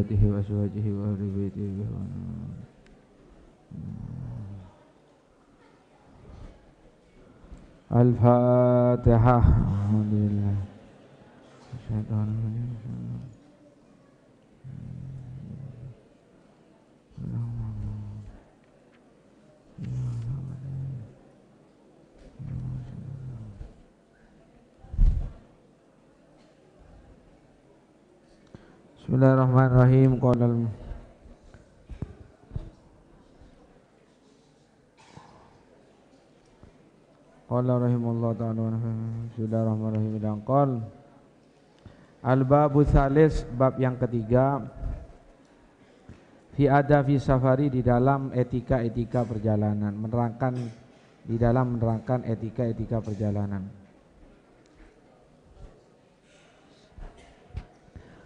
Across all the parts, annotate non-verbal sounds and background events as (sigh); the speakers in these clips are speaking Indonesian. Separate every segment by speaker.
Speaker 1: وذريته وأزواجه وأهل بيته الفاتحة الحمد لله أشهد أن لا إله إلا الله Bismillahirrahmanirrahim. Qolal Qala rahimullah ta'ala Bismillahirrahmanirrahim. Dan qol Al-babu salis bab yang ketiga Fi ada fi safari di dalam etika-etika perjalanan Menerangkan di dalam menerangkan etika-etika perjalanan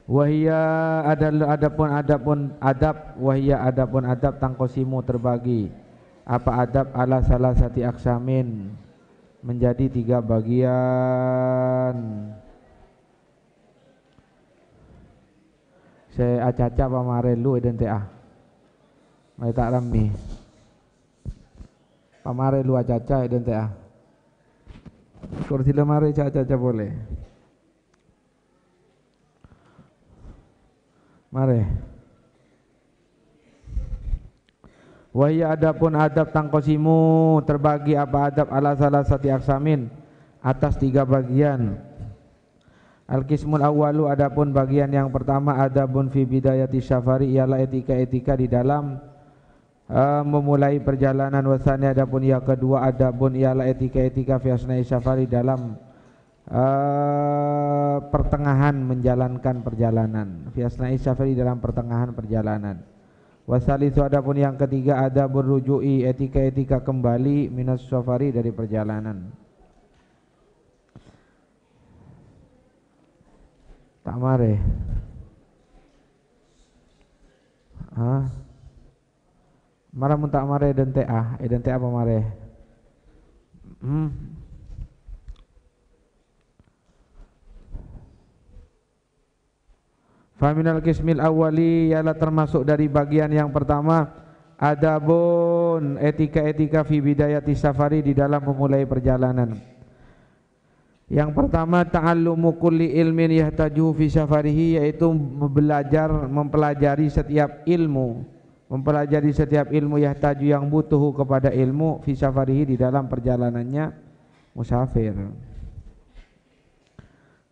Speaker 1: Wahia ada adapun adapun adab wahia adapun adab tangkosimu terbagi apa adab ala salah sati aksamin menjadi tiga bagian saya acaca pamarelu idente ah mai tak rami pamarelu acaca idente ah kursi lemari caca boleh Mari. Wahya adapun adab tangkosimu terbagi apa adab ala salah sati aksamin atas tiga bagian. Al-Qismul awalu adapun bagian yang pertama adabun fi bidayati syafari ialah etika-etika di dalam uh, memulai perjalanan wasani adapun yang kedua adabun ialah etika-etika fi asnai syafari dalam Eh, pertengahan menjalankan perjalanan. Fiasnai syafari dalam pertengahan perjalanan. Wasalisu adapun yang ketiga ada berujui etika-etika kembali minus syafari dari perjalanan. Tak mare Hah? Marah mun tak dan teh ah, eh, dan teh apa mare Hmm, Faminal kismil awali ialah termasuk dari bagian yang pertama adabun etika-etika fi bidayati safari di dalam memulai perjalanan. Yang pertama ta'allumu kulli ilmin yahtajuhu fi safarihi yaitu belajar mempelajari setiap ilmu mempelajari setiap ilmu yahtaju yang butuh kepada ilmu fi safarihi di dalam perjalanannya musafir.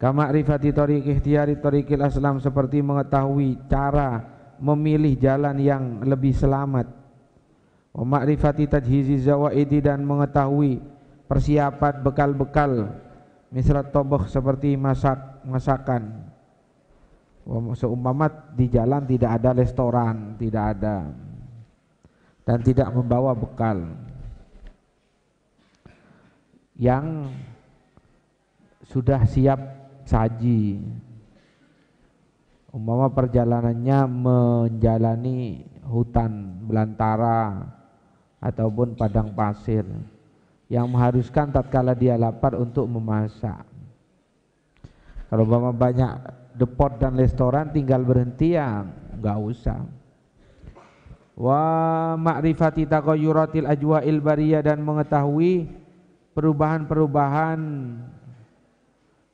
Speaker 1: Kama rifati tariq ikhtiyari tariqil aslam seperti mengetahui cara memilih jalan yang lebih selamat. Wa ma'rifati tajhizi zawaidi dan mengetahui persiapan bekal-bekal misrat toboh seperti masak masakan. Seumpama di jalan tidak ada restoran, tidak ada dan tidak membawa bekal. Yang sudah siap saji umpama perjalanannya menjalani hutan belantara ataupun padang pasir yang mengharuskan tatkala dia lapar untuk memasak kalau umpama banyak depot dan restoran tinggal berhenti ya nggak usah wa ma'rifati taqayyuratil ajwa'il bariyah dan mengetahui perubahan-perubahan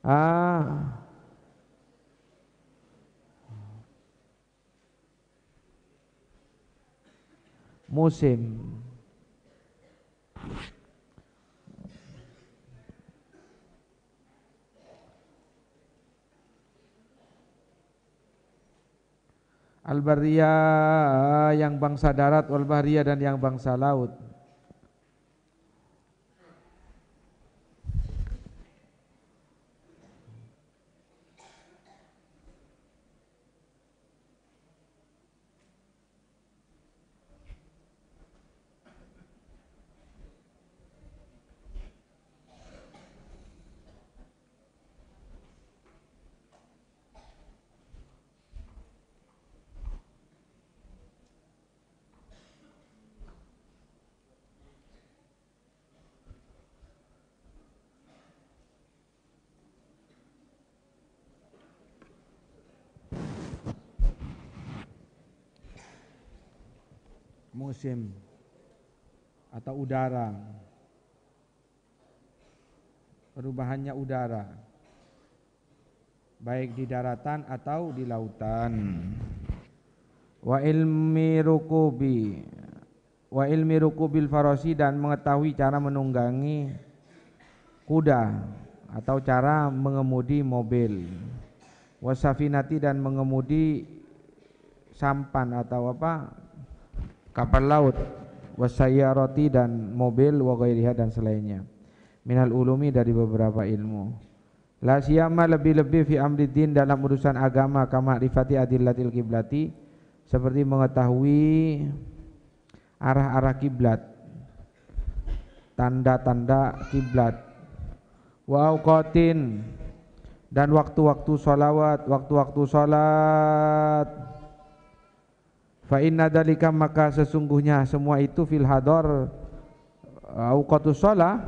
Speaker 1: Ah. Musim. Al-Bariyah yang bangsa darat, Albaria dan yang bangsa laut. musim atau udara. Perubahannya udara. Baik di daratan atau di lautan. Wa ilmi rukubi wa ilmi rukubil farasi dan mengetahui cara menunggangi kuda atau cara mengemudi mobil wasafinati dan mengemudi sampan atau apa kapal laut wasayyarati dan mobil wa dan selainnya minal ulumi dari beberapa ilmu la siyama lebih-lebih fi amriddin dalam urusan agama kama rifati adillatil kiblati seperti mengetahui arah-arah kiblat tanda-tanda kiblat wa auqatin dan waktu-waktu solawat waktu-waktu salat Fa inna dalika maka sesungguhnya semua itu fil hadar auqatus shalah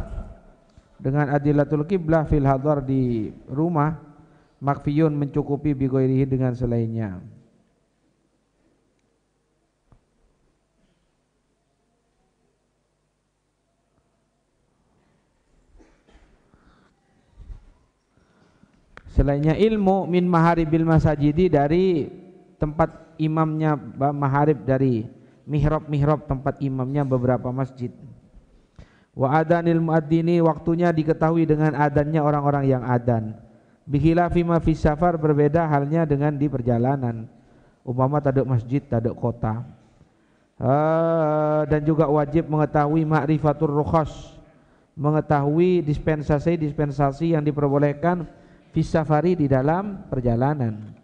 Speaker 1: dengan adilatul kiblah fil hadar di rumah makfiyun mencukupi bigoirihi dengan selainnya. Selainnya ilmu min maharibil masajidi dari tempat imamnya maharib dari mihrab-mihrab tempat imamnya beberapa masjid. Wa adanil muadzini waktunya diketahui dengan adannya orang-orang yang adan. Bihila fima fi safar berbeda halnya dengan di perjalanan. Umpama taduk masjid, taduk kota. Uh, dan juga wajib mengetahui ma'rifatur rukhas mengetahui dispensasi-dispensasi yang diperbolehkan Fisafari di dalam perjalanan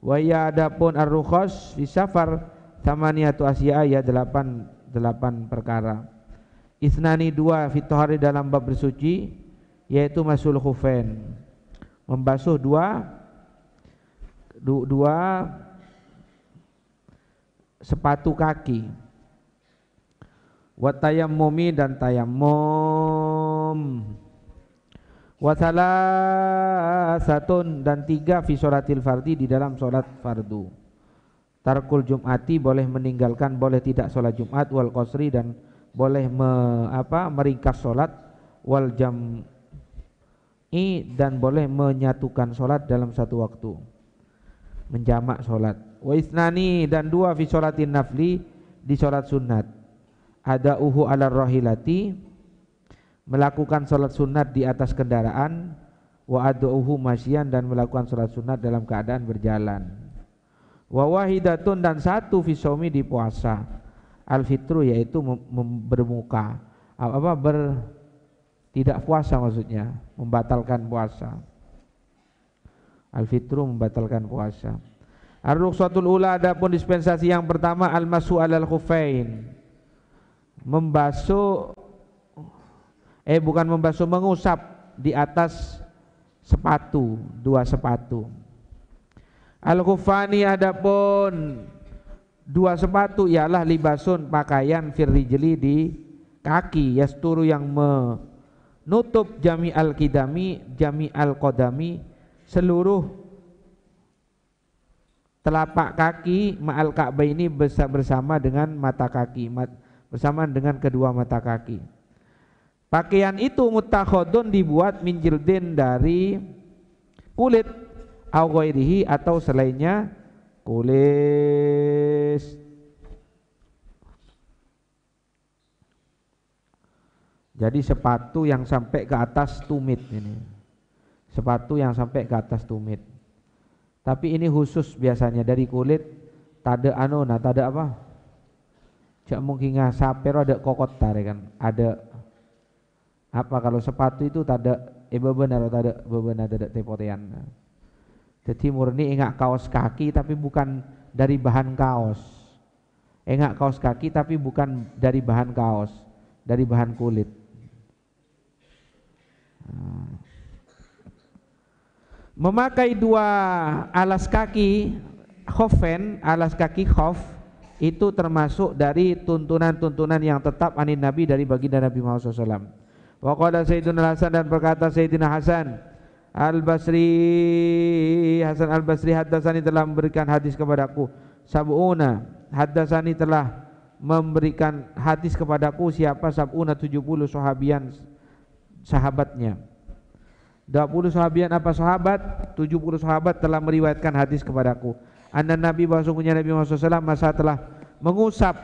Speaker 1: wa ya adapun ar-rukhas fi safar thamaniyatu Asyaa ya delapan delapan perkara isnani dua fitohari dalam bab bersuci yaitu masul khufain membasuh dua dua sepatu kaki wa tayammumi dan tayammum Wasalasatun dan tiga fisolatil fardi di dalam sholat fardu. Tarkul Jumati boleh meninggalkan, boleh tidak sholat Jumat wal qasri dan boleh me, apa, meringkas sholat wal jam i dan boleh menyatukan sholat dalam satu waktu menjamak sholat wa isnani dan dua fi sholatin nafli di sholat sunat ada uhu ala rohilati melakukan sholat sunat di atas kendaraan wa adu'uhu masyian dan melakukan sholat sunat dalam keadaan berjalan wa wahidatun dan satu fisomi di puasa al fitru yaitu bermuka apa, apa ber tidak puasa maksudnya membatalkan puasa al fitru membatalkan puasa ar suatu ula adapun dispensasi yang pertama al-masu alal khufain membasuh eh bukan membasuh mengusap di atas sepatu dua sepatu al kufani adapun dua sepatu ialah libasun pakaian firrijli di kaki yasturu yang menutup jami al kidami jami al kodami seluruh telapak kaki ma'al ka'bah ini bersama dengan mata kaki bersama dengan kedua mata kaki Pakaian itu mutakhodun dibuat minjildin dari kulit au atau selainnya kulit. Jadi sepatu yang sampai ke atas tumit ini. Sepatu yang sampai ke atas tumit. Tapi ini khusus biasanya dari kulit tade anu nah tade apa? Cak mungkin ngasapero ada kokot tare kan. Ada apa kalau sepatu itu tada eh, benar tada bebenar tada tepotean jadi murni engak kaos kaki tapi bukan dari bahan kaos engak kaos kaki tapi bukan dari bahan kaos dari bahan kulit ah. memakai dua alas kaki khofen alas kaki khof itu termasuk dari tuntunan-tuntunan yang tetap anin Nabi dari baginda Nabi Muhammad SAW Waqala Sayyidina Hasan dan berkata Sayyidina Hasan Al-Basri Hasan Al-Basri Haddasani telah memberikan hadis kepadaku Sab'una Haddasani telah memberikan hadis kepadaku siapa Sab'una 70 sahabian sahabatnya 20 sahabian apa sahabat 70 sahabat telah meriwayatkan hadis kepadaku Anna Nabi bahwa Nabi Muhammad SAW masa telah mengusap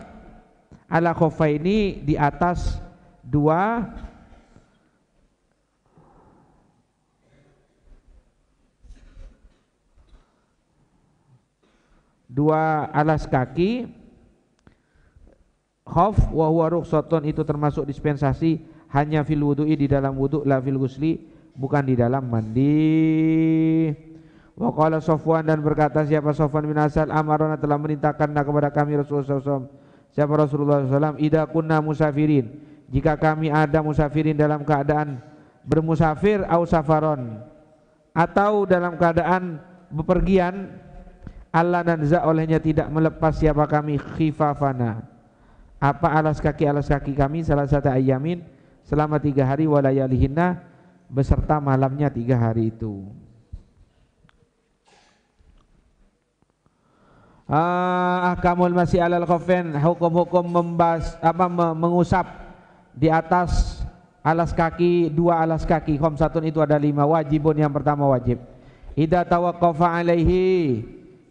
Speaker 1: ala khofaini di atas dua dua alas kaki khaf wa huwa rukhsatun itu termasuk dispensasi hanya fil wudu'i di dalam wudu la fil ghusli bukan di dalam mandi wa qala Safwan dan berkata siapa Safwan bin Asal amarona telah merintahkan kepada kami Rasulullah SAW siapa Rasulullah SAW ida kunna musafirin jika kami ada musafirin dalam keadaan bermusafir au safaron atau dalam keadaan bepergian Allah nanza olehnya tidak melepas siapa kami khifafana apa alas kaki alas kaki kami salah satu ayamin selama tiga hari walayalihina beserta malamnya tiga hari itu ah, ahkamul masih alal khafain hukum-hukum membas apa mengusap di atas alas kaki dua alas kaki khomsatun itu ada lima wajibun yang pertama wajib idza tawaqqafa alaihi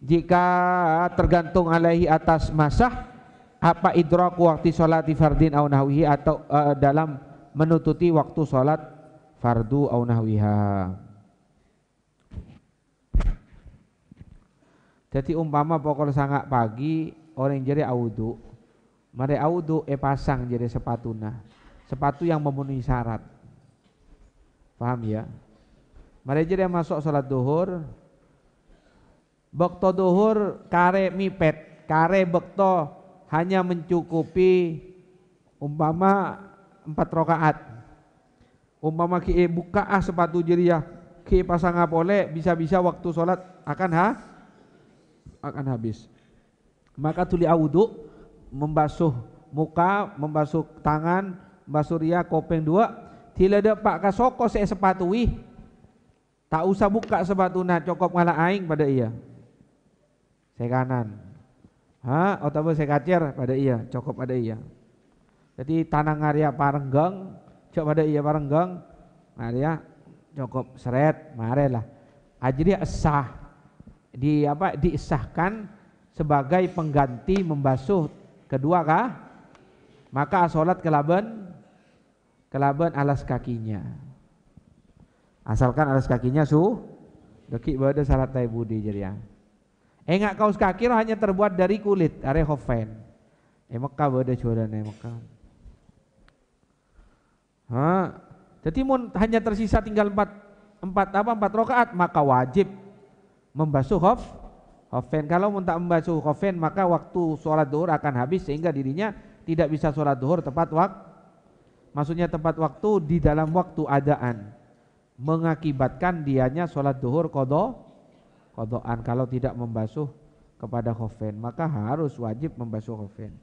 Speaker 1: jika tergantung alaihi atas masah apa idraku waktu sholati fardin au nahwihi atau uh, dalam menututi waktu sholat fardu au nahwiha jadi umpama pokok sangat pagi orang jadi audu mari audu eh pasang jadi sepatuna sepatu yang memenuhi syarat paham ya mari jadi masuk sholat duhur bekto duhur kare mipet kare bekto hanya mencukupi umpama empat rokaat umpama ki buka ah sepatu jiriah ki pasang apole bisa-bisa waktu sholat akan ha akan habis maka tuli audu membasuh muka membasuh tangan membasuh ria kopeng dua tidak ada pak kasoko saya sepatui tak usah buka sepatu nah cokop ngalah aing pada iya saya kanan ha otawa saya pada iya cukup pada iya jadi tanah karya parenggang cukup pada iya parenggang karya cukup seret mare lah Jadi sah di apa diisahkan sebagai pengganti membasuh kedua kah maka salat kelaben kelaben alas kakinya asalkan alas kakinya su deki pada salat tay budi jadi ya Engak kaos kaki hanya terbuat dari kulit, are hofen. E eh, Mekah beda jualan e Mekah. Ha, jadi mun hanya tersisa tinggal empat empat apa empat rakaat maka wajib membasuh hof hofen. Kalau mun tak membasuh hofen maka waktu sholat duhur akan habis sehingga dirinya tidak bisa sholat duhur tepat waktu. Maksudnya tepat waktu di dalam waktu adaan mengakibatkan dianya sholat duhur kodoh kodoan kalau tidak membasuh kepada khofen maka harus wajib membasuh khofen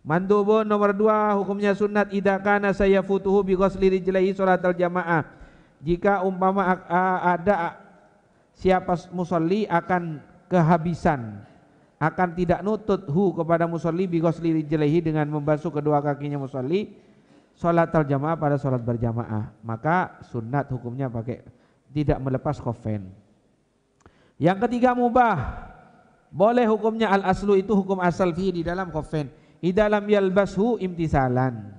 Speaker 1: mandubun nomor dua hukumnya sunat idakana saya futuhu bigos ghusli rijlaihi sholat jamaah jika umpama ada siapa musolli akan kehabisan akan tidak nutut hu kepada musolli bigos liri rijlaihi dengan membasuh kedua kakinya musolli sholat al jamaah pada sholat berjamaah maka sunat hukumnya pakai tidak melepas kofen yang ketiga mubah. Boleh hukumnya al aslu itu hukum asal fi di dalam khafain. Idalam yalbashu imtisalan.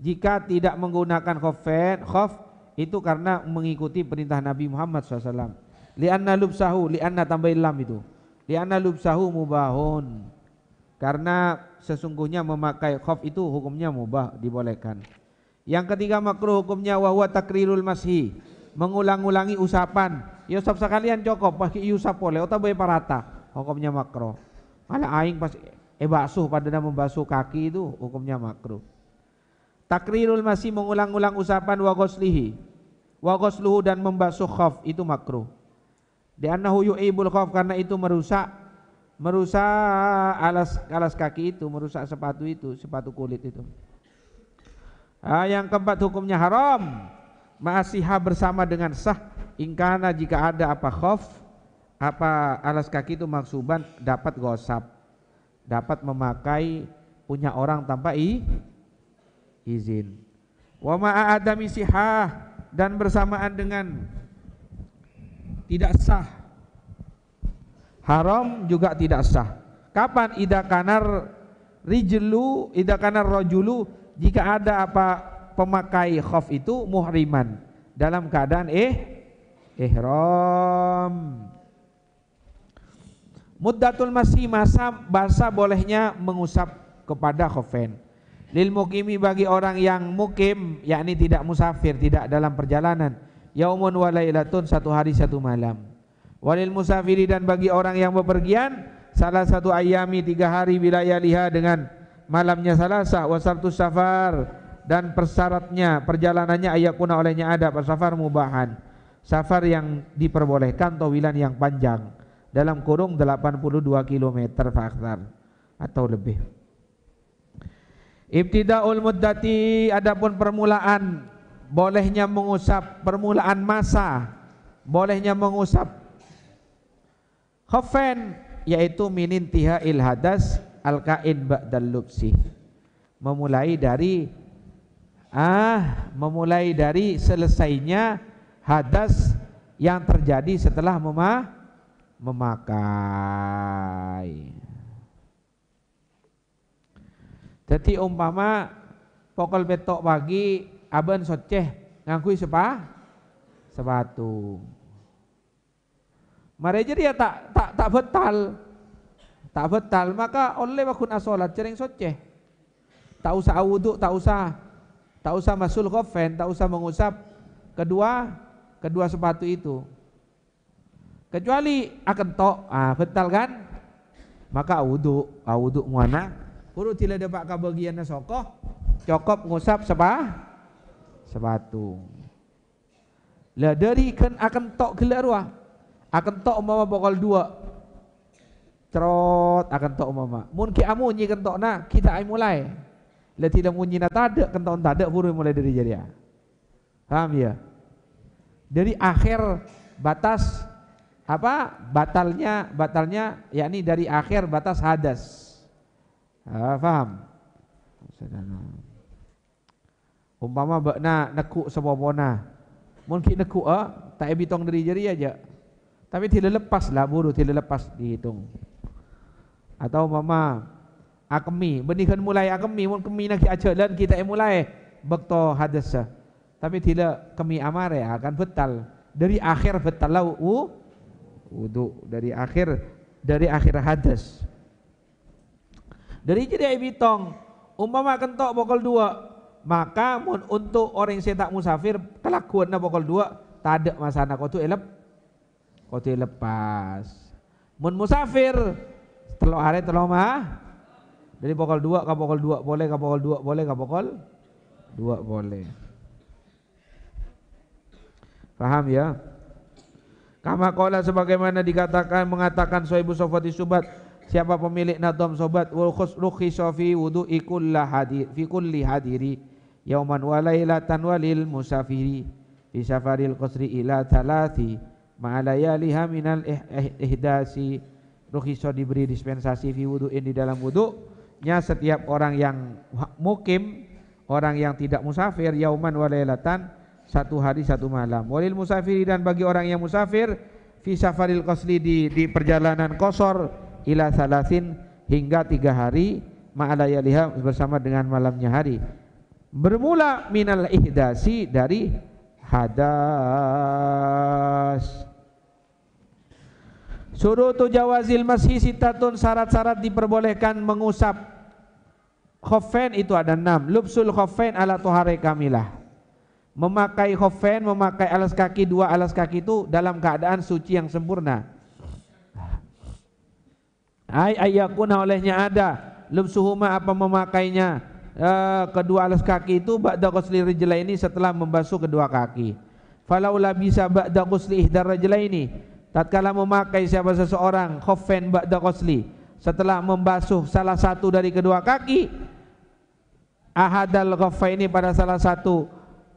Speaker 1: Jika tidak menggunakan khafain, khaf itu karena mengikuti perintah Nabi Muhammad SAW. Lianna lubsahu, lianna tambahin lam itu. Lianna lubsahu mubahun. Karena sesungguhnya memakai khaf itu hukumnya mubah, dibolehkan. Yang ketiga makruh hukumnya wahwa takrirul mashi, mengulang-ulangi usapan Yusuf sekalian cukup pasti Yusuf boleh atau boleh parata hukumnya makro malah aing pas eh basuh pada membasuh kaki itu hukumnya makro takrirul masih mengulang-ulang usapan wagoslihi, goslihi dan membasuh khaf itu makro di annahu yu'ibul khaf karena itu merusak merusak alas alas kaki itu merusak sepatu itu sepatu kulit itu ah, yang keempat hukumnya haram Ma'asihah bersama dengan sah ingkana jika ada apa khof apa alas kaki itu maksuban dapat gosap dapat memakai punya orang tanpa i, izin wa ma'adami sihah dan bersamaan dengan tidak sah haram juga tidak sah kapan idakanar rijlu idakanar rojulu jika ada apa pemakai khof itu muhriman dalam keadaan eh ihram. Muddatul masih masa bahasa bolehnya mengusap kepada khofen. Lil mukimi bagi orang yang mukim yakni tidak musafir, tidak dalam perjalanan. Yaumun wa satu hari satu malam. Walil musafiri dan bagi orang yang bepergian salah satu ayami tiga hari wilayah liha dengan malamnya salasa wasartu safar dan persyaratnya perjalanannya ayakuna olehnya ada persafar mubahan safar yang diperbolehkan towilan yang panjang dalam kurung 82 km faktar atau lebih. Ibtidaul muddati adapun permulaan bolehnya mengusap permulaan masa bolehnya mengusap khafen yaitu minin ilhadas hadas al-kain ba'dal lubsi memulai dari ah memulai dari selesainya hadas yang terjadi setelah memah memakai. Jadi umpama pokol betok pagi aben soceh ngangkui sepa sepatu. jadi dia ya tak tak tak betal tak betal maka oleh wakun asolat cering soceh tak usah awuduk tak usah tak usah masul kofen tak usah mengusap kedua kedua sepatu itu kecuali akan tok ah betal kan maka wudu ah, wudu mana puru tidak dapat kabagiannya sokoh cukup ngusap sepa sepatu lah dari kan akan tok keluar akan tok mama bakal dua cerot akan tok mama mungkin amu nyi kentok na kita ai mulai lah tidak munyi na tade kentok tade puru mulai dari jadi ya paham ya dari akhir batas apa batalnya batalnya yakni dari akhir batas hadas ah, faham umpama nak nekuk sebuah pona mungkin nekuk eh? tak ebi tong dari jari aja tapi tidak lepas lah buruh tidak lepas dihitung atau mama akemi ah, benihkan mulai akemi mungkin kemi nak kita mulai bekto hadas lah. tapi tidak kami amare ya, akan betal dari akhir betal lau wudu dari akhir dari akhir hadas dari jadi bitong umpama kentok pokol dua maka mun untuk orang yang tak musafir kelakuan pokol dua tadek masana kau tu elep kau tu lepas mun musafir telok hari telok mah dari pokol dua ke pokol dua boleh ke pokol dua boleh ke pokol dua boleh Paham ya? Kama qala sebagaimana dikatakan mengatakan Suhaibu Sofati Subat siapa pemilik nadom sobat wal khusruhi sofi wudu ikullah hadir fi kulli hadiri yauman wa walil musafiri fi safaril qasri ila talati ma'alayaliha minal ihdasi rukhiso diberi dispensasi fi wuduin di dalam wuduknya setiap orang yang mukim orang yang tidak musafir yauman walailatan satu hari satu malam. Walil musafiri dan bagi orang yang musafir fi safaril qasli di, di perjalanan kosor ila salasin hingga tiga hari ma'alayaliha bersama dengan malamnya hari. Bermula minal ihdasi dari hadas. Surutu jawazil masih sitatun syarat-syarat diperbolehkan mengusap khofen itu ada enam. Lubsul khofen ala tuhare kamilah memakai hoven, memakai alas kaki dua alas kaki itu dalam keadaan suci yang sempurna. Ai ayakuna olehnya ada lubsuhuma apa memakainya e, kedua alas kaki itu ba'da ghusli ini setelah membasuh kedua kaki. Falaula bisa ba'da ghusli ihdar ini tatkala memakai siapa seseorang hoven ba'da ghusli setelah membasuh salah satu dari kedua kaki ahadal ini pada salah satu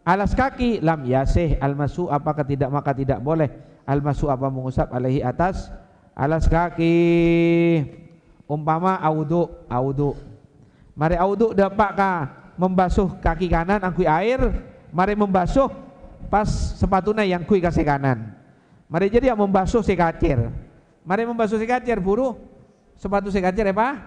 Speaker 1: alas kaki lam yasih almasu apakah tidak maka tidak boleh almasu apa mengusap alaihi atas alas kaki umpama audu audu mari audu dapatkah membasuh kaki kanan angkui air mari membasuh pas sepatunya yang kui kasih kanan mari jadi yang membasuh si kacir mari membasuh si kacir buru sepatu si kacir apa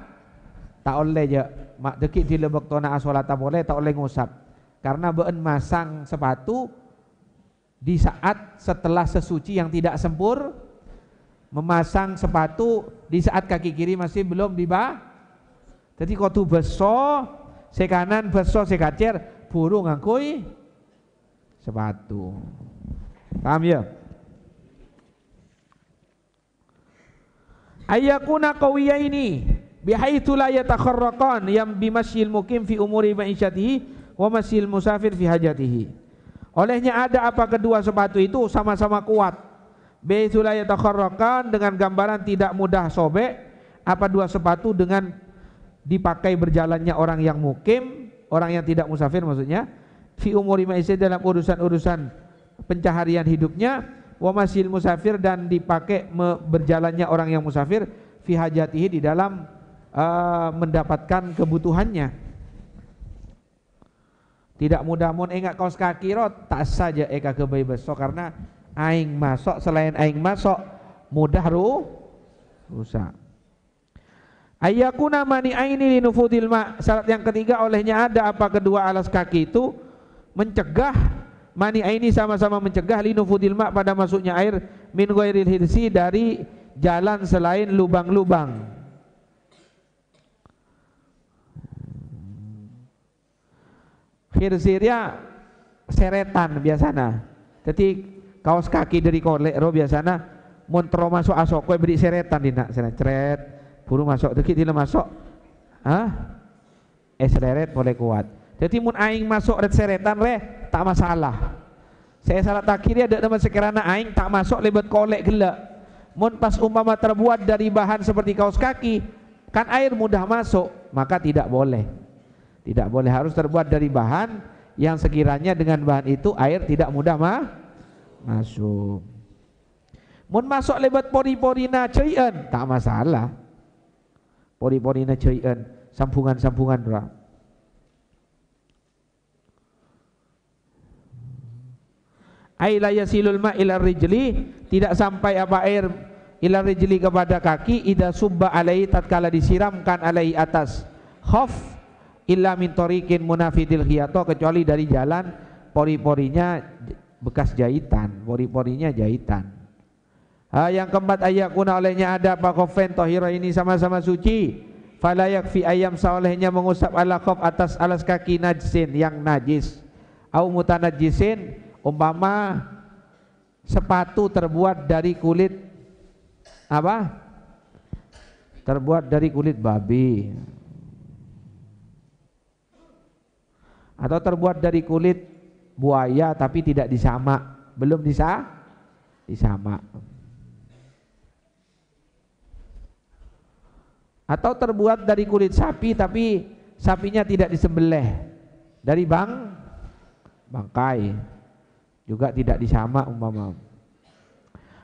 Speaker 1: tak oleh je mak dekik di lebek tona asolata boleh tak oleh ngusap karena beun masang sepatu di saat setelah sesuci yang tidak sempur memasang sepatu di saat kaki kiri masih belum diba. Jadi kotu beso, sekanan beso se kacer, burung ngangkui sepatu. Paham ya? Ayakuna kawiya ini bihaitsu yang bimasyil mukim fi umuri ma'isyatihi wa masil musafir fi hajatihi olehnya ada apa kedua sepatu itu sama-sama kuat baitsula yatakharrakan dengan gambaran tidak mudah sobek apa dua sepatu dengan dipakai berjalannya orang yang mukim orang yang tidak musafir maksudnya fi umuri maisy dalam urusan-urusan pencaharian hidupnya wa masil musafir dan dipakai berjalannya orang yang musafir fi hajatihi di dalam uh, mendapatkan kebutuhannya tidak mudah mun ingat kaos kaki rot tak saja eka eh kebai beso karena aing masuk selain aing masuk mudah ru rusak. Ayakuna namani aini linufudil ma. Syarat yang ketiga olehnya ada apa kedua alas kaki itu mencegah mani aini sama-sama mencegah linufudil ma pada masuknya air min ghairil hirsi dari jalan selain lubang-lubang. Khirzirnya seretan biasana. Jadi kaos kaki dari kolero biasana montro masuk asok kue beri seretan di nak sana ceret masuk deki dina masuk ah eh seret boleh kuat jadi mun aing masuk red seretan leh tak masalah saya salah kiri ada teman sekiranya aing tak masuk lebat kolek gila mun pas umpama terbuat dari bahan seperti kaos kaki kan air mudah masuk maka tidak boleh tidak boleh harus terbuat dari bahan yang sekiranya dengan bahan itu air tidak mudah masuk. Mun masuk lewat pori-porina cairan tak masalah. Pori-porina cairan sambungan-sambungan ram. Aila yasilul ma ila rijli tidak sampai apa air ila rijli kepada kaki ida subba alai tatkala disiramkan alai atas Hof illa min tariqin munafidil khiyato kecuali dari jalan pori-porinya bekas jahitan, pori-porinya jahitan. Ha, yang keempat ayat kuna olehnya ada pakofen tohiro ini sama-sama suci. Falayak fi ayam saolehnya mengusap ala kof atas alas kaki najsin yang najis. Au mutanajisin umpama sepatu terbuat dari kulit apa? Terbuat dari kulit babi atau terbuat dari kulit buaya tapi tidak disama belum bisa disama atau terbuat dari kulit sapi tapi sapinya tidak disembelih dari bang bangkai juga tidak disama umpama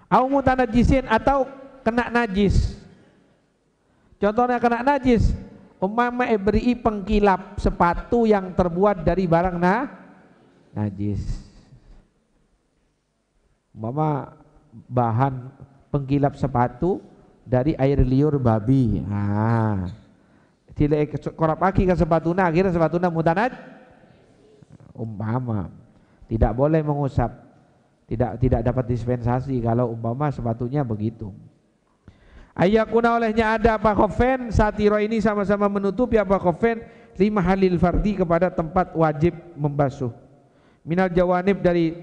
Speaker 1: au mutanajisin atau kena najis contohnya kena najis Pemama beri pengkilap sepatu yang terbuat dari barang nah, najis. Mama bahan pengkilap sepatu dari air liur babi. Nah, tidak korap lagi ke sepatuna, akhirnya sepatuna mutanat. Umpama tidak boleh mengusap, tidak tidak dapat dispensasi kalau umpama sepatunya begitu. Ayakuna olehnya ada apa khofen Satiro ini sama-sama menutupi apa khofen Lima halil fardi kepada tempat wajib membasuh Minal jawanib dari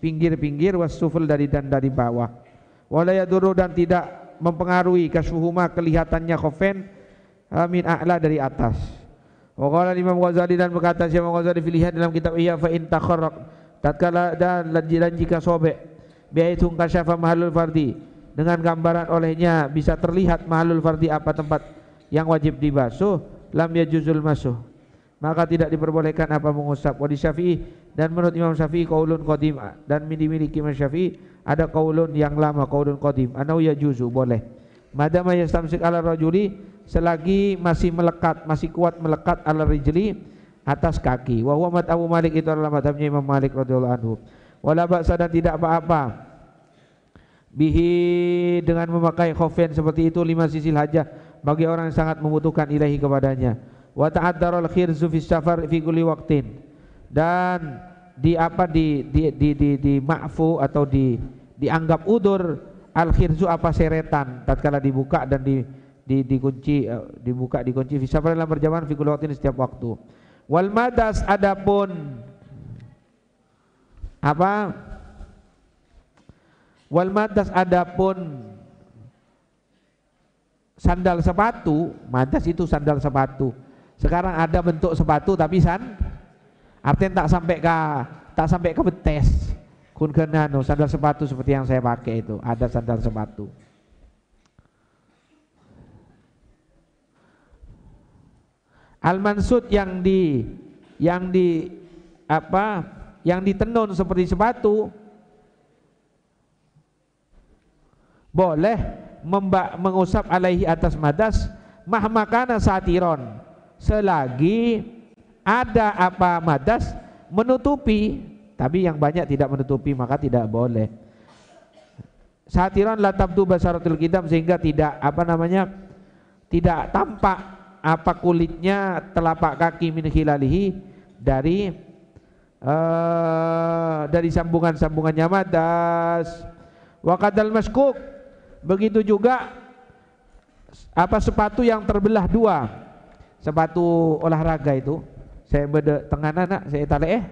Speaker 1: pinggir-pinggir Wasuful dari dan dari bawah Walayaduru dan tidak mempengaruhi Kasuhuma kelihatannya khofen amin a'la dari atas Waqala Imam Ghazali dan berkata Imam Ghazali filihah dalam kitab Iya fa in takhorok Tatkala dan, dan jika sobek Biaitung kasyafa mahalul fardi dengan gambaran olehnya bisa terlihat mahalul fardi apa tempat yang wajib dibasuh lam yajuzul masuh maka tidak diperbolehkan apa mengusap wadi syafi'i dan menurut Imam Syafi'i kaulun qadim dan miliki Imam Syafi'i ada kaulun yang lama kaulun qadim anau yajuzu boleh madama yastamsik ala rajuli selagi masih melekat masih kuat melekat ala rijli atas kaki wa huwa Abu Malik itu adalah madhabnya Imam Malik radhiyallahu anhu wala ba'sa dan tidak apa-apa bihi dengan memakai khofen seperti itu lima sisi hajah bagi orang yang sangat membutuhkan ilahi kepadanya wa ta'addarul khirzu fi safar fi kulli waqtin dan di apa di di di di, di ma'fu atau di dianggap udur al khirzu apa seretan tatkala dibuka dan di di dikunci eh, dibuka dikunci fi safar dalam perjalanan fi kulli waqtin setiap waktu wal madas adapun apa Wal madas adapun sandal sepatu, madas itu sandal sepatu. Sekarang ada bentuk sepatu tapi san artinya tak sampai ke tak sampai ke betes. Kun kenano sandal sepatu seperti yang saya pakai itu, ada sandal sepatu. Al-mansud yang di yang di apa yang ditenun seperti sepatu boleh memba mengusap alaihi atas madas mahmakana satiron selagi ada apa madas menutupi tapi yang banyak tidak menutupi maka tidak boleh satiron latabdu basaratul kidam sehingga tidak apa namanya tidak tampak apa kulitnya telapak kaki min dari uh, dari sambungan-sambungannya madas wa maskuk Begitu juga apa sepatu yang terbelah dua. Sepatu olahraga itu. Saya beda tengah anak, saya tali eh.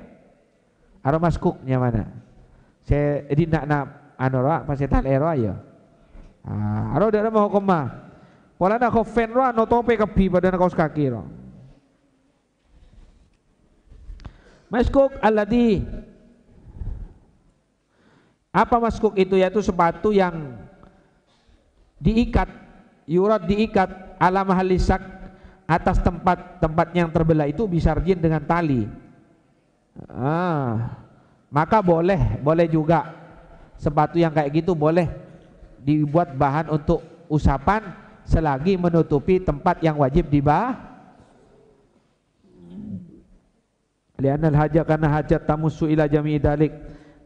Speaker 1: Aroma skuknya mana? Saya di nak nak anora pas saya tali ero ya. aro ah, dara mau koma. Wala nak kau fen ro no anu tope kepi badan kaos kaki ro. Maskuk aladi Apa maskuk itu? Yaitu sepatu yang diikat yurat diikat ala mahalisak atas tempat tempat yang terbelah itu bisa rajin dengan tali ah, maka boleh boleh juga sepatu yang kayak gitu boleh dibuat bahan untuk usapan selagi menutupi tempat yang wajib dibah lianal hajat karena hajat tamusu ila jami'i dalik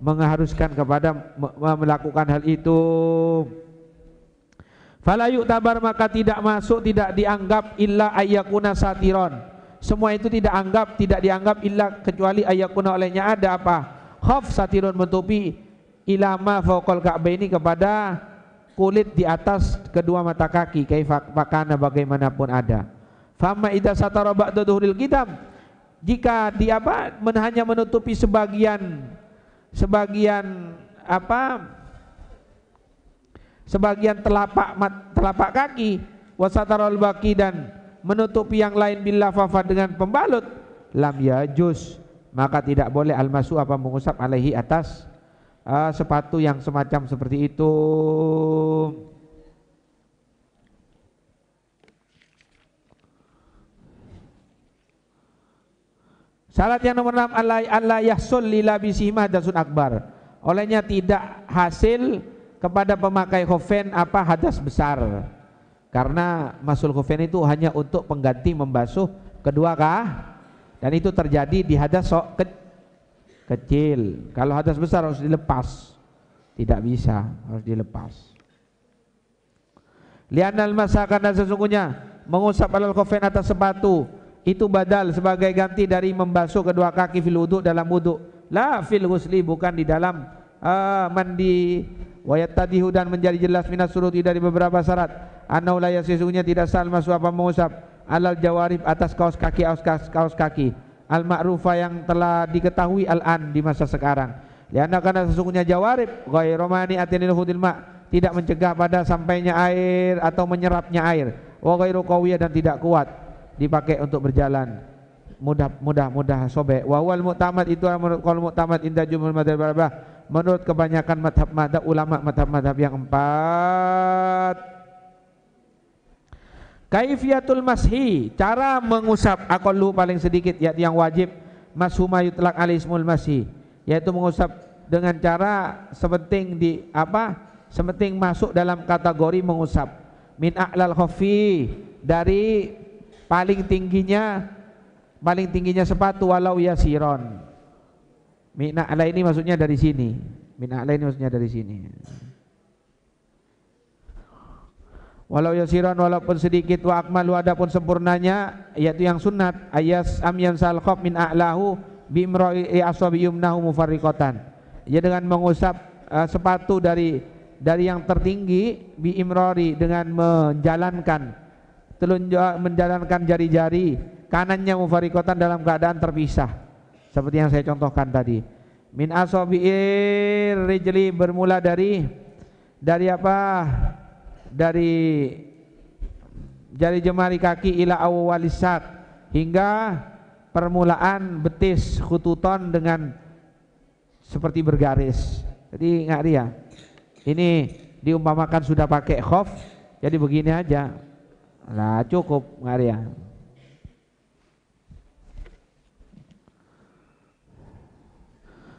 Speaker 1: mengharuskan kepada melakukan hal itu Fala tabar maka tidak masuk tidak dianggap illa ayyakuna satiron. Semua itu tidak anggap tidak dianggap illa kecuali ayyakuna olehnya ada apa? Khaf satiron menutupi ilama fokol Ka'bah ini kepada kulit di atas kedua mata kaki kaifak pakana bagaimanapun ada. Fama idza satara ba'da duhril kitab jika dia apa hanya menutupi sebagian sebagian apa sebagian telapak mat, telapak kaki wasatarul baki dan menutupi yang lain bila fafa dengan pembalut lam ya jus maka tidak boleh almasu apa mengusap alaihi atas uh, sepatu yang semacam seperti itu salat yang nomor 6 Allah Allah yahsul lila bisimah dasun akbar. Olehnya tidak hasil kepada pemakai khofen apa hadas besar karena masul khofen itu hanya untuk pengganti membasuh kedua kah dan itu terjadi di hadas sok ke kecil kalau hadas besar harus dilepas tidak bisa harus dilepas lianal masakan dan sesungguhnya mengusap alal kofen atas sepatu itu badal sebagai ganti dari membasuh kedua kaki fil dalam wudhu la fil husli bukan di dalam uh, mandi Wayat tadihu dan menjadi jelas minas suruti dari beberapa syarat. Anaulaya sesungguhnya tidak sal masuk apa mengusap alal jawarib atas kaos kaki kaos, kaos kaki. Al ma'rufa yang telah diketahui al an di masa sekarang. Lianna karena sesungguhnya jawarib Romani atinil hudil ma' tidak mencegah pada sampainya air atau menyerapnya air. Wa ghairu dan tidak kuat dipakai untuk berjalan mudah mudah mudah sobek wa wal muktamad itu menurut qaul muktamad inda jumhur madzhab menurut kebanyakan madhab-madhab ulama madhab-madhab yang empat kaifiatul mashi cara mengusap akolu ah, paling sedikit yaitu yang wajib mashuma yutlak alismul mashi yaitu mengusap dengan cara sepenting di apa sepenting masuk dalam kategori mengusap min a'lal khafi dari paling tingginya paling tingginya sepatu walau yasiron Min a'la ini maksudnya dari sini. Min a'la ini maksudnya dari sini. Walau yasiran walaupun sedikit wa akmalu adapun sempurnanya yaitu yang sunat ayas am yansal khab min a'lahu bi imra'i asabi yumnahu mufarriqatan. Ya dengan mengusap uh, sepatu dari dari yang tertinggi bi imrori dengan menjalankan telunjuk menjalankan jari-jari kanannya mufarikotan dalam keadaan terpisah seperti yang saya contohkan tadi min asabi'ir rijli bermula dari dari apa dari jari jemari kaki ila awwalisat hingga permulaan betis khututon dengan seperti bergaris jadi nggak ya ini diumpamakan sudah pakai khof jadi begini aja lah cukup nggak ya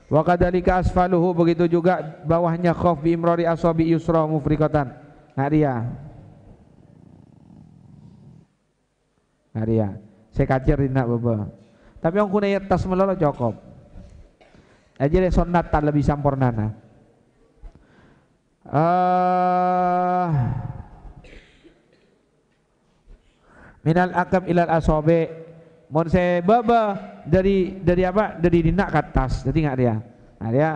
Speaker 1: Wa kadzalika asfaluhu begitu juga bawahnya khaf bi imrari asabi yusra mufriqatan. Haria. Ya. Haria. Ya. Saya kacir dina beubeung. Tapi yang kuna tas melolo cukup. Aja deh sonat tak lebih sampurnana. Uh, ah. minal akab ilal asobe. Mun saya beubeung dari dari apa dari dina ke atas jadi nggak dia nah, dia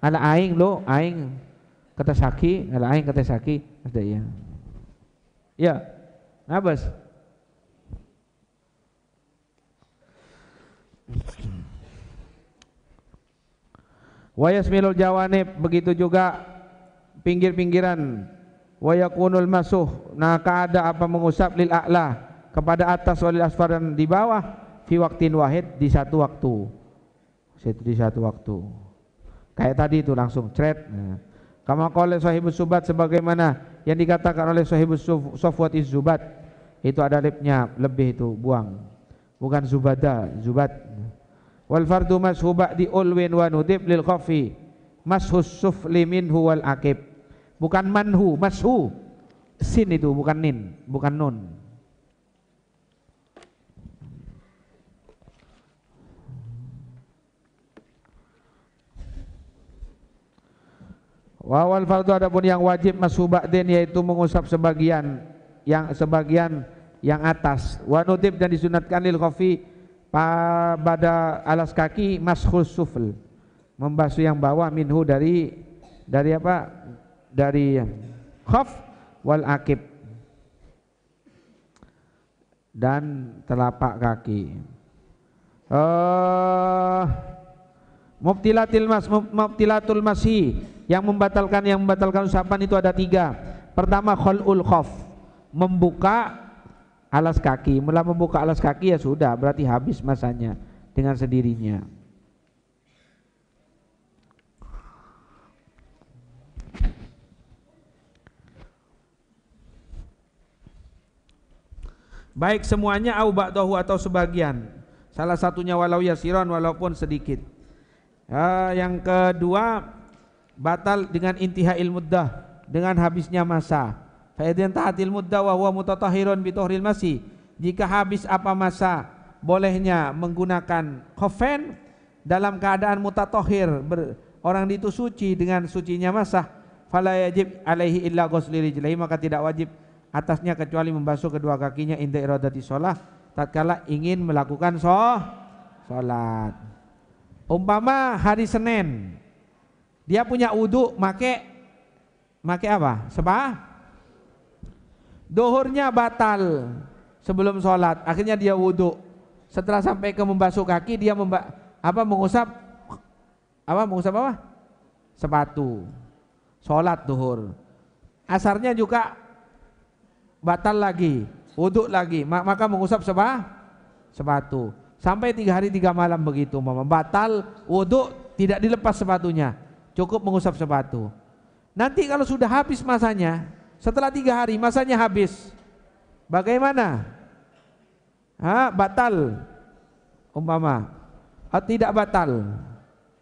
Speaker 1: ada aing lo aing kata saki ada aing kata saki ada ya ya nabas Wayasmilul jawanib begitu juga pinggir-pinggiran wayakunul masuh nah keada apa mengusap lil a'la kepada atas walil asfar dan di bawah fi waktin wahid di satu waktu di satu waktu kayak tadi itu langsung cret nah. kama oleh sahibus subat sebagaimana yang dikatakan oleh sahibus sofwat zubat itu ada lipnya lebih itu buang bukan zubada zubat wal fardu mashuba di ulwin wa nudib lil khafi mashus sufli minhu wal akib bukan manhu mashu sin itu bukan nin bukan nun Wawal fardu adapun yang wajib masubakdin yaitu mengusap sebagian yang sebagian yang atas. Wa dan disunatkan lil kofi pada alas kaki mashul sufl membasuh yang bawah minhu dari dari apa dari khaf wal akib dan telapak kaki. Uh, mubtilatil mas mubtilatul masih yang membatalkan yang membatalkan usapan itu ada tiga. Pertama khalul khof membuka alas kaki. Mula membuka alas kaki ya sudah, berarti habis masanya dengan sendirinya. Baik semuanya au ba'dahu atau sebagian. Salah satunya walau yasiron walaupun sedikit. Ya, yang kedua batal dengan intiha ilmuddah dengan habisnya masa fa idzan tahatil muddah wa huwa mutatahhirun bi masih jika habis apa masa bolehnya menggunakan kofen dalam keadaan mutatohir ber, orang itu suci dengan sucinya masah fala yajib alaihi illa ghusli rijlaihi maka tidak wajib atasnya kecuali membasuh kedua kakinya inda iradati shalah tatkala ingin melakukan sholat. salat umpama hari Senin dia punya wudhu make make apa? Sebah. Dohurnya batal sebelum sholat. Akhirnya dia wudhu. Setelah sampai ke membasuh kaki dia memba, apa mengusap apa mengusap apa? Sepatu. Sholat duhur. Asarnya juga batal lagi, wudhu lagi. Maka mengusap sebah sepatu. Sampai tiga hari tiga malam begitu, mama batal wudhu tidak dilepas sepatunya cukup mengusap sepatu. Nanti kalau sudah habis masanya, setelah tiga hari masanya habis, bagaimana? Ha, batal umpama, Oh, tidak batal.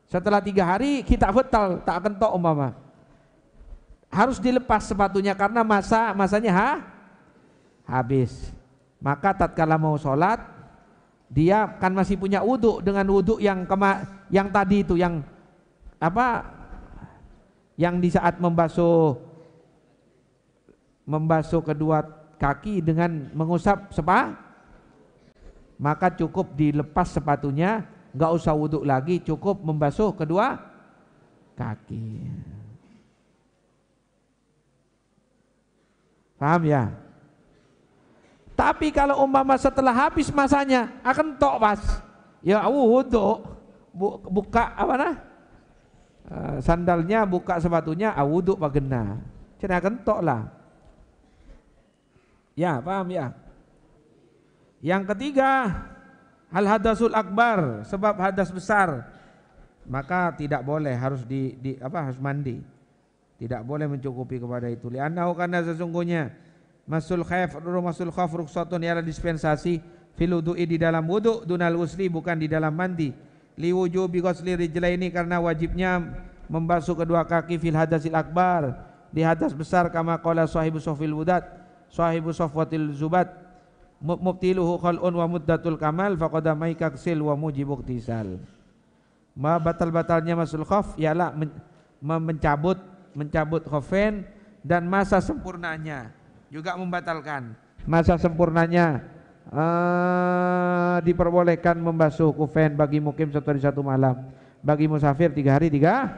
Speaker 1: Setelah tiga hari kita batal, tak kentok umpama. Harus dilepas sepatunya karena masa masanya ha? habis. Maka tatkala mau sholat, dia kan masih punya wudhu dengan wudhu yang kema yang tadi itu yang apa yang di saat membasuh membasuh kedua kaki dengan mengusap sepa maka cukup dilepas sepatunya nggak usah wuduk lagi cukup membasuh kedua kaki paham ya tapi kalau umpama setelah habis masanya akan tok pas ya wuduk buka apa nah Eh, sandalnya buka sepatunya awuduk ah, bagena cina kentok lah ya paham ya yang ketiga hal hadasul akbar sebab hadas besar maka tidak boleh harus di, di apa harus mandi tidak boleh mencukupi kepada itu li'annahu karena sesungguhnya masul khaf masul khaf ruksatun ialah dispensasi fil di dalam wuduk dunal usli bukan di dalam mandi liwujubi ghusli rijlaini karena wajibnya membasuh kedua kaki fil hadasil akbar di hadas besar kama qala sahibu sofil wudat sahibu sofwatil zubat mubtiluhu khal'un wa muddatul kamal faqadamai kaksil wa mujibuk tisal ma batal-batalnya masul khaf ialah men mencabut mencabut khofen dan masa sempurnanya juga membatalkan masa sempurnanya uh, diperbolehkan membasuh kufen bagi mukim satu hari satu malam bagi musafir tiga hari tiga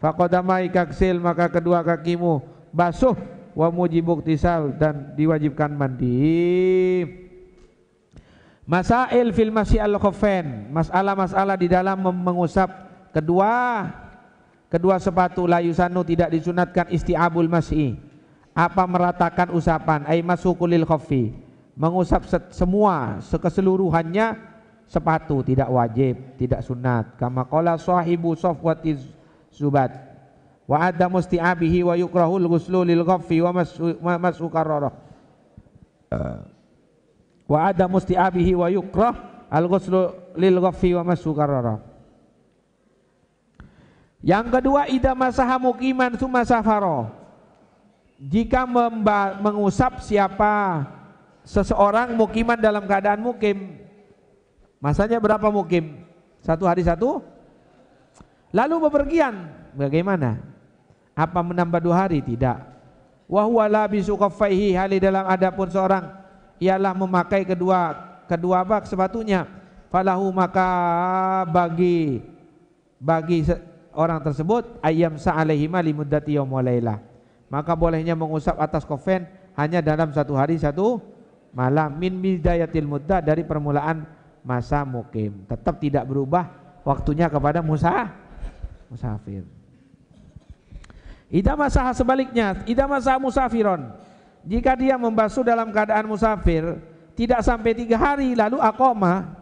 Speaker 1: fakodamai kaksil maka kedua kakimu basuh wa mujibuk tisal dan diwajibkan mandi masail fil masih al kufen masalah-masalah di dalam mengusap kedua kedua sepatu layusanu tidak disunatkan isti'abul masih apa meratakan usapan ay masukulil khaffi mengusap semua sekeseluruhannya sepatu tidak wajib, tidak sunat. Kama qala sahibu safwati zubat wa adamu isti'abihi wa yukrahul ghuslu lil ghaffi wa mas'u mas'u kararah. Uh, wa adamu isti'abihi wa yukrah al ghuslu lil ghaffi wa mas'u kararah. Yang kedua ida masaha mukiman summa safaro. Jika mengusap siapa seseorang mukiman dalam keadaan mukim masanya berapa mukim satu hari satu lalu bepergian bagaimana apa menambah dua hari tidak wahwa labisu kaffaihi hali dalam adapun seorang ialah memakai kedua kedua bak sepatunya falahu maka bagi bagi orang tersebut ayam sa'alaihi mali muddati yaumulailah maka bolehnya mengusap atas kofen hanya dalam satu hari satu malam min bidayatil muddah dari permulaan masa mukim tetap tidak berubah waktunya kepada musa musafir idza masaha sebaliknya idza masaha musafiron jika dia membasuh dalam keadaan musafir tidak sampai tiga hari lalu akoma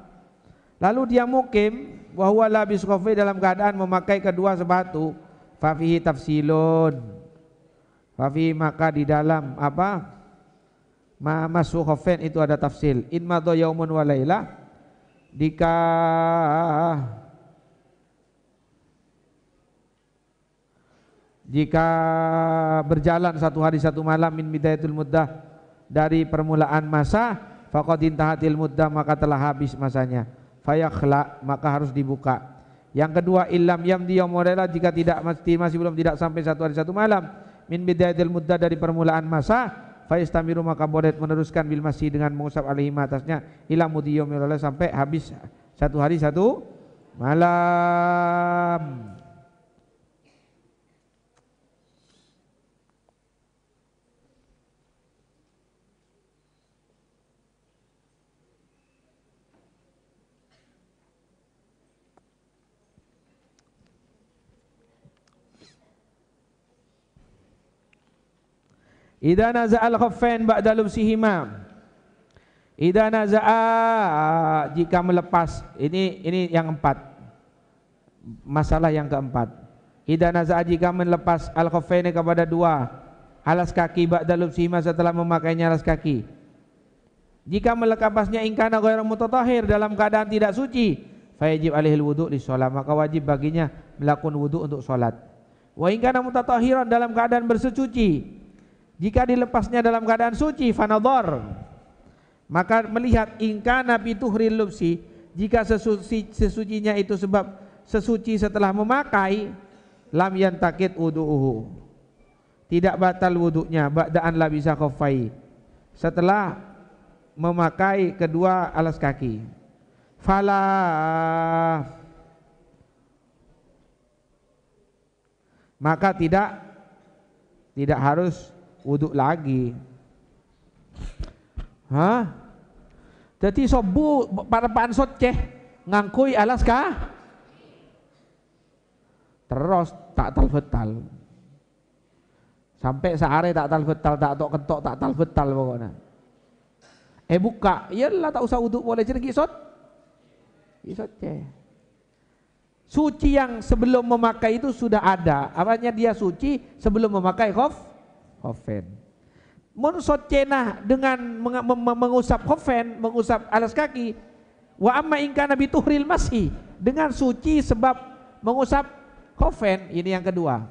Speaker 1: lalu dia mukim bahwa labis kofi dalam keadaan memakai kedua sebatu fafihi tafsilun fafihi maka di dalam apa Ma masu itu ada tafsil. In madha yaumun wa laila dika jika berjalan satu hari satu malam min bidayatul muddah dari permulaan masa faqad intahatil muddah maka telah habis masanya fayakhla maka harus dibuka yang kedua illam yamdi yaumurela jika tidak masih, masih belum tidak sampai satu hari satu malam min bidayatil muddah dari permulaan masa Faistamiruma maka boleh meneruskan bil masih dengan mengusap alaihi atasnya ila mudiyum sampai habis satu hari satu malam. Idza naza'al khaffain ba'da lubsihima. Idza naza'a jika melepas. Ini ini yang empat. Masalah yang keempat. Idza naza'a jika melepas al khaffain kepada dua alas kaki ba'da lubsihima setelah memakainya alas kaki. Jika melekapasnya ingkana ghairu mutatahhir dalam keadaan tidak suci, fayajib alihil wudu li sholat, maka wajib baginya melakukan wudu untuk solat. Wa ingkana dalam keadaan bersuci, jika dilepasnya dalam keadaan suci, fanadhar. Maka melihat ingka nabi tuhril lubsi, jika sesuci, sesucinya itu sebab sesuci setelah memakai lam takit wudu'uhu. Tidak batal wuduknya ba'daan la bisa khaffai. Setelah memakai kedua alas kaki. Fala maka tidak tidak harus wudhu lagi. Hah? Jadi sobu para pansot ceh ngangkui alas kah? Terus tak talbetal, Sampai sehari tak talbetal, tak tok kentok, tak talbetal pokoknya. Eh buka, iyalah tak usah uduk boleh jadi kisot. Kisot ceh. Suci yang sebelum memakai itu sudah ada. Apanya dia suci sebelum memakai khof? Hoven. Munsot jenah dengan mengusap hoven, mengusap alas kaki. Wa amma ingka nabi tuhril masih dengan suci sebab mengusap hoven. Ini yang kedua.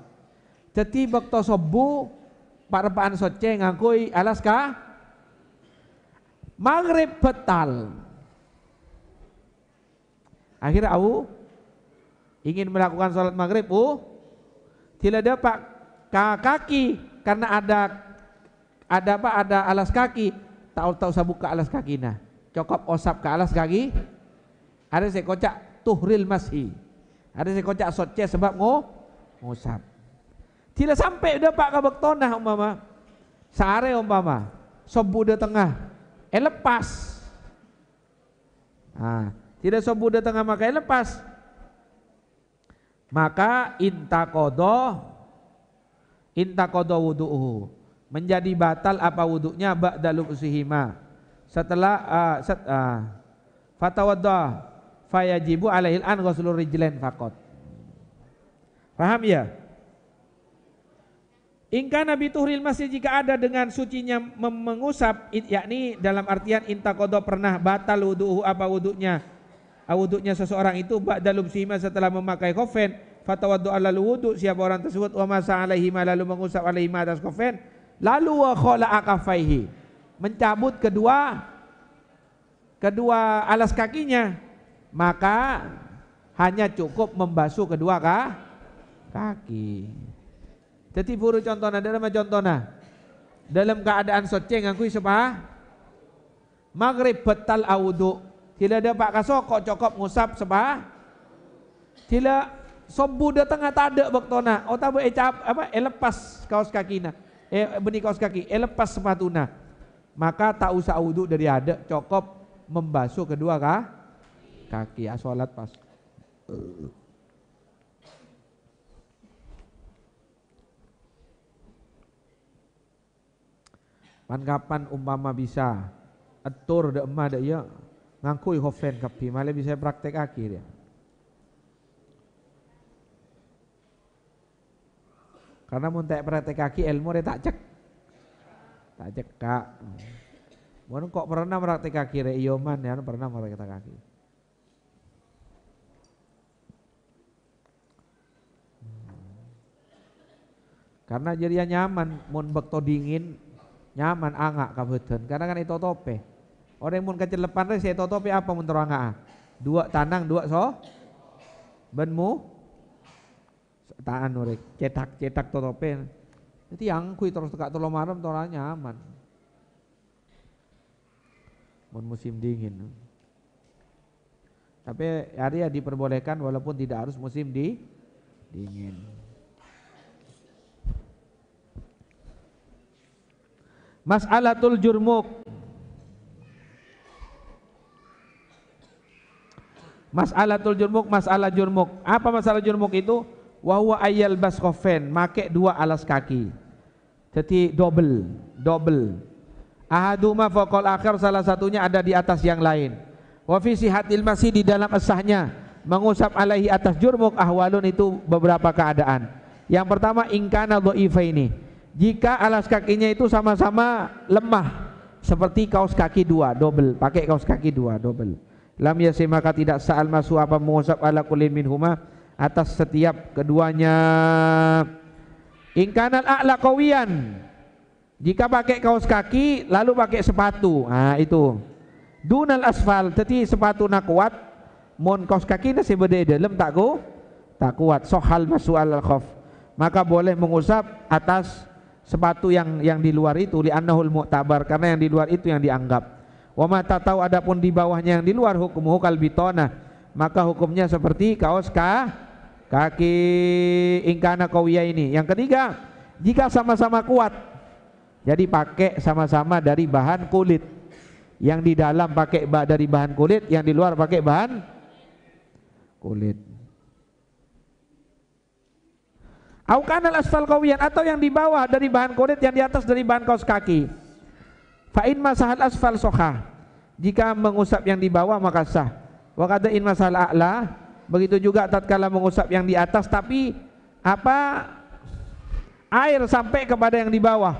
Speaker 1: Ceti bakto sobu parpaan soce ngangkui alas ka maghrib betal. Akhirnya aku ingin melakukan sholat maghrib, uh, tidak dapat kaki karena ada ada apa ada alas kaki tahu tahu saya buka alas kaki nah cokop osap ke alas kaki ada saya kocak tuhril masih ada saya kocak sotce sebab ngo ngosap. tidak sampai udah pak kabak tonah umpama sare umpama sobu udah tengah eh lepas nah, tidak sobu udah tengah maka eh lepas maka intakodoh kodo wudu'uhu menjadi batal apa bak ba'dal usihima setelah uh, set, uh, fatawadda fayajibu alaihil an ghuslur rijlain faqat paham ya Ingka Nabi Tuhril Masih jika ada dengan sucinya mengusap yakni dalam artian intakodo pernah batal wudhu apa wudhunya ah, wudhunya seseorang itu dalum usihima setelah memakai kofen fatawaddu alal wudu siapa orang tersebut wa masa alaihi ma lalu mengusap alaihi ma atas kafan lalu wa khala'a akafaihi mencabut kedua kedua alas kakinya maka hanya cukup membasuh kedua kah? kaki jadi buru contohnya dalam contohnya dalam keadaan soceng aku sepah maghrib betal audu tidak ada pak kasok kok cokop ngusap sebah tidak sobu datang ada baktona otabu oh, ecap apa eh, lepas kaos nak. eh benih kaos kaki elepas eh, nak. maka tak usah wudhu dari ada cukup membasuh kedua kah kaki asolat ah, pas pan kapan umpama bisa atur de emak de ya ngangkui hofen kapi malah bisa praktek akhir ya Karena mun tak praktek kaki ilmu re tak cek. Tak cek kak. Mun kok pernah praktek kaki re ioman iya, ya anu pernah praktek kaki. Hmm. Karena jadi nyaman, mun bekto dingin, nyaman angak kabeten. Karena kan itu tope. Orang mun kecil lepan saya tope apa mun terangak? Ah? Dua tanang, dua so. Benmu ketaan orek cetak cetak toropen jadi yang kui terus tekak tolo marem tora nyaman mun musim dingin tapi hari ya diperbolehkan walaupun tidak harus musim di dingin Mas'alatul jurmuk Mas'alatul jurmuk, masalah jurmuk. Apa masalah jurmuk itu? Wahwa ayal baskofen makai dua alas kaki. Jadi double, double. Ahaduma fakol akhir salah satunya ada di atas yang lain. Wafisi hatil masih di dalam esahnya mengusap alaihi atas jurmuk ahwalun itu beberapa keadaan. Yang pertama ingkana do'ifa ini. Jika alas kakinya itu sama-sama lemah seperti kaos kaki dua double, pakai kaos kaki dua double. Lam yasih maka tidak sa'al masu apa mengusap ala kulin min huma atas setiap keduanya. Ingkanal a'la kawian. Jika pakai kaos kaki lalu pakai sepatu. Nah, itu. Dunal asfal, tetapi sepatu nak kuat, mon kaos kaki nasi berbeda, lem tak ku? Tak kuat. Sohal masuk al khuf. Maka boleh mengusap atas sepatu yang yang di luar itu li annahul mu'tabar karena yang di luar itu yang dianggap. Wa mata tahu adapun di bawahnya yang di luar hukum hukal bitona maka hukumnya seperti kaos kah kaki ingkana kawiyah ini yang ketiga jika sama-sama kuat jadi pakai sama-sama dari bahan kulit yang di dalam pakai dari bahan kulit yang di luar pakai bahan kulit au asfal kawiyan atau yang di bawah dari bahan kulit yang di atas dari bahan kaos kaki fa'in masahal asfal soha jika mengusap yang di bawah maka sah Wakada in masahal a'la begitu juga tatkala mengusap yang di atas tapi apa air sampai kepada yang di bawah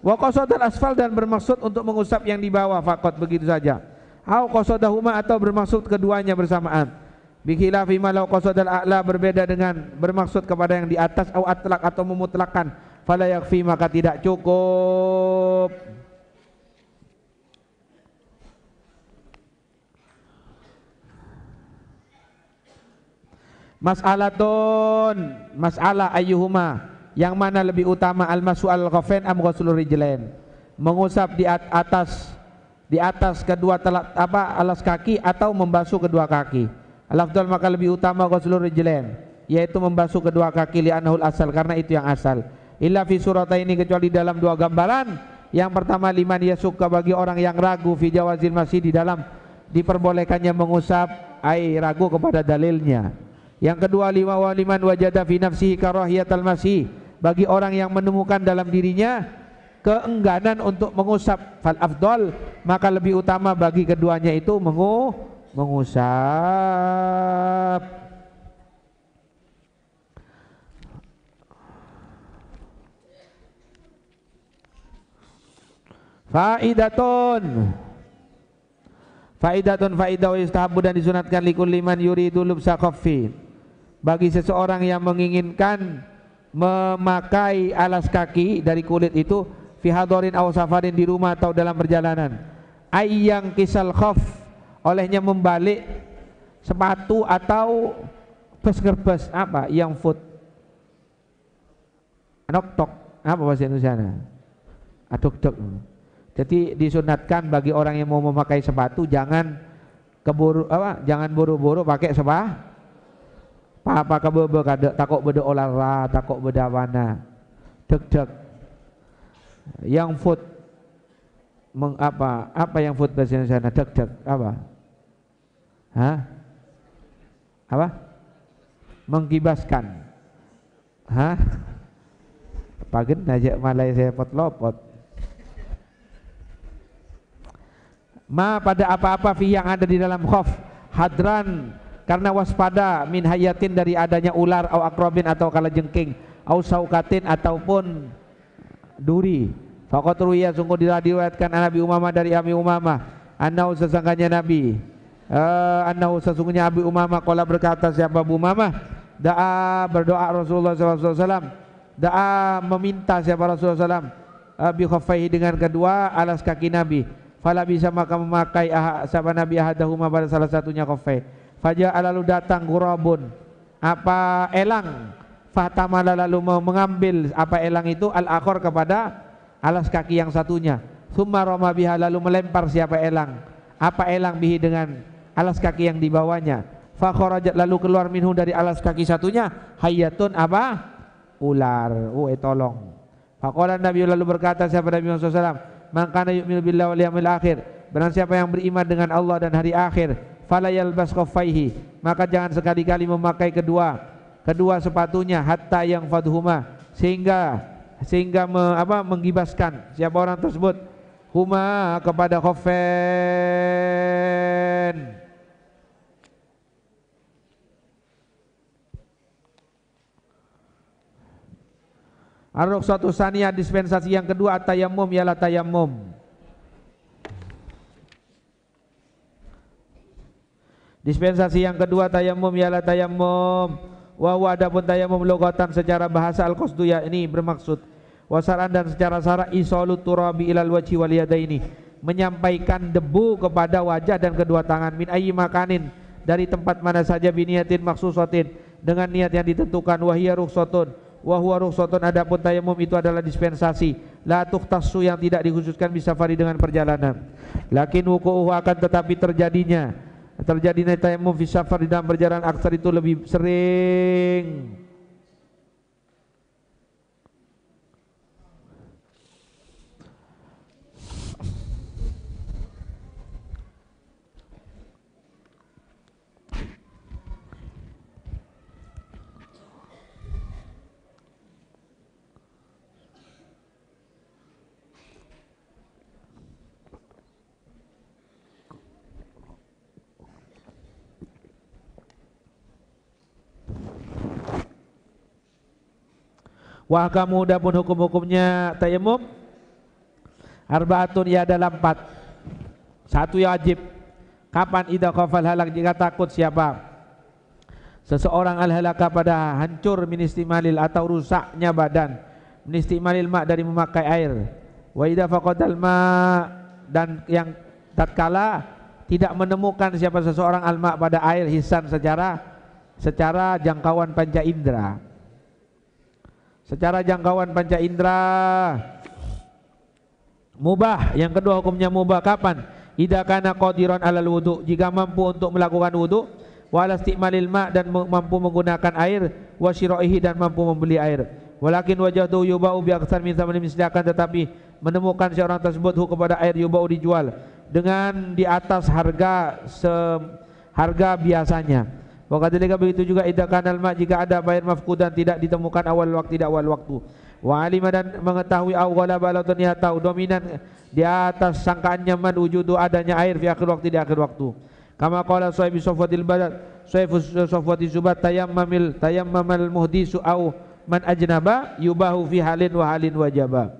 Speaker 1: wa qasadal asfal dan bermaksud untuk mengusap yang di bawah fakot begitu saja au qasadahuma atau bermaksud keduanya bersamaan bikhilafi ma law qasadal a'la berbeda dengan bermaksud kepada yang di atas au atlak atau memutlakan fala yakfi maka tidak cukup Masalah don, masalah ayuhuma. Yang mana lebih utama al-masu al-ghafain am ghusulur rijlain? Mengusap di atas di atas kedua telak apa alas kaki atau membasuh kedua kaki. Al-afdal maka lebih utama ghusulur rijlain yaitu membasuh kedua kaki li'anahul asal karena itu yang asal. Illa fi ini kecuali dalam dua gambaran. Yang pertama liman suka bagi orang yang ragu fi jawazil masih di dalam diperbolehkannya mengusap air ragu kepada dalilnya. Yang kedua lima waliman wajada fi nafsihi karahiyatal masih bagi orang yang menemukan dalam dirinya keengganan untuk mengusap fal afdol maka lebih utama bagi keduanya itu mengu mengusap Faidatun Faidatun faidah istahabu dan disunatkan likul liman yuridu lubsa khaffin bagi seseorang yang menginginkan memakai alas kaki dari kulit itu fihadorin aw safarin di rumah atau dalam perjalanan ayyang kisal khof olehnya membalik sepatu atau peskebes apa yang foot noktok apa bahasa Indonesia aduk dok jadi disunatkan bagi orang yang mau memakai sepatu jangan keburu apa jangan buru-buru pakai sepatu apa kabeh kadek takok beda olara takok beda wana deg-deg yang food mengapa apa yang food bahasa sana deg-deg apa Hah? Apa? Mengkibaskan. Hah? Pagen aja Malaysia pot-lopot. Ma pada apa-apa fi yang ada di dalam khuf hadran karena waspada min hayatin dari adanya ular atau akrobin atau kalajengking atau saukatin ataupun duri faqat ruya sungguh diriwayatkan Nabi Umamah dari Abi Umamah annau sesangkanya Nabi uh, annau sesungguhnya Abi Umamah qala berkata siapa Abu Umamah da'a berdoa Rasulullah SAW da'a meminta siapa Rasulullah SAW Abi eh, bi dengan kedua alas kaki Nabi fala bisa maka memakai ah, sahabat Nabi ahadahuma pada salah satunya khaffai Fajar lalu datang gurabun apa elang Fatamala lalu mau mengambil apa elang itu al akhor kepada alas kaki yang satunya Summa roma biha lalu melempar siapa elang apa elang bihi dengan alas kaki yang dibawanya fakhrajat lalu keluar minhu dari alas kaki satunya hayatun apa ular oh eh, tolong faqala nabi lalu berkata siapa nabi Muhammad SAW maka yu'minu billahi wal yawmil akhir Barang siapa yang beriman dengan Allah dan hari akhir fala yalbas khaffaihi maka jangan sekali-kali memakai kedua kedua sepatunya hatta yang fadhuma sehingga sehingga me, apa menggibaskan siapa orang tersebut huma kepada khoffain Ar-rukhsatu saniyah dispensasi yang kedua at-tayammum ialah tayammum Dispensasi yang kedua tayamum ialah tayamum wahu adapun tayamum logotan secara bahasa al-qasdu ya ini bermaksud wasaran dan secara sara isolu turabi ilal wajhi wal menyampaikan debu kepada wajah dan kedua tangan min ayyi makanin dari tempat mana saja biniatin maksusatin dengan niat yang ditentukan wahia rukhsatun wa huwa adapun tayamum itu adalah dispensasi la tasu yang tidak dikhususkan bisa fari dengan perjalanan lakin wuku'uhu akan tetapi terjadinya terjadi tayamum fi safar di dalam perjalanan aksar itu lebih sering Wa kamu pun hukum-hukumnya tayamum Arbaatun ya dalam empat Satu yang wajib Kapan idha khafal halak jika takut siapa Seseorang al-halaka pada hancur ministimalil atau rusaknya badan Ministimalil mak dari memakai air Wa idha faqadal ma Dan yang tatkala tidak menemukan siapa seseorang alma pada air hisan secara secara jangkauan panca indera secara jangkauan panca indera mubah yang kedua hukumnya mubah kapan idza kana qadiran alal wudu jika mampu untuk melakukan wudu wala istimalil ma dan mampu menggunakan air wa dan mampu membeli air walakin wajadu yubau bi aktsar min thamanin misdakan tetapi menemukan seorang tersebut hukum kepada air yubau dijual dengan di atas harga se harga biasanya Wa kadzalika begitu juga idza kanal ma jika ada bayar mafkudan tidak ditemukan awal waktu tidak awal waktu. Wa alima dan mengetahui awwala balatun ya tahu dominan di atas sangkaannya man wujudu adanya air fi akhir waktu di akhir waktu. Kama qala sahibi sofwatil badat sahibus sofwati subat tayammamil tayammamal muhdisu au man ajnaba yubahu fi halin wa halin wajaba.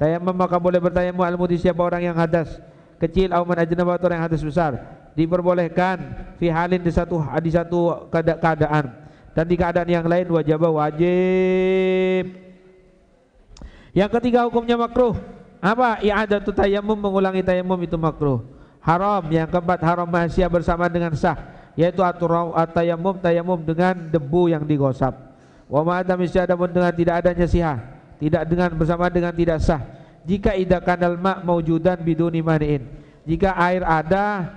Speaker 1: Tayammum maka boleh bertayammum al-mudhi siapa orang yang hadas kecil au man ajnaba atau orang yang hadas besar diperbolehkan fi halin di satu di satu keadaan dan di keadaan yang lain wajib wajib. Yang ketiga hukumnya makruh. Apa? I'adatu tayammum mengulangi tayammum itu makruh. Haram yang keempat haram maksiat bersama dengan sah yaitu aturau tayammum tayammum dengan debu yang digosap. Wa ma adam dengan tidak adanya sihah, tidak dengan bersama dengan tidak sah. Jika idakan al ma maujudan biduni maniin. Jika air ada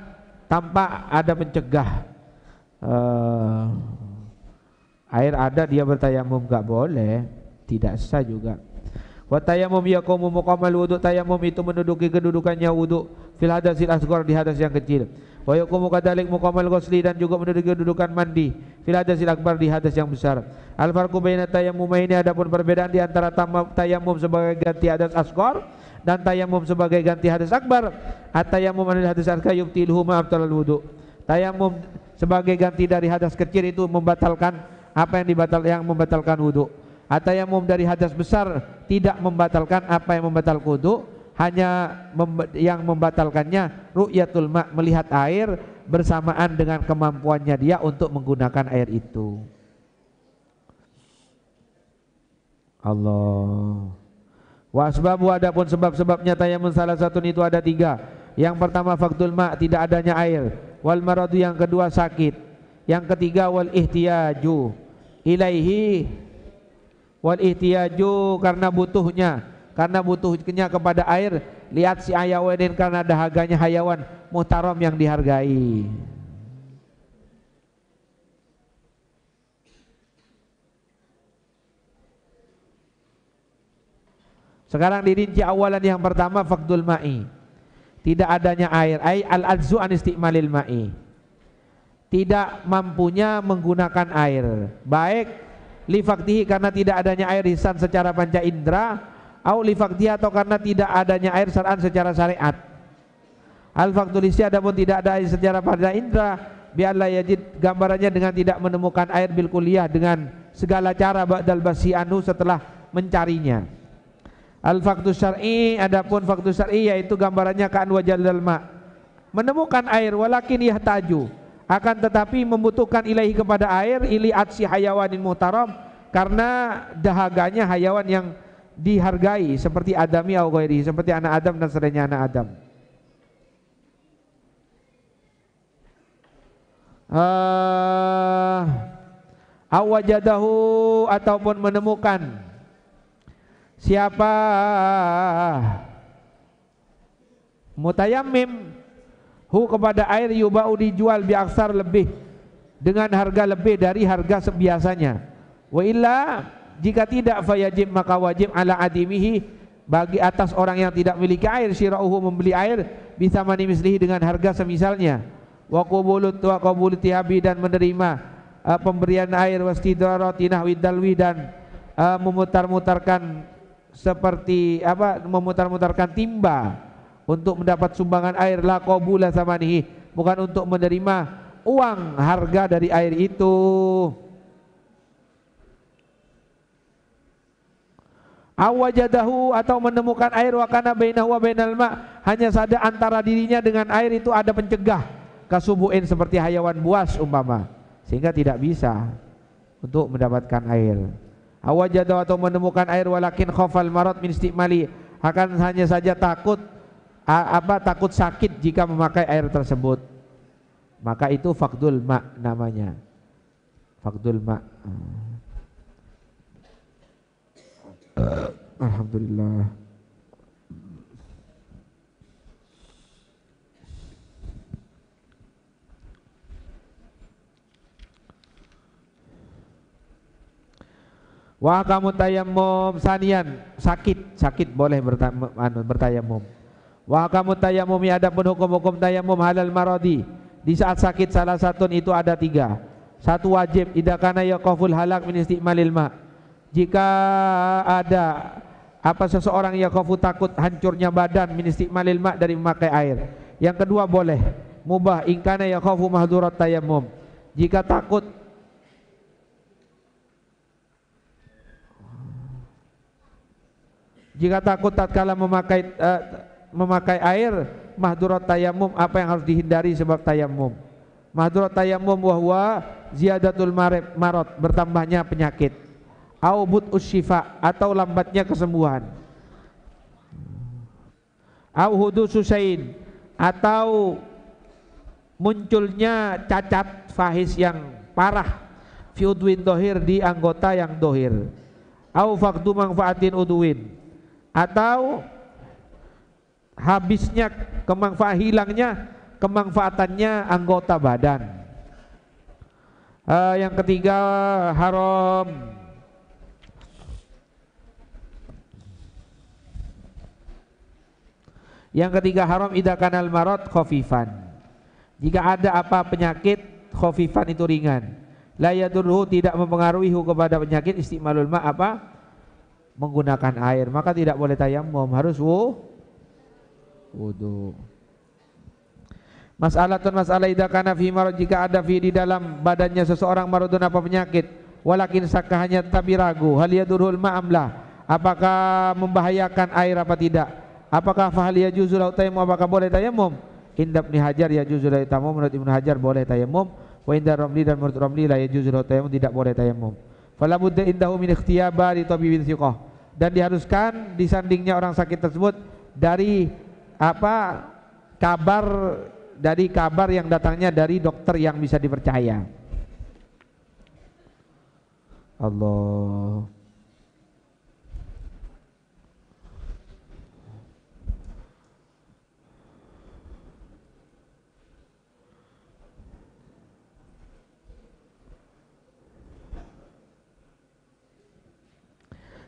Speaker 1: tanpa ada mencegah uh, air ada dia bertayamum enggak boleh tidak sah juga wa tayamum yaqumu muqamal wudu tayamum itu menduduki kedudukannya wudu fil hadasil asghar di hadas yang kecil wa yaqumu kadalik muqamal ghusli dan juga menduduki kedudukan mandi fil hadasil akbar di hadas yang besar al farqu baina tayammumaini adapun perbedaan di antara tayamum sebagai ganti hadas asghar dan tayamum sebagai ganti hadis akbar at-tayamum anil hadis akbar yubtiluhu maaf abtalal wudu tayamum sebagai ganti dari hadas kecil itu membatalkan apa yang dibatal yang membatalkan wudu atayamum dari hadas besar tidak membatalkan apa yang membatalkan wudhu hanya mem yang membatalkannya ru'yatul ma melihat air bersamaan dengan kemampuannya dia untuk menggunakan air itu Allah Wasbab adapun sebab-sebabnya tayamun salah satu itu ada tiga. Yang pertama faktul ma tidak adanya air. Wal maradu yang kedua sakit. Yang ketiga wal ihtiyaju ilaihi wal ihtiyaju karena butuhnya karena butuhnya kepada air lihat si ayawanin karena dahaganya hayawan Mutarom yang dihargai. Sekarang dirinci awalan yang pertama fakdul ma'i. Tidak adanya air. Ai al-adzu an istimalil ma'i. Tidak mampunya menggunakan air. Baik li faktihi karena tidak adanya air hisan secara panca indera au li faktihi atau karena tidak adanya air saran secara syariat. Al faktul adapun tidak ada air secara panca indera biarlah yajid gambarannya dengan tidak menemukan air bil kuliah dengan segala cara ba'dal basi'anu setelah mencarinya. Al faktu syar'i adapun faktu syar'i yaitu gambarannya kan wajal ma. Menemukan air walakin yahtaju akan tetapi membutuhkan ilahi kepada air ili atsi hayawanin mutaram karena dahaganya hayawan yang dihargai seperti adami au ghairi seperti anak Adam dan selainnya anak Adam. Uh, ah, awajadahu ataupun menemukan siapa mutayamim hu kepada air yubau dijual biaksar lebih dengan harga lebih dari harga sebiasanya wa illa jika tidak fayajib maka wajib ala adimihi bagi atas orang yang tidak memiliki air syirauhu membeli air bisa manimislihi dengan harga semisalnya wa qubulut wa qabul dan menerima uh, pemberian air wastidraratinah widalwi dan uh, memutar-mutarkan seperti apa memutar-mutarkan timba untuk mendapat sumbangan air la qabula samanihi bukan untuk menerima uang harga dari air itu awajadahu atau menemukan air wakana bainahu wa bainal ma hanya saja antara dirinya dengan air itu ada pencegah kasubuin seperti hayawan buas umpama sehingga tidak bisa untuk mendapatkan air awajadu atau menemukan air walakin khofal marot min istimali akan hanya saja takut apa takut sakit jika memakai air tersebut maka itu fakdul mak namanya fakdul mak ah. Alhamdulillah Wa kamu tayamum sanian sakit sakit boleh anu, bertayamum. Wa kamu tayamum ya ada pun hukum-hukum tayammum halal maradi. Di saat sakit salah satu itu ada tiga. Satu wajib idakana yaqaful halak min istimalil ma. Jika ada apa seseorang yaqafu takut hancurnya badan min istimalil ma dari memakai air. Yang kedua boleh mubah ingkana yaqafu mahdurat tayamum. Jika takut Jika takut tatkala memakai uh, memakai air, mahdurat tayamum apa yang harus dihindari sebab tayamum? Mahdurat tayamum bahwa ziyadatul marot bertambahnya penyakit. Au but syifa atau lambatnya kesembuhan. Au hudusu atau munculnya cacat fahis yang parah fi udwin dohir di anggota yang dohir au fakdu manfaatin udwin atau habisnya kemanfaat hilangnya kemanfaatannya anggota badan uh, yang ketiga haram yang ketiga haram idakan marot kofifan jika ada apa penyakit kofifan itu ringan layadurhu tidak mempengaruhi kepada penyakit istimalulma apa menggunakan air maka tidak boleh tayamum harus wudu Mas'alatun mas'alah idza kana fi marad jika ada fi di dalam badannya seseorang maradun apa penyakit walakin sakah hanya tapi ragu hal yadurul ma'amlah apakah membahayakan air apa tidak apakah fahal yajuzu lahu apakah boleh tayamum? inda Ibnu Hajar yajuzu lahu menurut Ibnu Hajar boleh tayamum. wa inda Ramli dan menurut Romli la yajuzu lahu tidak boleh tayamum fala budda indahu min ikhtiyabari tabibin thiqah dan diharuskan disandingnya orang sakit tersebut dari apa kabar dari kabar yang datangnya dari dokter yang bisa dipercaya Allah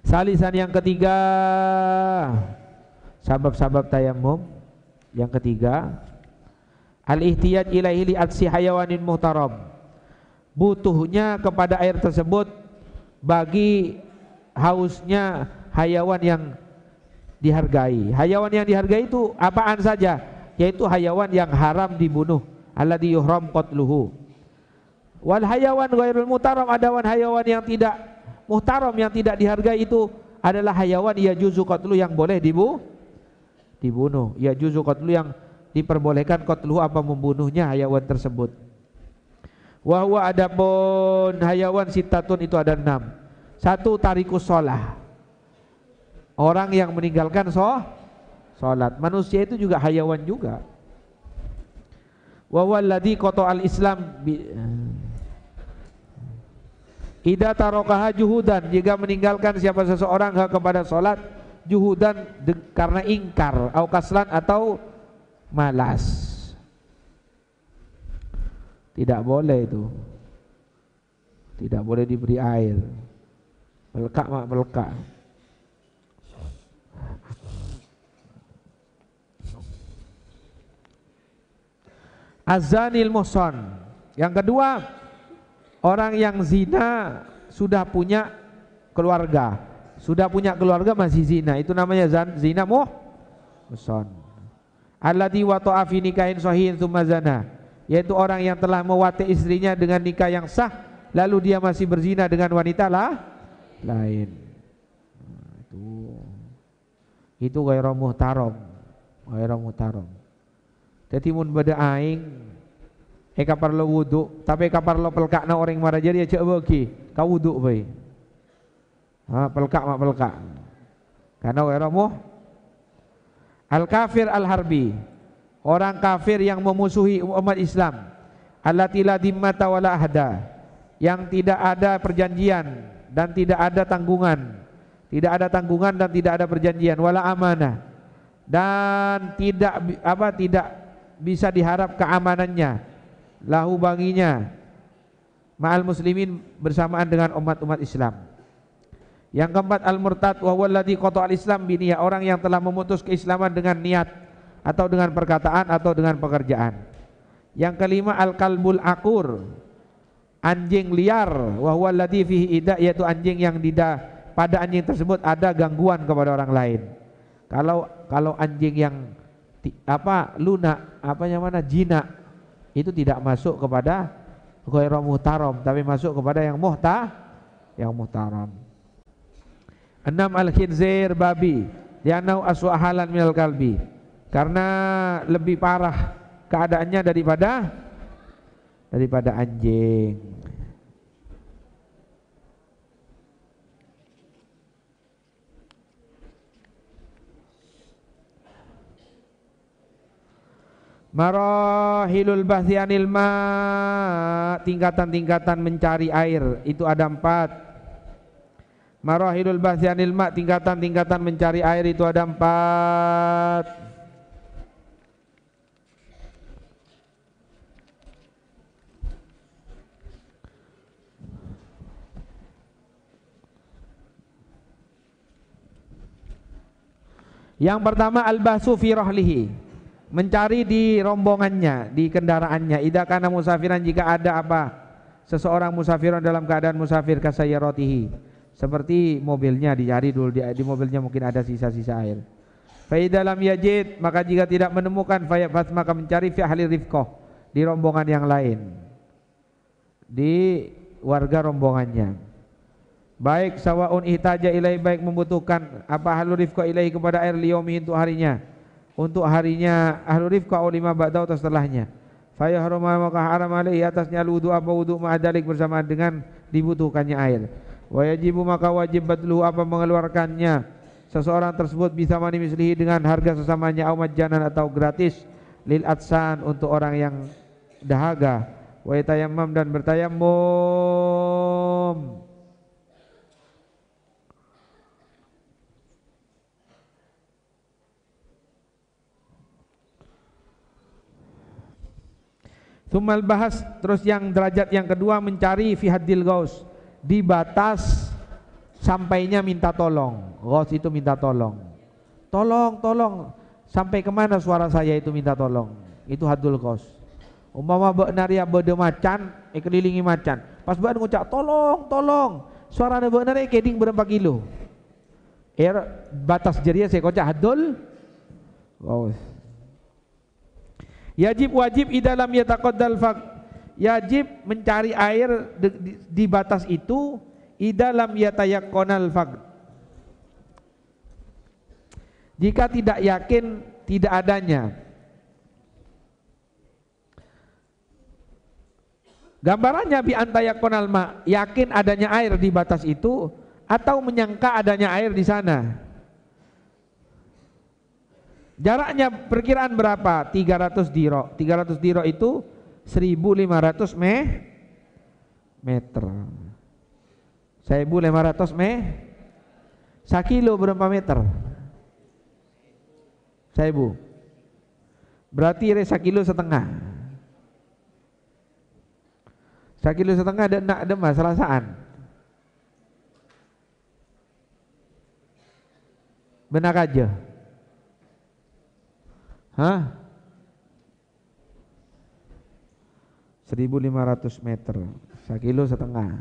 Speaker 1: Salisan yang ketiga Sabab-sabab tayamum Yang ketiga Al-ihtiyaj ilaihi li'atsi hayawanin muhtaram Butuhnya kepada air tersebut Bagi hausnya hayawan yang dihargai Hayawan yang dihargai itu apaan saja Yaitu hayawan yang haram dibunuh Alladhi yuhram qatluhu Wal hayawan ghairul mutaram Ada hayawan yang tidak muhtaram yang tidak dihargai itu adalah hayawan ya juzu qatlu yang boleh dibu dibunuh ya juzu qatlu yang diperbolehkan qatlu apa membunuhnya hayawan tersebut wa huwa adapun hayawan sitatun itu ada enam satu tarikus sholah orang yang meninggalkan so sholat manusia itu juga hayawan juga wa walladhi qata al islam bi, Ida tarokah juhudan jika meninggalkan siapa seseorang kepada sholat juhudan karena ingkar au kaslan atau malas. Tidak boleh itu. Tidak boleh diberi air. Melekak mak melekak. Azanil muhson. Yang kedua, Orang yang zina sudah punya keluarga, sudah punya keluarga masih zina. Itu namanya zina muh muson. Allati wata'a fi nikahin sahihin tsumma zana, yaitu orang yang telah mewati istrinya dengan nikah yang sah lalu dia masih berzina dengan wanita lah lain. Nah, itu itu ghairu muhtaram, ghairu muhtaram. Jadi mun beda aing Eka perlu wudhu, tapi eka perlu pelkak na orang marah jadi cek beki, kau wudhu bayi. Ha, pelkak mak pelkak. Karena weramu al kafir al harbi, orang kafir yang memusuhi umat Islam. Allati la dimmata wala ahda, yang tidak ada perjanjian dan tidak ada tanggungan. Tidak ada tanggungan dan tidak ada perjanjian wala amanah dan tidak apa tidak bisa diharap keamanannya lahu baginya ma'al muslimin bersamaan dengan umat-umat Islam. Yang keempat al-murtad wa walladhi qata al-islam biniyah, orang yang telah memutus keislaman dengan niat atau dengan perkataan atau dengan pekerjaan. Yang kelima al-kalbul akur, anjing liar wa alladhi fihi ida yaitu anjing yang dida pada anjing tersebut ada gangguan kepada orang lain. Kalau kalau anjing yang apa lunak apa namanya jinak itu tidak masuk kepada ghairu muhtaram tapi masuk kepada yang muhta yang muhtaram enam al khinzir babi yanau aswahalan minal kalbi karena lebih parah keadaannya daripada daripada anjing Marahilul bahthi anil ma tingkatan-tingkatan mencari air itu ada empat Marahilul bahthi anil ma tingkatan-tingkatan mencari air itu ada empat Yang pertama al-bahsu fi rahlihi mencari di rombongannya, di kendaraannya. Idza kana musafiran jika ada apa? Seseorang musafiran dalam keadaan musafir kasayyaratihi. Seperti mobilnya dicari dulu di, di mobilnya mungkin ada sisa-sisa air. Fa dalam yajid maka jika tidak menemukan fayafat maka mencari fi ahli rifqah di rombongan yang lain. Di warga rombongannya. Baik sawaun ihtaja ilai baik membutuhkan apa ahli rifqah ilai kepada air liomi untuk harinya untuk harinya ahlul rifqa au lima ba'da atau setelahnya. Fa yahruma maka haram alaihi atasnya wudu apa wudu ma'adalik bersama dengan dibutuhkannya air. Wa yajibu maka wajib batlu apa mengeluarkannya. Seseorang tersebut bisa manimislihi dengan harga sesamanya au janan atau gratis lil atsan untuk orang yang dahaga. Wa yatayammam dan bertayammum Thumal bahas terus yang derajat yang kedua mencari fi haddil gaus di batas sampainya minta tolong. Gaus itu minta tolong. Tolong, tolong. Sampai kemana suara saya itu minta tolong? Itu haddul gaus. Umpama bek naria ya bede macan, ikelilingi eh, macan. Pas bek ngucap tolong, tolong. Suara bek naria keding berapa kilo? Er batas jeria saya kocak haddul gaus. Yajib wajib idalam yataqaddal faq yajib mencari air di, di, di batas itu idalam yatayakkonal faq jika tidak yakin tidak adanya gambarannya bi antayakonal ma yakin adanya air di batas itu atau menyangka adanya air di sana Jaraknya perkiraan berapa? 300 diro. 300 diro itu 1500 me meter. 1500 me Sakilo berapa meter? ibu. Berarti sakilo setengah. Sakilo setengah dan nak demah selasaan. Benar aja. Hah? 1500 meter, sekilo setengah.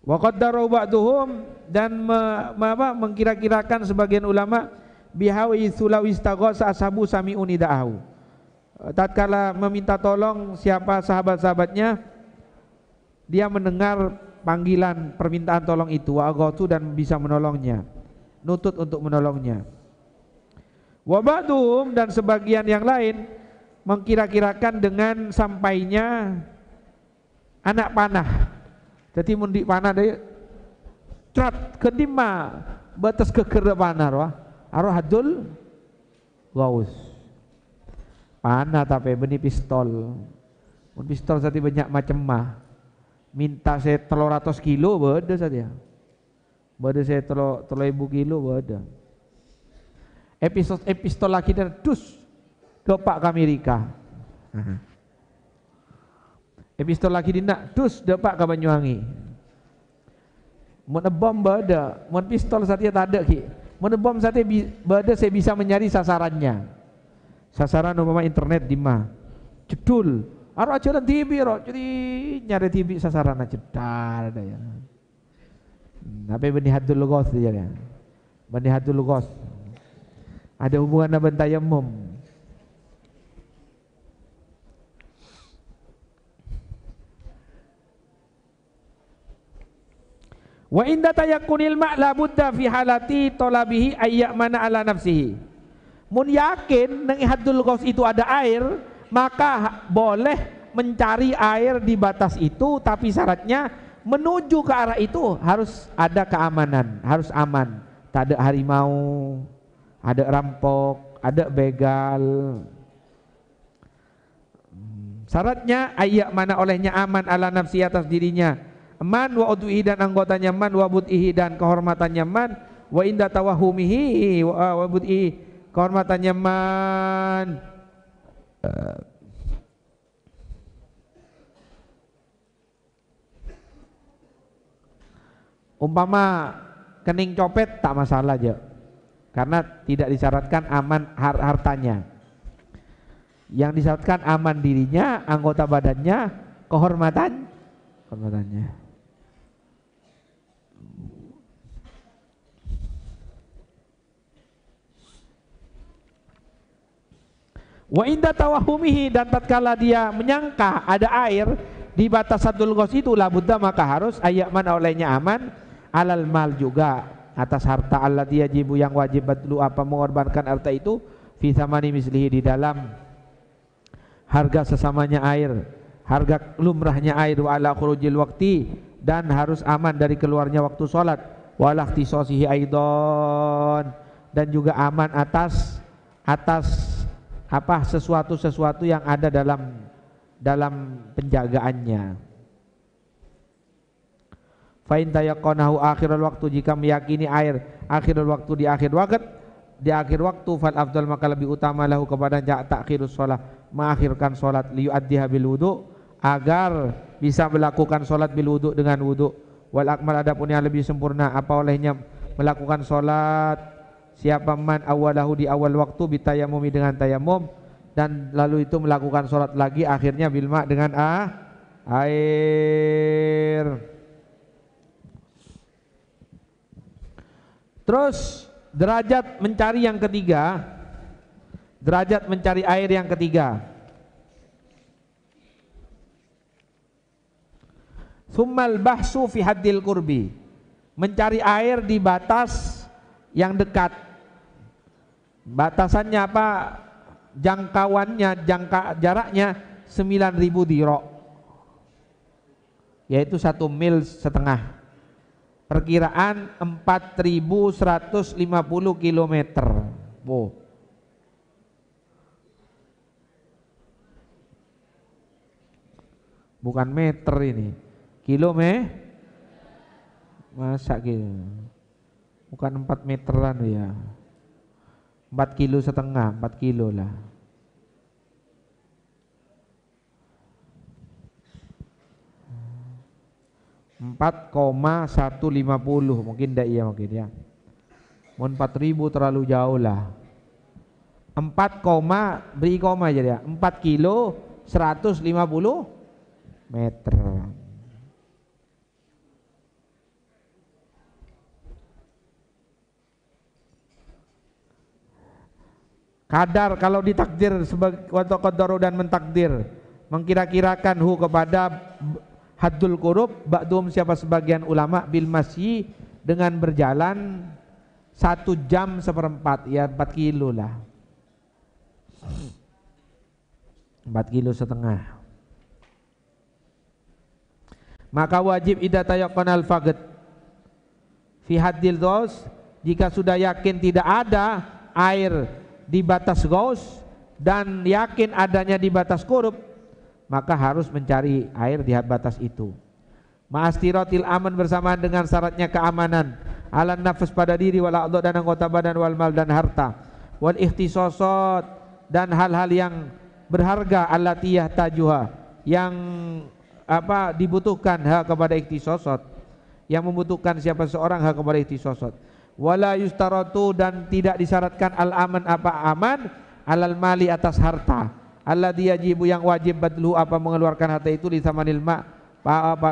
Speaker 1: Wakat darau ba'duhum dan me, me, apa, mengkira-kirakan sebagian ulama bihawi sulawistaghos ashabu sami da'ahu. Eh, tatkala meminta tolong siapa sahabat-sahabatnya dia mendengar panggilan permintaan tolong itu wa dan bisa menolongnya. Nutut untuk menolongnya. Wabah ba'duhum dan sebagian yang lain mengkira-kirakan dengan sampainya anak panah. Jadi mundik panah dari trat kedima batas kekerda panah wah. Arahadul gaus. Panah tapi benih pistol. Mun pistol tadi banyak macam mah. Minta saya telur ratus kilo beda saja. Ya. Beda saya telur telur ibu kilo beda episode epistola kita dus dopak ke Amerika. Mhm. Epistola kita nak dus dopak kami Banyuwangi. Mun bom berada, mun pistol saja tak ada ki. Mun bom saja berada saya bisa mencari sasarannya. Sasaran umpama internet di mah. Cedul. Arah jalan TV roh, jadi nyari TV sasaran cedar ada ya. Tapi benih hadul lugos dia ya. Benih hadul lugos. Ada hubungan dengan tayamum. Wa inda tayakunil ma' labudda fi halati talabihi mana ala nafsihi. Mun yakin nang haddul itu ada air, maka boleh mencari air di batas itu tapi syaratnya menuju ke arah itu harus ada keamanan, harus aman. Tak ada harimau, ada rampok, ada begal. Syaratnya ayak mana olehnya aman ala nafsi atas dirinya. Man wa udwi dan anggotanya man wa bud'ihi dan kehormatannya man wa inda tawahumihi wa, wa kehormatannya man. Umpama kening copet tak masalah aja karena tidak disyaratkan aman hartanya. Yang disyaratkan aman dirinya, anggota badannya, kehormatan, kehormatannya. Wa inda tawahumihi dan tatkala dia menyangka ada air di batas satu ghos itu labudda maka harus mana olehnya aman alal mal juga atas harta Allah dia jibu yang wajib badlu apa mengorbankan harta itu visa mani mislihi di dalam harga sesamanya air harga lumrahnya air wa ala khurujil waqti dan harus aman dari keluarnya waktu salat wa ala ikhtisasihi dan juga aman atas atas apa sesuatu-sesuatu yang ada dalam dalam penjagaannya Fa'in tayakonahu akhirul waktu jika meyakini air akhirul waktu di akhir waktu di akhir waktu fal afdal maka lebih utama lahu kepada takhirus sholat mengakhirkan sholat liyu'addiha bil wudu agar bisa melakukan sholat bil wudu dengan wudu wal akmal adapun yang lebih sempurna apa olehnya melakukan sholat siapa man awalahu di awal waktu bitayamumi dengan tayamum dan lalu itu melakukan sholat lagi akhirnya bilma dengan ah air Terus derajat mencari yang ketiga, derajat mencari air yang ketiga. Summal bahsu fi haddil kurbi. Mencari air di batas yang dekat. Batasannya apa? Jangkauannya, jangka jaraknya 9000 dirok. Yaitu satu mil setengah perkiraan 4150 km. Wow. Bukan meter ini. Kilome. Masa gitu. Bukan 4 meteran ya. 4 kilo setengah, 4 kilo lah. 4,150 mungkin tidak iya mungkin ya. Mohon 4000 terlalu jauh lah. 4, beri koma aja ya. 4 kilo 150 meter. Kadar kalau ditakdir sebagai kodoro dan mentakdir mengkira-kirakan hu kepada haddul kurub, ba'dum siapa sebagian ulama bil masih dengan berjalan satu jam seperempat ya empat kilo lah empat kilo setengah maka wajib idza al faqd fi haddil dos jika sudah yakin tidak ada air di batas gaus dan yakin adanya di batas kurub maka harus mencari air di batas itu. Ma'astiratil aman bersamaan dengan syaratnya keamanan ala nafas pada diri wal adad dan anggota badan wal mal dan harta wal ikhtisasat dan hal-hal yang berharga alatiyah tajuha yang apa dibutuhkan ha kepada ikhtisosot. yang membutuhkan siapa seorang ha kepada ikhtisosot. wala yustaratu dan tidak disyaratkan al aman apa aman alal mali atas harta alladhi yajibu yang wajib badlu apa mengeluarkan harta itu li samanil ma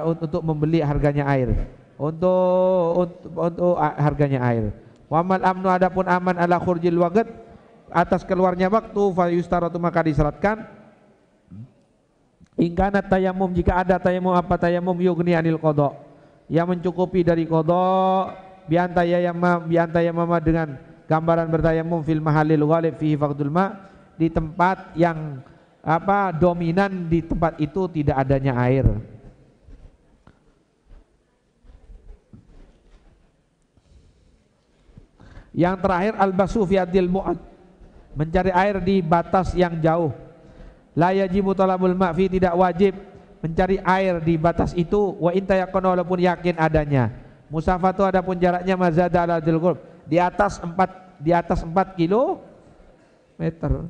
Speaker 1: untuk membeli harganya air untuk untuk, untuk harganya air wamal amnu adapun aman ala khurjil waqt atas keluarnya waktu fa yustaratu maka disyaratkan Ingkana tayamum jika ada tayamum apa tayamum yugni anil kodok yang mencukupi dari kodok biantaya yama biantaya mama dengan gambaran bertayamum fil mahalil ghalib fihi faqdul ma di tempat yang apa dominan di tempat itu tidak adanya air. Yang terakhir al-basu fi adil mu'ad mencari air di batas yang jauh. La yajibu talabul ma'fi tidak wajib mencari air di batas itu wa in walaupun yakin adanya. Musafatu adapun jaraknya mazada ala di atas 4 di atas 4 kilo meter.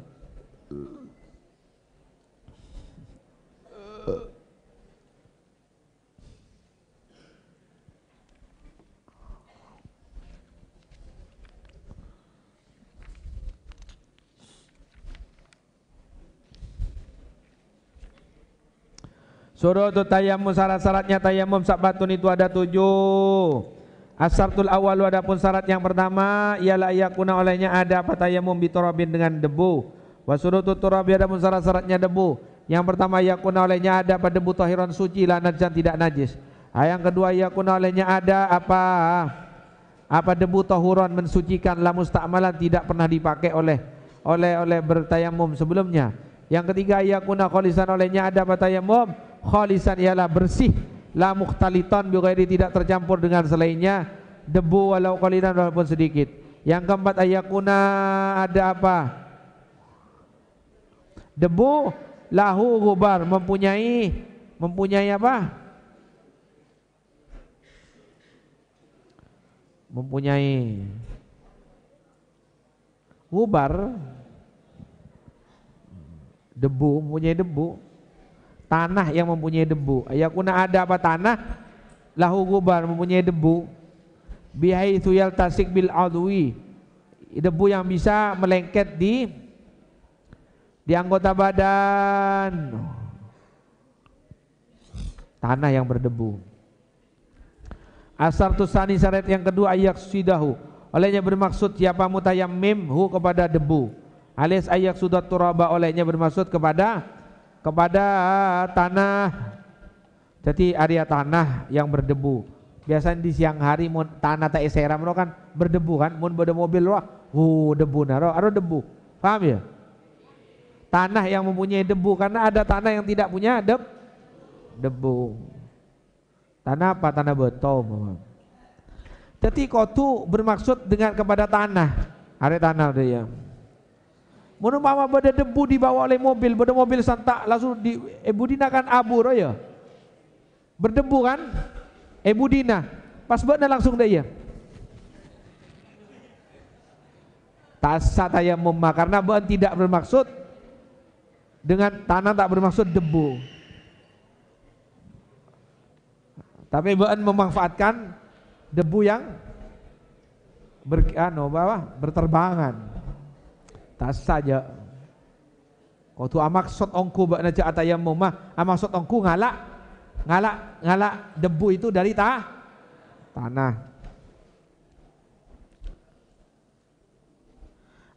Speaker 1: Suruh tu tayamum syarat-syaratnya tayamum sabatun itu ada tujuh Asartul awal adapun syarat yang pertama ialah kuna olehnya ada apa tayamum bitorobin dengan debu Wasurutu turabi ada syarat syaratnya debu. Yang pertama yakuna olehnya ada pada debu tahiran suci la najan tidak najis. Ah, yang kedua yakuna olehnya ada apa? Apa debu tahuron mensucikan la musta'malan tidak pernah dipakai oleh oleh oleh bertayamum sebelumnya. Yang ketiga yakuna kholisan olehnya ada pada tayamum. Kholisan ialah bersih la mukhtalitan bi tidak tercampur dengan selainnya debu walau qalilan walaupun sedikit. Yang keempat ayakuna ada apa? Debu lahu gubar mempunyai mempunyai apa? Mempunyai gubar debu mempunyai debu tanah yang mempunyai debu ayakuna ada apa tanah lahu gubar mempunyai debu bihaitsu yaltasik bil adwi debu yang bisa melengket di di anggota badan tanah yang berdebu asar tusani syarat yang kedua ayak sidahu olehnya bermaksud siapa mutayammim hu kepada debu alias ayak sudah turaba olehnya bermaksud kepada kepada tanah jadi area tanah yang berdebu biasanya di siang hari mun tanah tak eseram kan berdebu kan mun bodo mobil wah uh debu naro aro debu paham ya tanah yang mempunyai debu karena ada tanah yang tidak punya deb debu tanah apa tanah bentol jadi kotu bermaksud dengan kepada tanah ada tanah dia Mama pada debu dibawa oleh mobil, pada mobil santak langsung di kan abu raya. Berdebu kan? dina Pas benda langsung dia. Ya. Tak sah tayamum karena bukan tidak bermaksud dengan tanah tak bermaksud debu. Tapi Baan memanfaatkan debu yang ber, bahwa anu, berterbangan. Tak saja. Kau tu amaksud ongku Baan aja atayam mumah. Amaksud ongku ngalak. Ngalak, ngalak debu itu dari ta, tanah.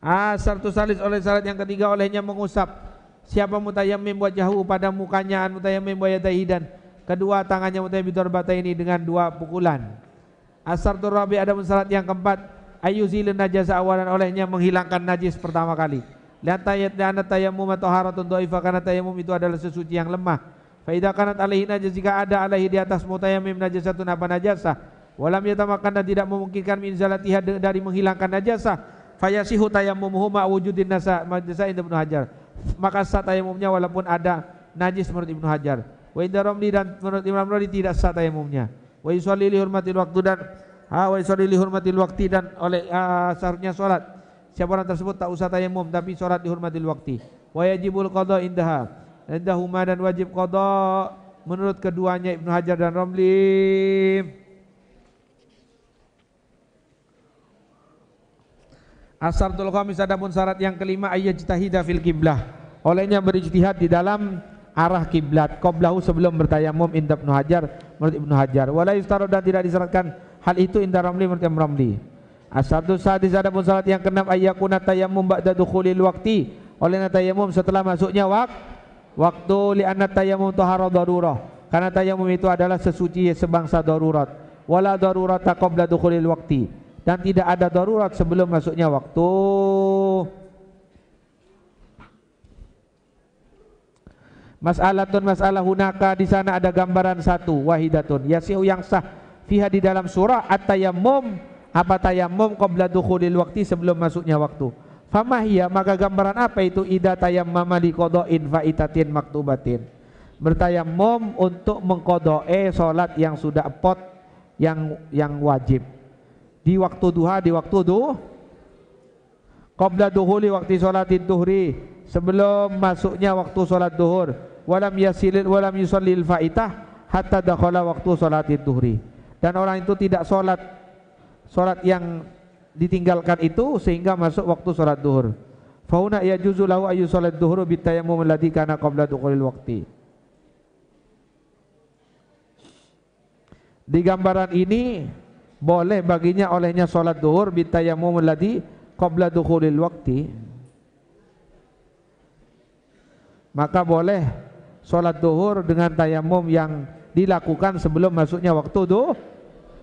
Speaker 1: Asar ah, tu salis oleh syarat yang ketiga olehnya mengusap Siapa mutayammim jahu pada mukanya an mutayammim wa yadaihi dan kedua tangannya mutayammim bata ini dengan dua pukulan. Asar turabi ada syarat yang keempat ayuzilun najasa awalan olehnya menghilangkan najis pertama kali. Lihat dan tayammum atau haratun doifa karena tayammum itu adalah sesuci yang lemah. Faidah kanat alaihi najis jika ada alaihi di atas mutayammim najasatun napa najasa. Walam yatamakan dan tidak memungkinkan min zalatiha dari menghilangkan najasa. Fayasihu tayammumuhu ma wujudin nasa majasa Ibnu Hajar maka sah tayamumnya walaupun ada najis menurut Ibnu Hajar. Wa inda Ramli dan menurut Imam Romli tidak sah tayamumnya. Wa yusalli li hurmatil waktu dan ha wa yusalli li hurmatil waktu dan oleh uh, seharusnya salat. Siapa orang tersebut tak usah tayamum tapi salat dihormatil waktu. Wa yajibul qada indaha. Indahuma dan wajib qada menurut keduanya Ibnu Hajar dan Romli. Asartul khamis adapun syarat yang kelima ayyajtahida fil kiblah. Olehnya berijtihad di dalam arah kiblat qablahu sebelum bertayamum inda Ibnu Hajar menurut Ibnu Hajar. Wala yustaru dan tidak disyaratkan hal itu inda Ramli menurut Imam Ramli. Asartu sadis adapun syarat yang keenam ayyakuna tayammum ba'da dukhulil waqti. Olehnya tayamum setelah masuknya wak waktu li anna tayamum tahara darurah. Karena tayamum itu adalah sesuci sebangsa darurat. Wala darurata qabla dukhulil waqti dan tidak ada darurat sebelum masuknya waktu Mas'alatun mas'alah hunaka di sana ada gambaran satu wahidatun yasihu yang sah fiha di dalam surah at-tayammum apa tayammum qabla dukhulil waqti sebelum masuknya waktu famahia maka gambaran apa itu ida tayammama li qada'in faitatin maktubatin bertayammum untuk mengkodoe salat yang sudah pot yang yang wajib di waktu duha di waktu duh, qabla duhuli waktu salatin duhri sebelum masuknya waktu salat duhur walam yasilil walam yusallil faitah hatta dakhala waktu salatin duhri dan orang itu tidak salat salat yang ditinggalkan itu sehingga masuk waktu salat duhur fauna yajuzu lahu ayu salat duhur bitayammum alladhi kana qabla duhulil waqti di gambaran ini boleh baginya olehnya sholat duhur bitayamum ladhi qabla duhulil wakti maka boleh sholat duhur dengan tayamum yang dilakukan sebelum masuknya waktu duh,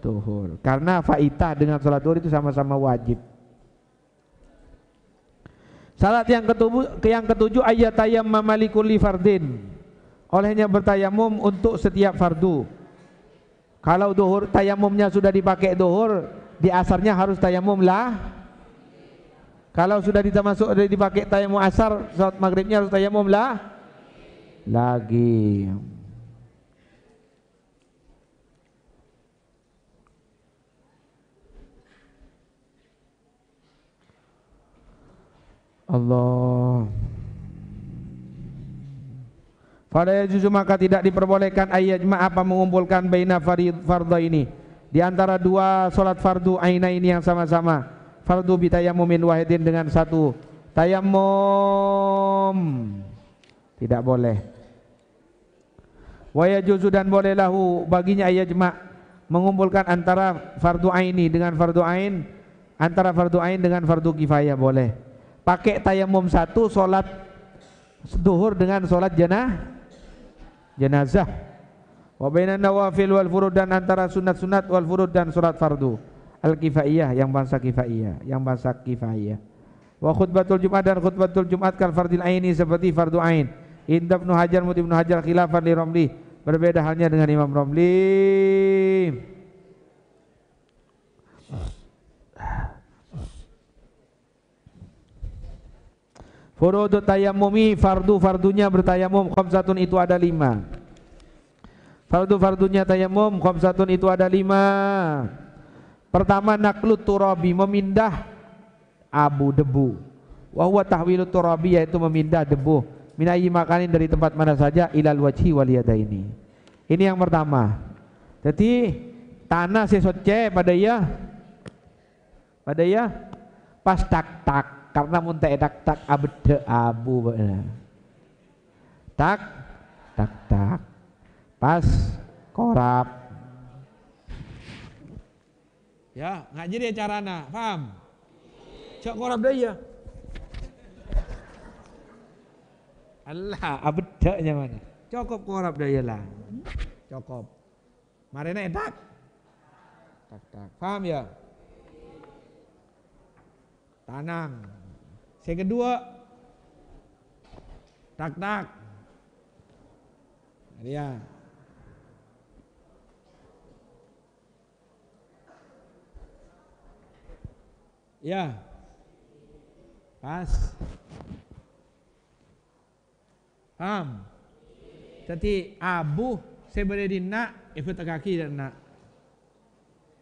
Speaker 1: duhur karena faitah dengan sholat duhur itu sama-sama wajib salat yang ketujuh, yang ketujuh ayat tayam mamalikuli fardin olehnya bertayamum untuk setiap fardu kalau duhur tayamumnya sudah dipakai duhur, di asarnya harus tayamum lah. Kalau sudah masuk sudah dipakai tayamum asar, saat maghribnya harus tayamum lah. Lagi. Allah pada juzu maka tidak diperbolehkan ayyajma apa mengumpulkan baina fardhu ini di antara dua salat fardu aina ini yang sama-sama fardu bitayamumin wahidin dengan satu tayamum tidak boleh wa juzu dan boleh lahu baginya ayyajma mengumpulkan antara fardu aini dengan fardu ain antara fardu ain dengan fardu kifayah boleh pakai tayamum satu salat duhur dengan salat jannah jenazah wa bainan nawafil wal furud dan antara sunat-sunat wal furud dan surat fardu al kifaiyah yang bangsa kifaiyah yang bangsa kifaiyah wa khutbatul jumat dan khutbatul jumat kal fardil aini seperti fardu ain inda ibnu hajar mut ibnu hajar khilafan li ramli berbeda halnya dengan imam ramli Furudu tayamumi fardu-fardunya bertayamum khamsatun itu ada lima Fardu-fardunya tayamum khamsatun itu ada lima Pertama naklu turabi memindah abu debu Wahuwa tahwilu turabi yaitu memindah debu Minayi makanin dari tempat mana saja ilal wajhi ini Ini yang pertama Jadi tanah sesoce pada ya Pada ya pas tak tak karena mun tak edak tak abde abu tak tak tak pas korap ya ngaji dia carana paham cok korap deh ya Allah abedaknya mana cukup korap deh ya lah cukup marina edak tak tak paham ya tanang yang kedua, tak-tak. Ya. Ya. Pas. Paham? Jadi abu sebeda dina ikut kaki dan nak.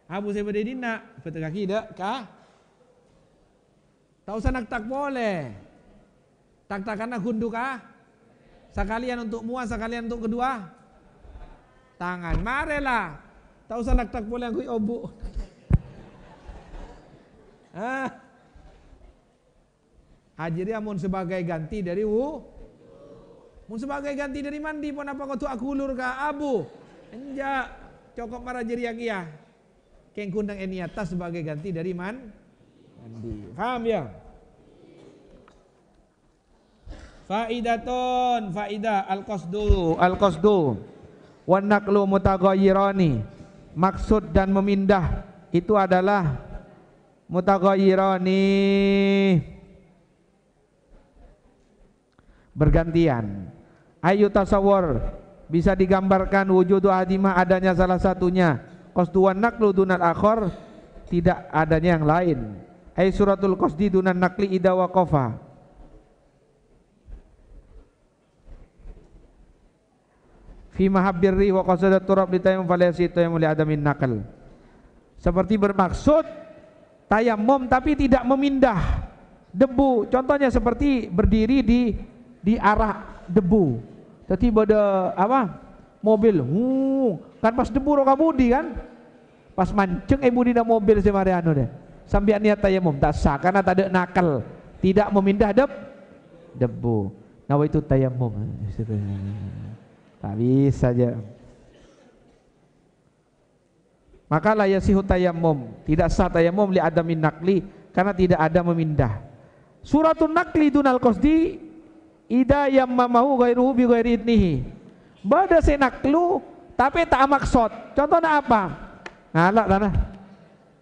Speaker 1: Abu sebeda dina ikut kaki dak kah? Tak usah nak tak boleh. tak aku ah. Sekalian untuk mua, sekalian untuk kedua. Tangan. Marilah. Tak usah nak tak boleh aku obu. (laughs) ah. dia mohon sebagai ganti dari wu. Mun sebagai ganti dari mandi pun apa kau tu aku ulur ke abu. Enja. Cokok para jeriak iya. Kengkundang eniatas sebagai ganti dari man. Endi. Faham ya? Faidatun, faidah al-qasdu, al-qasdu. Wan naqlu mutaghayyirani. Maksud dan memindah itu adalah mutaghayyirani. Bergantian. Ayu tasawwur bisa digambarkan wujud adima adanya salah satunya. Qasdu wan naqlu dunal akhar tidak adanya yang lain ay suratul qasdi dunan nakli ida waqafa fi mahabbirri wa qasada turab li tayammum falayasi tayammum li adamin nakal seperti bermaksud tayamum tapi tidak memindah debu contohnya seperti berdiri di di arah debu tadi pada apa mobil huh, kan pas debu roka budi kan pas manceng eh budi mobil si Mariano deh sambian niat tayamum tak sah karena tak ada nakal tidak memindah deb debu nah itu tayamum (laughs) tak bisa aja maka la yasihu tayamum tidak sah tayamum li adamin nakli karena tidak ada memindah suratun nakli dunal qasdi ida yammamahu ghairuhu bi ghairi idnihi bada senaklu tapi tak maksud contohnya apa ngalak tanah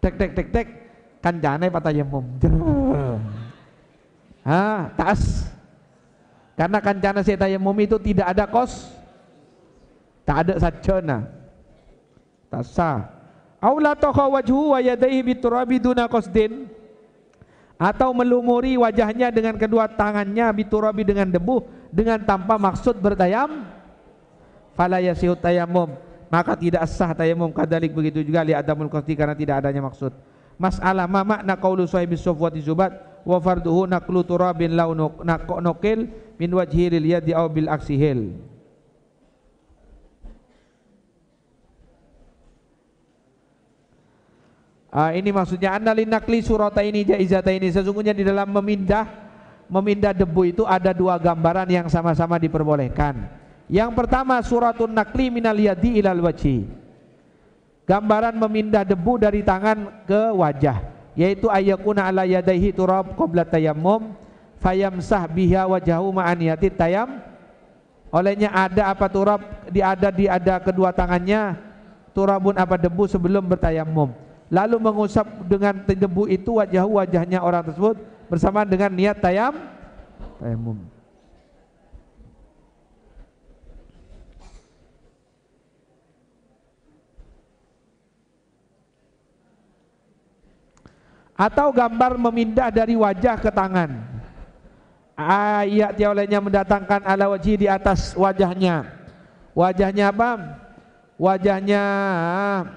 Speaker 1: tek tek tek tek kanjane patayemum ah tas karena kancana si tayemum itu tidak ada kos tak ada sajana tasa aula toha wajhu wa yadaihi biturabi duna qasdin atau melumuri wajahnya dengan kedua tangannya biturabi dengan debu dengan tanpa maksud bertayam fala yasihu tayamum maka tidak sah tayamum kadalik begitu juga li adamul qasdi karena tidak adanya maksud masalah ma makna qaulu Suhaib bin Sufwati Zubat wa farduhu naqlu turabin law naqil min wajhiril lil yadi aw bil aksihil Ah, ini maksudnya annalin nakli surata ini jaizata ini sesungguhnya di dalam memindah memindah debu itu ada dua gambaran yang sama-sama diperbolehkan. Yang pertama suratun nakli minal yadi ilal wajhi gambaran memindah debu dari tangan ke wajah yaitu ayakuna ala yadaihi turab qabla tayammum fayamsah biha wajahu ma'an tayam olehnya ada apa turab diada diada kedua tangannya turabun apa debu sebelum bertayamum lalu mengusap dengan debu itu wajah wajahnya orang tersebut bersama dengan niat tayam tayamum atau gambar memindah dari wajah ke tangan. Ayat yang mendatangkan ala wajhi di atas wajahnya. Wajahnya apa? Wajahnya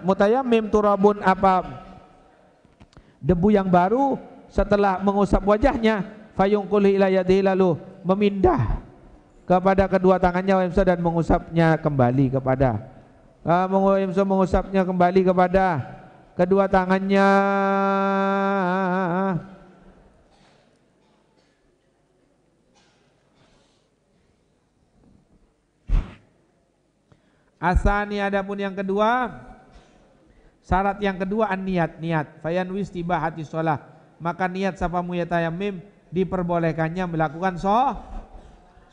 Speaker 1: mutayamim turabun apa? Debu yang baru setelah mengusap wajahnya fayungkuli ila lalu memindah kepada kedua tangannya wa dan mengusapnya kembali kepada uh, mengusapnya kembali kepada kedua tangannya Asani adapun yang kedua syarat yang kedua an niat niat fayan wis tiba hati sholat maka niat sapamu ya tayamim diperbolehkannya melakukan so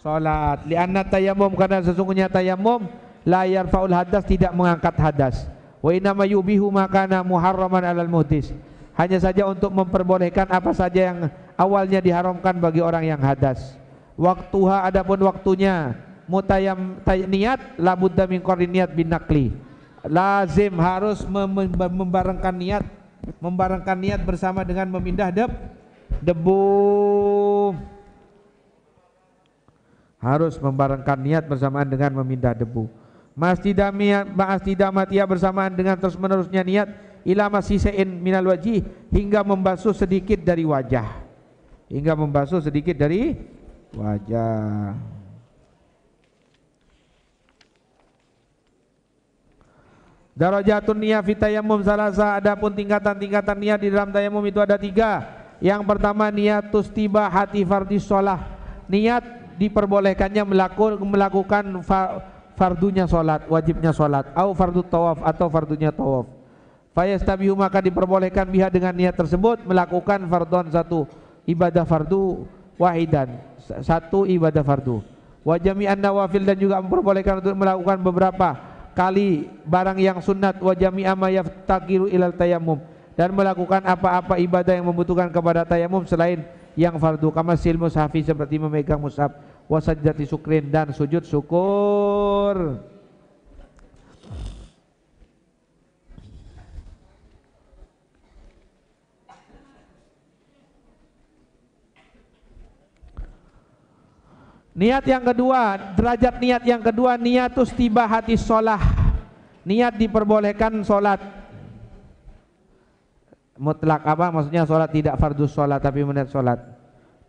Speaker 1: sholat lianna tayamum karena sesungguhnya tayamum layar faul hadas tidak mengangkat hadas Wa innama yubihu makana muharraman alal mutis. Hanya saja untuk memperbolehkan apa saja yang awalnya diharamkan bagi orang yang hadas. Waktuha adapun waktunya mutayam niat labudda min qarrin niat bin nakli. Lazim harus mem membarengkan niat membarengkan niat bersama dengan memindah deb debu harus membarengkan niat bersamaan dengan memindah debu. Ma'astidamat ia bersamaan dengan terus menerusnya niat Ila masisein minal wajih Hingga membasuh sedikit dari wajah Hingga membasuh sedikit dari wajah Darajatun niyah fi tayammum salasa Adapun tingkatan-tingkatan niat di dalam tayammum itu ada tiga Yang pertama niat tustiba hati fardis sholah Niat diperbolehkannya melakukan, melakukan fardunya sholat, wajibnya sholat. au fardu tawaf atau fardunya tawaf. Fayastabihu maka diperbolehkan biha dengan niat tersebut melakukan fardon satu ibadah fardu wahidan satu ibadah fardu. Wa an nawafil dan juga memperbolehkan untuk melakukan beberapa kali barang yang sunat wa amayaf ma ilal tayammum dan melakukan apa-apa ibadah yang membutuhkan kepada tayammum selain yang fardu kama sil mushafi seperti memegang mushaf wasajjati syukrin dan sujud syukur Niat yang kedua, derajat niat yang kedua, niat tiba hati sholat. Niat diperbolehkan sholat. Mutlak apa? Maksudnya sholat tidak fardus sholat, tapi meniat sholat.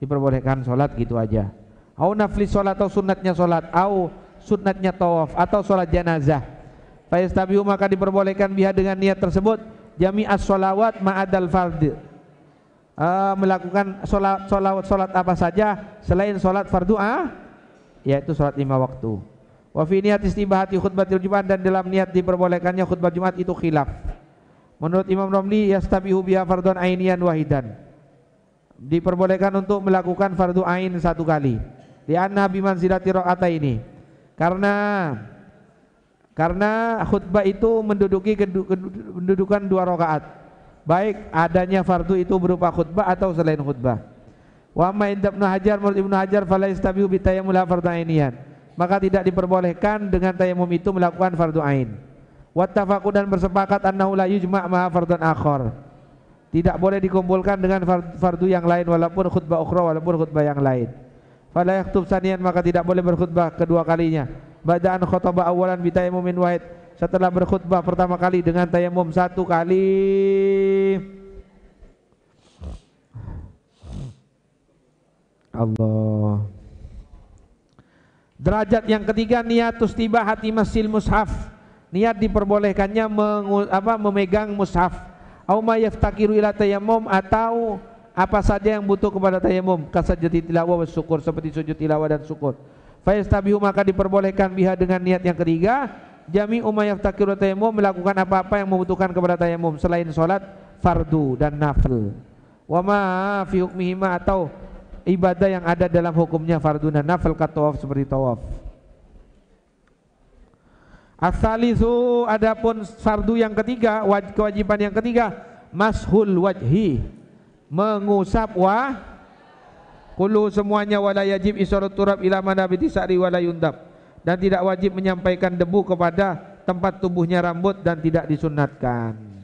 Speaker 1: Diperbolehkan sholat gitu aja au nafli sholat atau sunatnya sholat au sunatnya tawaf atau sholat jenazah Faistabiu maka diperbolehkan biha dengan niat tersebut jami as solawat ma'adal fardhu uh, ah, melakukan sholat, sholat, sholat apa saja selain sholat fardu ah, yaitu sholat lima waktu wa fi niat istibahati khutbatil jumat dan dalam niat diperbolehkannya khutbah jumat itu khilaf menurut Imam Romli yastabihu biha fardun ainian wahidan diperbolehkan untuk melakukan fardu ain satu kali di Lianna bimanzilati rokata ini Karena Karena khutbah itu menduduki kedudukan dua rakaat Baik adanya fardu itu berupa khutbah atau selain khutbah Wa ma inda Ibnu Hajar menurut Ibnu Hajar fala yastabiu bi tayammul fardhu ainian. Maka tidak diperbolehkan dengan tayamum itu melakukan fardu ain. Wattafaqu dan bersepakat annahu la yujma' ma fardun akhar. Tidak boleh dikumpulkan dengan fardu yang lain walaupun khutbah ukhra walaupun khutbah yang lain. Wala yaktub sanian maka tidak boleh berkhutbah kedua kalinya. Badaan khutbah awalan bitaymumin wahid. Setelah berkhutbah pertama kali dengan tayamum satu kali. Allah. Derajat yang ketiga niatus tiba hati masil mushaf. Niat diperbolehkannya mengu, apa, memegang mushaf. Au ma yaftakiru ila tayammum atau apa saja yang butuh kepada tayamum kasajati tilawah bersyukur seperti sujud tilawah dan syukur faistabihu maka diperbolehkan biha dengan niat yang ketiga jami umayyaf takiru tayamum melakukan apa-apa yang membutuhkan kepada tayamum selain salat fardu dan nafil wa ma fi hukmihima atau ibadah yang ada dalam hukumnya fardu dan nafil kat tawaf seperti tawaf Asalisu adapun fardu yang ketiga kewajiban yang ketiga mashul wajhi mengusap wah kulu semuanya wala yajib isyarat turab ila manabiti tisari wala yundab dan tidak wajib menyampaikan debu kepada tempat tubuhnya rambut dan tidak disunatkan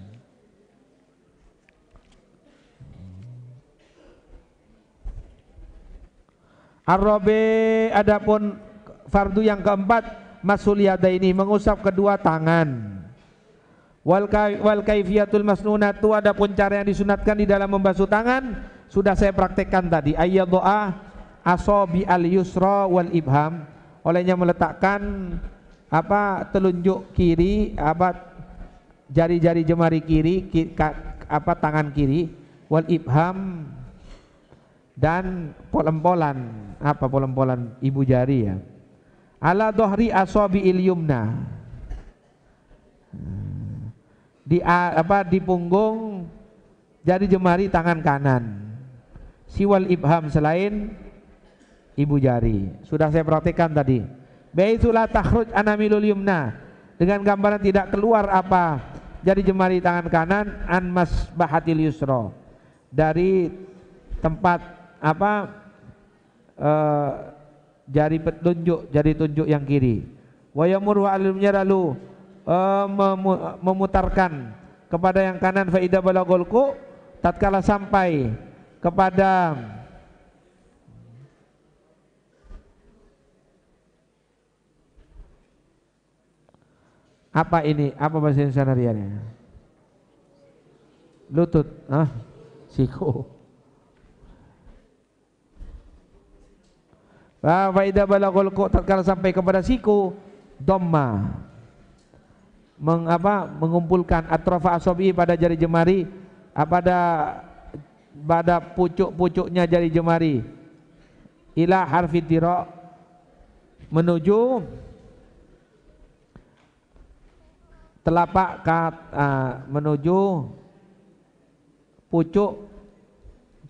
Speaker 1: Arrobe adapun fardu yang keempat masuliyada ini mengusap kedua tangan wal, wal kaifiyatul masnunat itu ada pun cara yang disunatkan di dalam membasuh tangan sudah saya praktekkan tadi ayat doa asobi al yusra wal ibham olehnya meletakkan apa telunjuk kiri apa jari-jari jemari kiri ki, ka, apa tangan kiri wal ibham dan polem-polan apa polem-polan ibu jari ya ala dohri asobi il yumna hmm di apa di punggung jari jemari tangan kanan. Siwal ibham selain ibu jari. Sudah saya praktekkan tadi. baitulah takhruj anamilul yumna. Dengan gambaran tidak keluar apa jari jemari tangan kanan anmas bahatil yusro Dari tempat apa e, jari petunjuk jari tunjuk yang kiri. Wa yamuru alimnya lalu Eh, memutarkan kepada yang kanan faida balagolku tatkala sampai kepada apa ini apa bahasa Indonesia nariannya lutut ah siku Wa faida balagolku tatkala sampai kepada siku domma mengapa mengumpulkan atrofa asobi pada jari jemari ah, pada pada pucuk-pucuknya jari jemari ila harfi tiro menuju telapak kat, uh, ah, menuju pucuk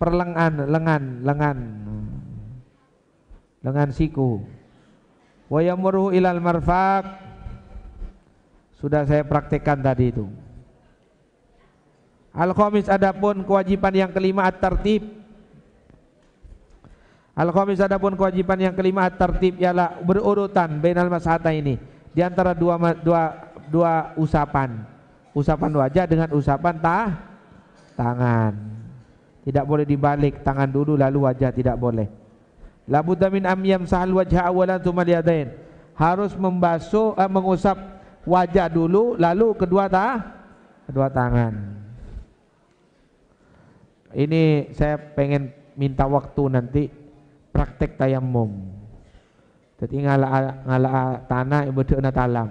Speaker 1: perlengan lengan lengan lengan siku wayamuru ilal marfaq sudah saya praktekkan tadi itu. Al-Khamis adapun kewajiban yang kelima at-tartib. Al-Khamis adapun kewajiban yang kelima at-tartib ialah berurutan bainal masata ini di antara dua dua dua usapan. Usapan wajah dengan usapan tah tangan. Tidak boleh dibalik tangan dulu lalu wajah tidak boleh. labudamin amyam sahal wajah awalan tsumal Harus membasuh eh, mengusap wajah dulu lalu kedua ta kedua tangan ini saya pengen minta waktu nanti praktek tayamum jadi ngala ngala tanah ibu na talam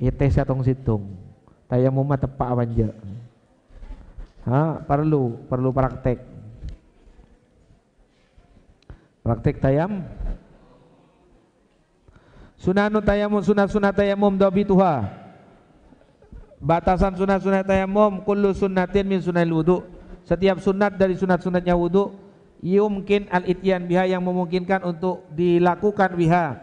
Speaker 1: itu tong situng tayamum tepak tempat ha perlu perlu praktek praktek tayam Sunanun tayamum sunat-sunat tayamum dobi Tuha. Batasan sunat-sunat tayamum kullu sunnatin min sunnah wudu. Setiap sunat dari sunat-sunatnya wudu yumkin al-ityan biha yang memungkinkan untuk dilakukan biha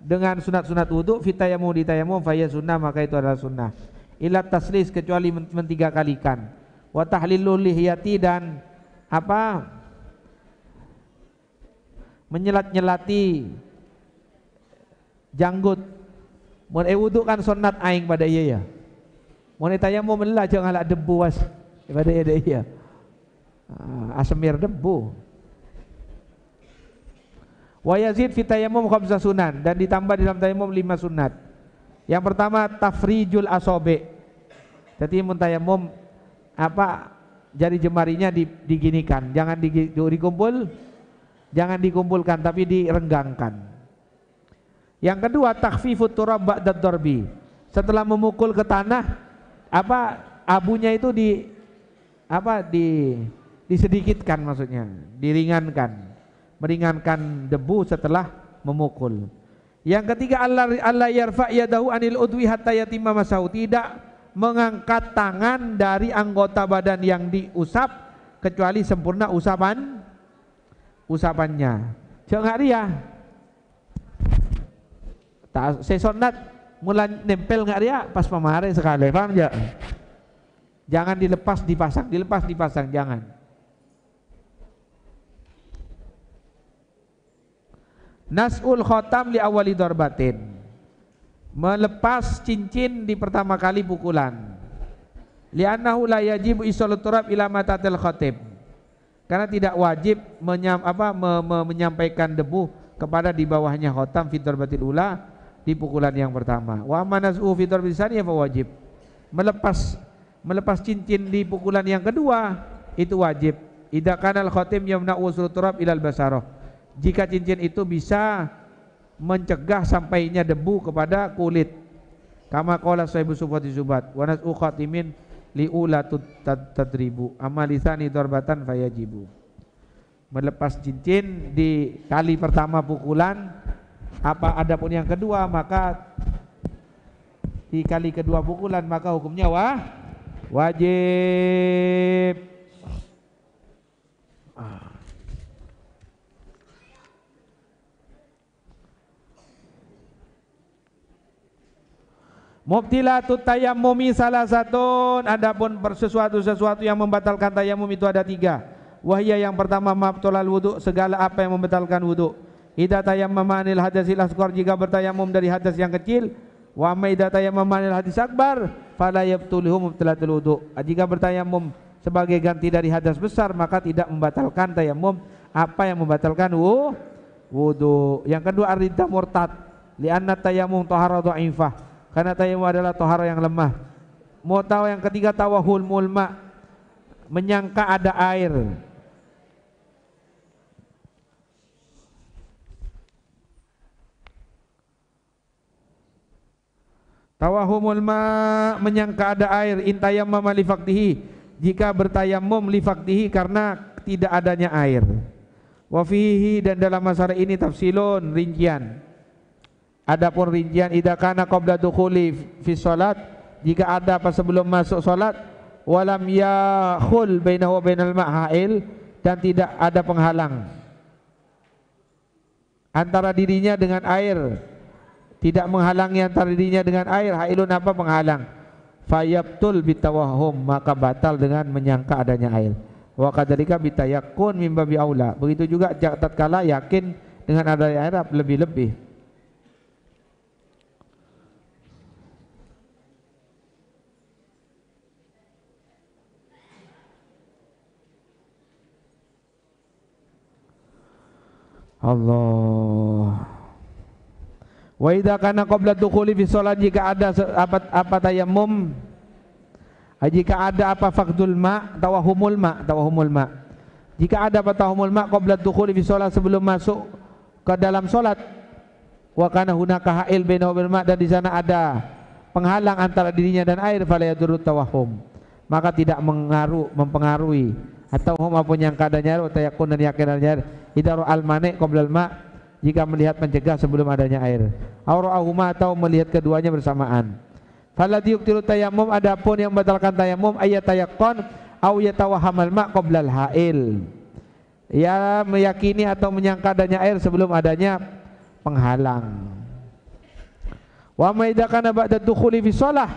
Speaker 1: dengan sunat-sunat wudu di tayamum faya sunnah maka itu adalah sunnah ilat taslis kecuali mentiga kalikan wa tahlilul dan apa menyelat-nyelati janggut mun e eh wuduk kan sunat aing pada iya ya mun e eh tayamum lah jangan lah debu as pada iya iya, iya. Ah, asemir debu wa yazid fi tayammum khamsa sunan dan ditambah di dalam tayammum lima sunat yang pertama tafrijul asobe jadi mun tayammum apa jari jemarinya diginikan jangan di, dikumpul jangan dikumpulkan tapi direnggangkan yang kedua takfifut turab ba'dad darbi. Setelah memukul ke tanah apa abunya itu di apa di disedikitkan maksudnya, diringankan. Meringankan debu setelah memukul. Yang ketiga Allah Allah yarfa yadahu anil udwi hatta yatimma masahu. Tidak mengangkat tangan dari anggota badan yang diusap kecuali sempurna usapan usapannya. Jangan ya tak saya sunat mulai nempel nggak dia pas pemarin sekali paham ya jangan dilepas dipasang dilepas dipasang jangan nasul khotam di awali dorbatin melepas cincin di pertama kali pukulan li'annahu la yajibu isolatu turab ila matatil khatib karena tidak wajib menyam, apa, me, me, menyampaikan debu kepada di bawahnya khotam fitur batil ula di pukulan yang pertama. Wa manazu fi darbi ya wajib. Melepas melepas cincin di pukulan yang kedua itu wajib. Idza kana al-khatim yamna'u usul turab ilal basarah. Jika cincin itu bisa mencegah sampainya debu kepada kulit. Kama qala sahibu sufati subat wa nas'u khatimin liulatut tadribu amalisani darbatan fayajibu melepas cincin di kali pertama pukulan apa adapun yang kedua maka dikali kedua pukulan maka hukumnya wah wajib Mubtilatu tayammumi salah satu Adapun sesuatu sesuatu yang membatalkan tayammum itu ada tiga Wahia yang pertama mabtolal wudhu Segala apa yang membatalkan wudhu Ida tayammam hadas hadasil asghar jika bertayamum dari hadas yang kecil wa ma idza tayammam anil hadis akbar fala yabtuluhu mubtalatul wudu. Jika bertayamum sebagai ganti dari hadas besar maka tidak membatalkan tayamum apa yang membatalkan wudu. Yang kedua arida murtad lianna tayamum taharah dhaifah. Karena tayamum adalah taharah yang lemah. Mau tahu yang ketiga tawahul mulma menyangka ada air awahumul ma menyangka ada air intayamma malifaktihi jika bertayamum lifaktihi karena tidak adanya air wafihi dan dalam masalah ini tafsilun rincian adapun rincian idakana qabla dukhuli fi salat jika ada pas sebelum masuk salat walam yakhul bainahu wa bainal ma'hail dan tidak ada penghalang antara dirinya dengan air tidak menghalangi antara dirinya dengan air hailun apa menghalang fayabtul bitawahum maka batal dengan menyangka adanya air wa kadzalika bitayakun mimba biaula begitu juga tatkala yakin dengan adanya air lebih-lebih Allah Wa idza kana qabla dukhuli fi salat jika ada apa apa tayamum, jika ada apa faqdul ma tawahumul ma tawahumul ma jika ada apa tawahumul ma qabla dukhuli fi salat sebelum masuk ke dalam salat wa kana hunaka ha'il bainahu bil ma dan di sana ada penghalang antara dirinya dan air fala yadurru tawahum maka tidak mengaruh mempengaruhi atau hum maupun yang kadanya wa tayakun dan yakin dan yar idaru al mani qabla al ma' jika melihat mencegah sebelum adanya air. Aurahuma atau melihat keduanya bersamaan. Faladhi yuktilu tayamum adapun yang membatalkan tayamum ayat tayakon, au yatawahamal ma' qoblal ha'il. Ya meyakini atau menyangka adanya air sebelum adanya penghalang. Wa maidakana ba'da dukhuli fi shalah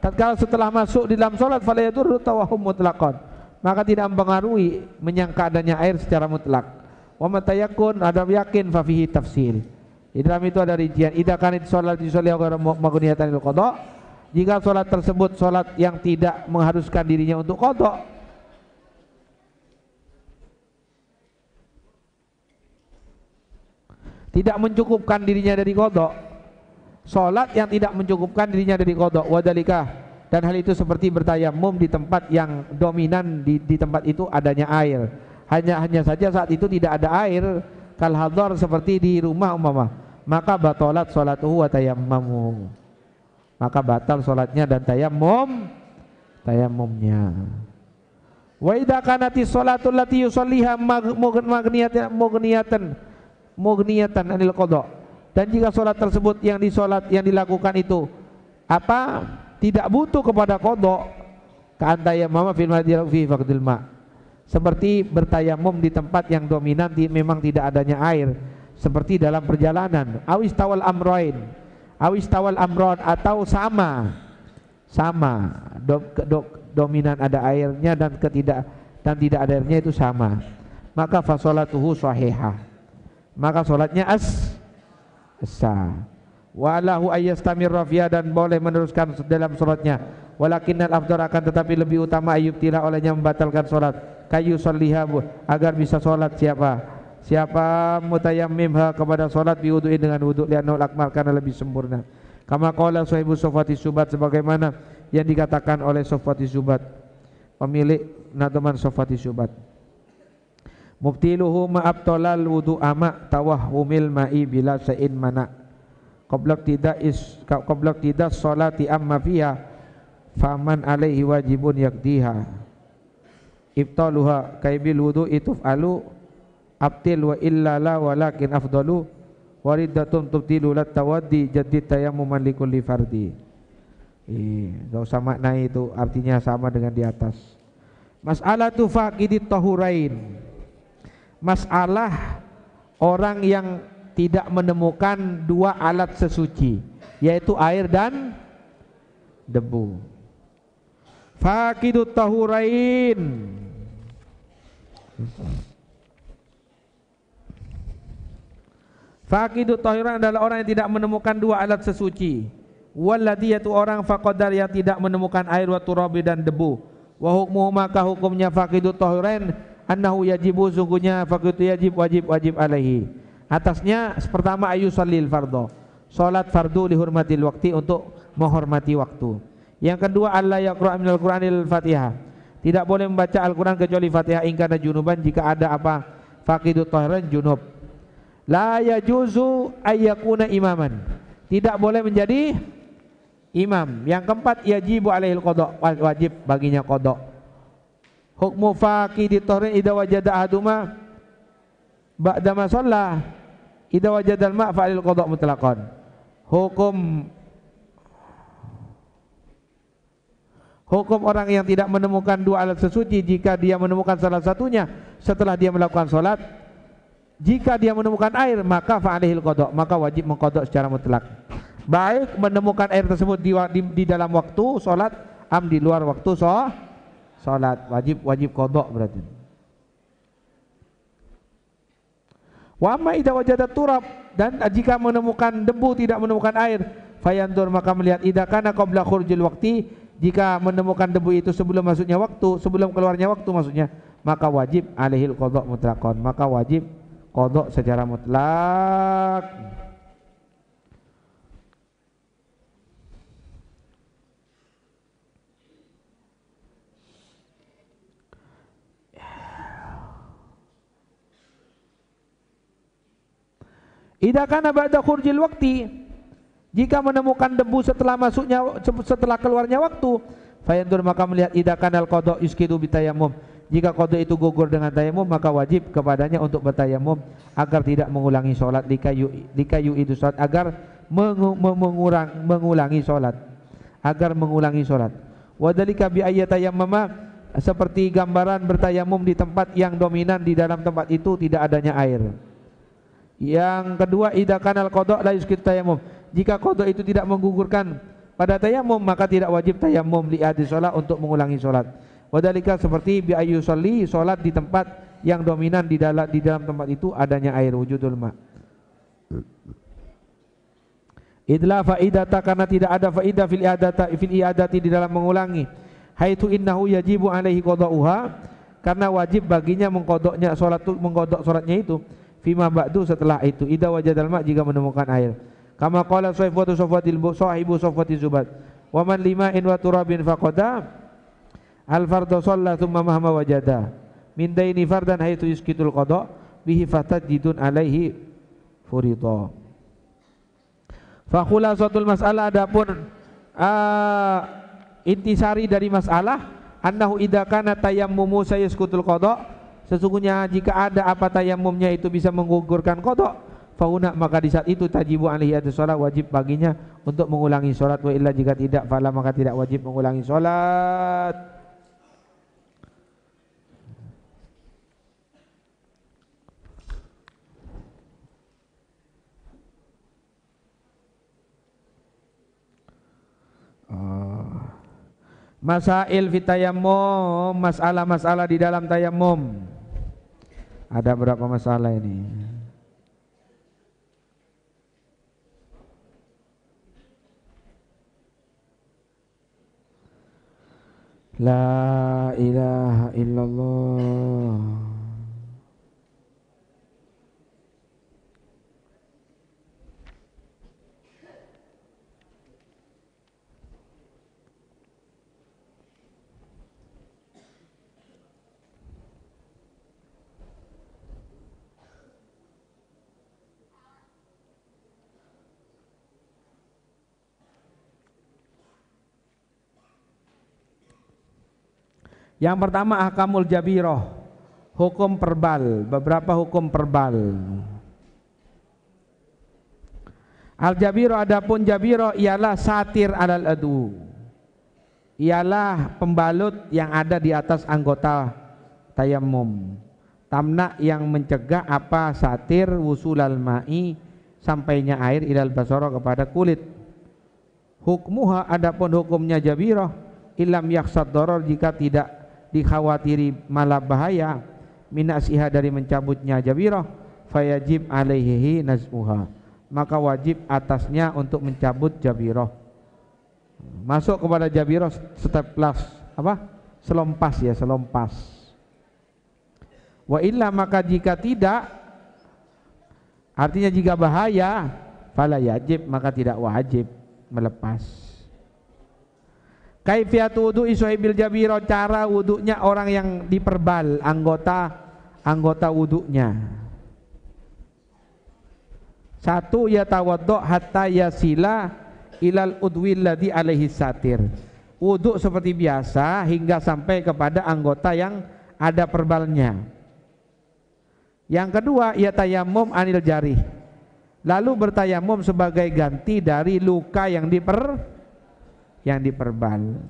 Speaker 1: tatkala setelah masuk di dalam salat fala yadurru tawahum mutlaqan. Maka tidak mempengaruhi menyangka adanya air secara mutlak wa matayakun adam yakin fa fihi tafsil di dalam itu ada rincian idza kanit salat yusalli ghairu maghniyatan lil qada jika salat tersebut salat yang tidak mengharuskan dirinya untuk qada tidak mencukupkan dirinya dari kodok solat yang tidak mencukupkan dirinya dari kodok wadalika dan hal itu seperti bertayamum di tempat yang dominan di, di tempat itu adanya air hanya hanya saja saat itu tidak ada air kal seperti di rumah umama maka batalat salatuhu wa tayammamu maka batal sholatnya dan tayammum tayammumnya wa idza kanati sholatul lati yusalliha maghniyatan maghniyatan maghniyatan anil kodok dan jika sholat tersebut yang disolat yang dilakukan itu apa tidak butuh kepada kodok keantaya mama fil madiyal fi faqdil ma' seperti bertayamum di tempat yang dominan di, memang tidak adanya air seperti dalam perjalanan awis tawal amroin awis tawal amron atau sama sama do, do, dominan ada airnya dan ketidak dan tidak ada airnya itu sama maka fasolatuhu sahihah maka solatnya as sah walahu ayyastamirra dan boleh meneruskan dalam solatnya Walakin al afdal akan tetapi lebih utama ayub tila olehnya membatalkan solat kayu soliha agar bisa solat siapa siapa mutayammimha kepada solat biwuduin dengan wudhu lianul akmal karena lebih sempurna kama qala sahibu sofati subat sebagaimana yang dikatakan oleh sofati subat pemilik nadaman sofati subat mubtiluhu ma'abtolal wudu ama tawahumil ma'i bila sa'in mana qoblak tidak is qoblak tidak solati amma fiha faman alaihi wajibun yakdiha ibtaluha kaibil wudu ituf alu abtil wa illa la walakin afdalu waridatun tubtilu lat tawaddi jadi tayammuman likulli fardi enggak usah makna itu artinya sama dengan di atas masalah tu faqidi tahurain masalah orang yang tidak menemukan dua alat sesuci yaitu air dan debu Fakidut tahurain Fakidut tahurain adalah orang yang tidak menemukan dua alat sesuci Walladhi yaitu orang fakodar yang tidak menemukan air wa turabi dan debu Wa hukmuhu maka hukumnya fakidut tahurain Annahu yajibu sungguhnya fakidu yajib wajib wajib alaihi Atasnya pertama ayu salil fardo Salat fardu dihormati waktu untuk menghormati waktu yang kedua Allah yaqra' minal Qur'anil Fatihah. Tidak boleh membaca Al-Qur'an kecuali Fatihah in kana junuban jika ada apa? Faqidut tahiran junub. La yajuzu ayyakuna imaman. Tidak boleh menjadi imam. Yang keempat yajibu alaihil qada. Wajib baginya qada. Hukmu faqidit tahiran idza wajada aduma ba'da ma shalla idza wajada al-ma' fa'alil qada mutlaqan. Hukum Hukum orang yang tidak menemukan dua alat sesuci jika dia menemukan salah satunya setelah dia melakukan solat Jika dia menemukan air maka fa'alihil kodok. Maka wajib mengkodok secara mutlak. Baik menemukan air tersebut di, di, di dalam waktu solat Am di luar waktu so solat wajib wajib kodok berarti. wama amma idza wajada turab dan jika menemukan debu tidak menemukan air fayandur maka melihat idza kana qabla khurujil waktu jika menemukan debu itu sebelum masuknya waktu, sebelum keluarnya waktu maksudnya, maka wajib alihil kodok mutlakon, maka wajib kodok secara mutlak. Idza kana ba'da khurjil waktu, jika menemukan debu setelah masuknya setelah keluarnya waktu, fayandur maka melihat idakan al kodok yuskidu bitayamum. Jika kodok itu gugur dengan tayamum maka wajib kepadanya untuk bertayamum agar tidak mengulangi solat dikayu dikayu itu solat agar mengu, mengurang, mengulangi solat agar mengulangi solat. Wadalika bi ayatayammama seperti gambaran bertayamum di tempat yang dominan di dalam tempat itu tidak adanya air. Yang kedua idakan al kodok la yuskidu tayamum jika kodok itu tidak menggugurkan pada tayamum maka tidak wajib tayamum li'adi sholat untuk mengulangi sholat wadalika seperti bi'ayu sholli sholat di tempat yang dominan di dalam, di dalam tempat itu adanya air wujudul ma idla faidata karena tidak ada faidah fil iadata fil iadati di dalam mengulangi haitu innahu yajibu alaihi qada'uha karena wajib baginya mengkodoknya sholat mengkodok sholatnya itu fima ba'du setelah itu ida wajadal ma jika menemukan air Kama qala sahibatu safwatil sahibu safwati zubat. Wa man lima'in wa turabin faqada al fardu shalla thumma mahma wajada. Min daini fardan haitsu yusqitul qada bihi fatajidun alaihi furida. Fa khulasatul mas'alah adapun uh, intisari dari masalah annahu idza kana tayammumu sayasqutul qada sesungguhnya jika ada apa tayammumnya itu bisa menggugurkan kodok fauna maka di saat itu tajibu alaihi salat wajib baginya untuk mengulangi salat wa illa jika tidak fala maka tidak wajib mengulangi salat Uh, ah. masail fitayammum, masalah-masalah di dalam tayammum. Ada berapa masalah ini? La ilaha illallah Yang pertama ahkamul jabiroh Hukum perbal Beberapa hukum perbal Al jabiroh adapun jabiro ialah satir alal adu Ialah pembalut yang ada di atas anggota tayamum Tamna yang mencegah apa satir wusulal ma'i Sampainya air ilal basoro kepada kulit Hukmuha adapun hukumnya jabiro Ilam yaksad doror jika tidak dikhawatiri malah bahaya minasiha dari mencabutnya jabirah fayajib alaihi nazmuha maka wajib atasnya untuk mencabut jabirah masuk kepada jabirah step plus apa selompas ya selompas wa illa maka jika tidak artinya jika bahaya fala yajib maka tidak wajib melepas Kaifiat wudu isuhibil jabiro cara wuduknya orang yang diperbal anggota anggota wuduknya. Satu ya tawaddo hatta yasila ilal udwil ladhi alaihi satir. Wuduk seperti biasa hingga sampai kepada anggota yang ada perbalnya. Yang kedua ya tayamum anil jarih. Lalu bertayamum sebagai ganti dari luka yang diper yang diperbal.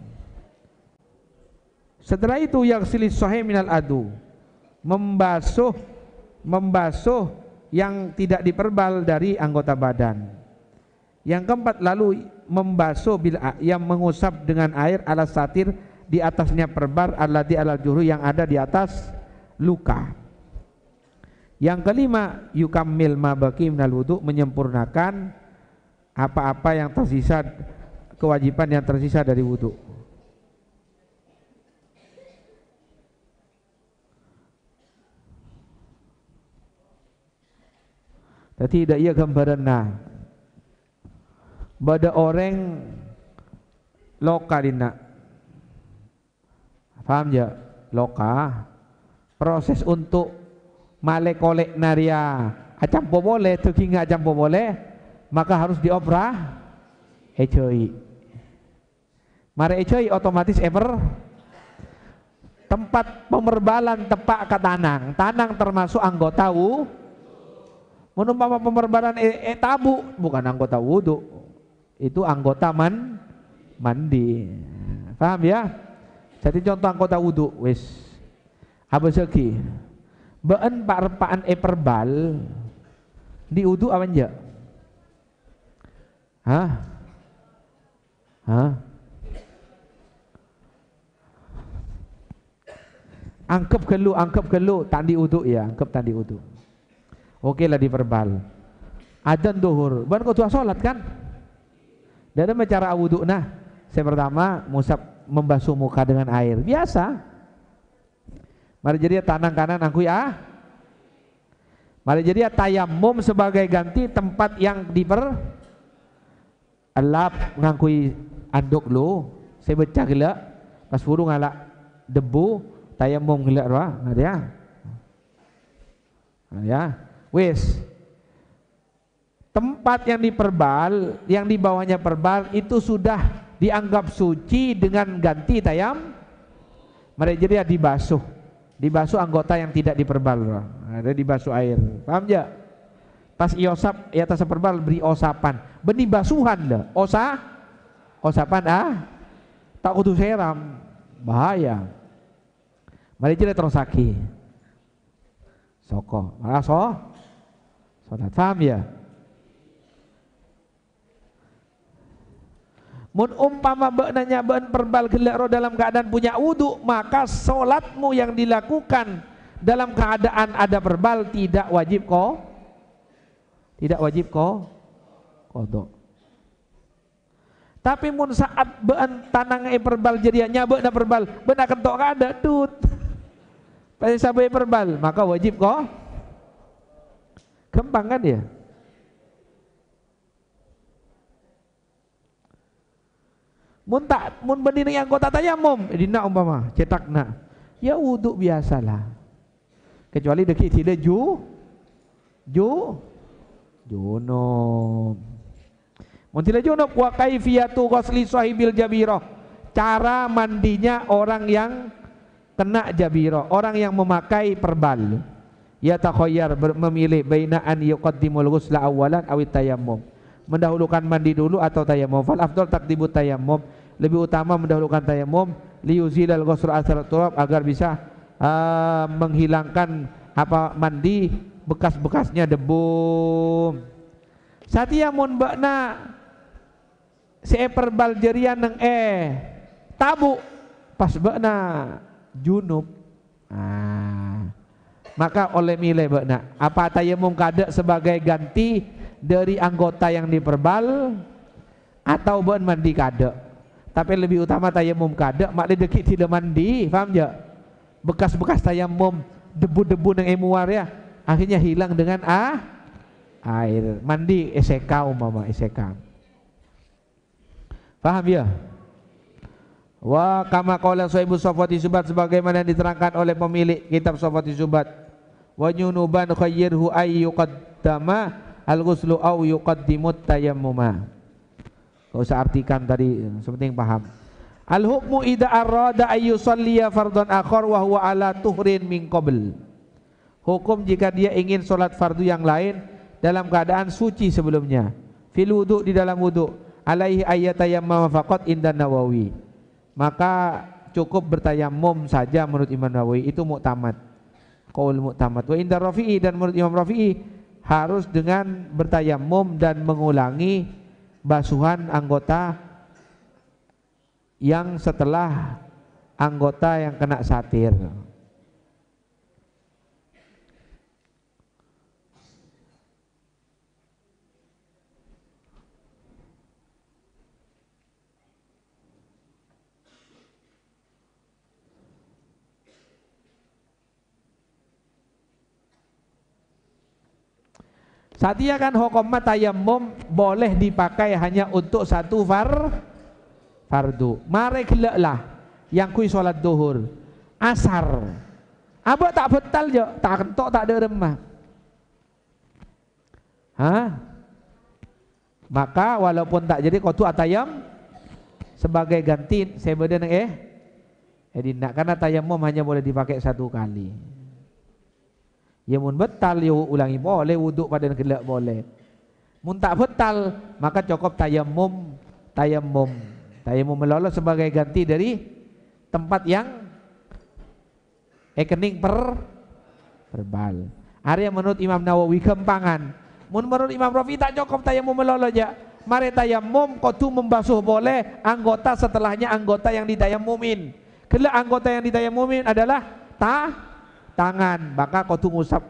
Speaker 1: Setelah itu yaghsilis sahih minal adu. Membasuh membasuh yang tidak diperbal dari anggota badan. Yang keempat lalu membasuh bil yang mengusap dengan air ala satir di atasnya perbar di ala juru yang ada di atas luka. Yang kelima yukammil mabaki minal wudu menyempurnakan apa-apa yang tersisa kewajiban yang tersisa dari wudhu Tadi tidak ia gambaran nah. pada orang loka dina. Paham ya? Loka. Proses untuk malekolek naria. Acampo boleh, tukinga acampo boleh. Maka harus dioperah. Ecoi. Mare Ecoy otomatis ever tempat pemerbalan tepak ke tanang. Tanang termasuk anggota wu. Menumpama pemerbalan e, e, tabu bukan anggota wudhu. Itu anggota man mandi. Paham ya? Jadi contoh anggota wudhu wis. Habis lagi. Beun pak repaan e perbal di wudhu apa enggak? Hah? Hah? Angkep keluh angkep keluh tandi uduk ya, angkep tandi uduk. Oke lah di verbal Adzan duhur, bukan kau tua sholat kan? Dan ada cara Nah, saya pertama musab membasuh muka dengan air biasa. Mari jadi tanang kanan aku ah. Mari jadi tayamum sebagai ganti tempat yang diper alap ngangkui andok lu. Saya baca gila pas furu ngalak debu tayamum gelak ra ya ya wis tempat yang diperbal yang di bawahnya perbal itu sudah dianggap suci dengan ganti tayam mereka jadi ya dibasuh dibasuh anggota yang tidak diperbal ada dibasuh air paham ya tas iosap ya tas perbal beri osapan benih basuhan lah osa osapan ah tak kudu seram bahaya mari jere terusaki soko maraso sholat sam ya Mun umpama be'na nyabaan perbal gelak dalam keadaan punya wudhu Maka solatmu yang dilakukan dalam keadaan ada perbal tidak wajib kok Tidak wajib kok Kodok tapi mun saat bean tanang e perbal jadi nyabek na perbal bena kentok ada tut Pakai sabai verbal, maka wajib kok. Gampang kan ya? Mun tak mun bendina yang kota tayamum, dina umpama cetakna. Ya wuduk biasalah. Kecuali deki tidak ju ju junub. Mun tidak junub wa kaifiyatu ghusli sahibil jabirah. Cara mandinya orang yang kena jabiro orang yang memakai perbal ya takhoyar memilih bainaan yuqaddimul ghusla awalan awit tayammum mendahulukan mandi dulu atau tayammum fal afdal takdibu tayammum lebih utama mendahulukan tayammum liyuzilal ghusra asar turab agar bisa uh, menghilangkan apa mandi bekas-bekasnya debu satiamun bakna seeper baljerian neng eh tabu pas bakna junub. Nah, maka oleh milih bakna. Apa tayamum kada sebagai ganti dari anggota yang diperbal atau ben mandi kada. Tapi lebih utama tayamum kada, mak dekik tidak mandi, paham ya? Bekas-bekas tayamum, debu-debu yang emuar ya, akhirnya hilang dengan ah air. Mandi eseka eh, umama eseka. Eh, paham ya? Wa kama qala Suhaibu Sofati Subat sebagaimana diterangkan oleh pemilik kitab Sofati Subat. Wa nyunuban khayyirhu ay yuqaddama al-ghuslu aw yuqaddimut tayammuma. Kau usah artikan tadi, penting paham. Al-hukmu idza arada ay yusalliya fardhan akhar wa huwa ala tuhrin min qabl. Hukum jika dia ingin solat fardu yang lain dalam keadaan suci sebelumnya. Fil wudu di dalam wudu. Alaihi ayyatayammama faqat indan Nawawi maka cukup bertayamum saja menurut Imam Nawawi itu muktamad qaul muktamad wa inda Rafi'i dan menurut Imam Rafi'i harus dengan bertayamum dan mengulangi basuhan anggota yang setelah anggota yang kena satir Saatnya kan hukumnya tayammum boleh dipakai hanya untuk satu far fardu. Mare lah yang kui sholat duhur. Asar. Apa tak betal jo, tak kentok tak ada remah. Hah? Maka walaupun tak jadi kau kotu atayam sebagai ganti saya beden eh. Jadi nak karena tayamum hanya boleh dipakai satu kali. Ya mun betal yo ya ulangi boleh wuduk pada gelak boleh. Mun tak betal maka cukup tayamum tayamum. Tayamum melolo sebagai ganti dari tempat yang ekening per perbal. yang menurut Imam Nawawi kempangan. Mun menurut Imam Rafi tak cukup tayamum melolo ya. Mari tayamum kodu membasuh boleh anggota setelahnya anggota yang didayamumin. Kelak anggota yang didayamumin adalah tah tangan maka kau ngusap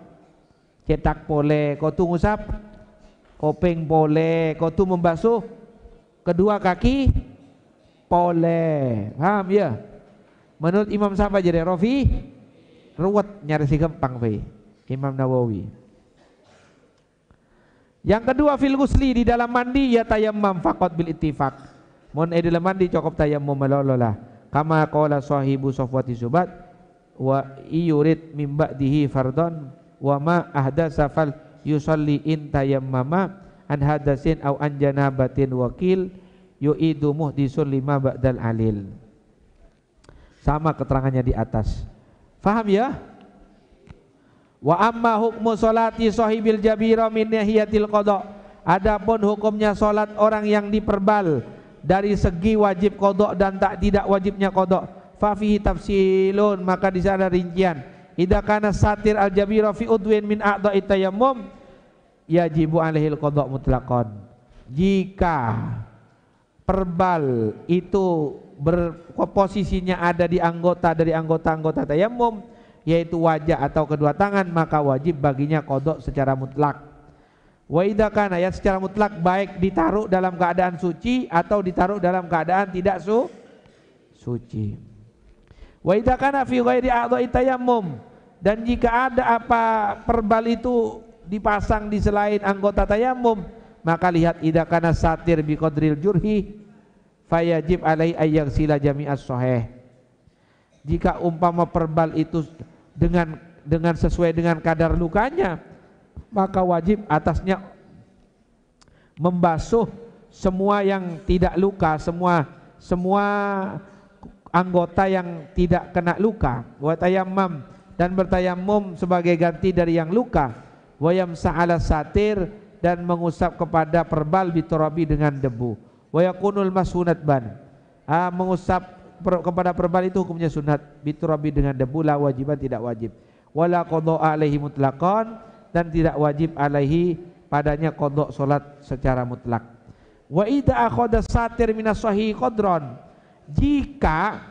Speaker 1: cetak boleh kau ngusap koping boleh kotu membasuh kedua kaki boleh paham ya menurut Imam siapa jadi Rofi ruwet nyari si gampang fe Imam Nawawi yang kedua fil gusli di dalam mandi ya tayamam fakot bil ittifak mun eh, dalam mandi cukup tayammum melololah kama qala sahibu sofwati subat wa iyurid min ba'dihi fardon wa ma ahdatsa fal yusalli in tayammama an hadasin aw an janabatin wakil yu'idu muhdisul lima ba'dal alil sama keterangannya di atas faham ya wa amma hukmu solati sahibil jabira min nahiyatil qada adapun hukumnya solat orang yang diperbal dari segi wajib kodok dan tak tidak wajibnya kodok fafihi tafsilun maka di sana rincian idza kana satir al jabira fi udwin min a'dha'i tayammum yajibu alaihi al qada mutlaqan jika perbal itu berposisinya ada di anggota dari anggota-anggota tayammum yaitu wajah atau kedua tangan maka wajib baginya kodok secara mutlak wa idza ya secara mutlak baik ditaruh dalam keadaan suci atau ditaruh dalam keadaan tidak su suci Wa idza kana fi ghairi a'dha'i tayammum dan jika ada apa perbal itu dipasang di selain anggota tayammum maka lihat idza kana satir bi qadril jurhi fayajib alai ayyang sila jami'as sahih jika umpama perbal itu dengan dengan sesuai dengan kadar lukanya maka wajib atasnya membasuh semua yang tidak luka semua semua anggota yang tidak kena luka wa tayammam dan bertayamum sebagai ganti dari yang luka wa yamsa'ala satir dan mengusap kepada perbal biturabi dengan debu wa yakunul masunat ban mengusap per, kepada perbal itu hukumnya sunat biturabi dengan debu la wajiban tidak wajib wala qadha alaihi mutlaqan dan tidak wajib alaihi padanya kodok solat secara mutlak wa idha akhoda satir minas sahih qadron jika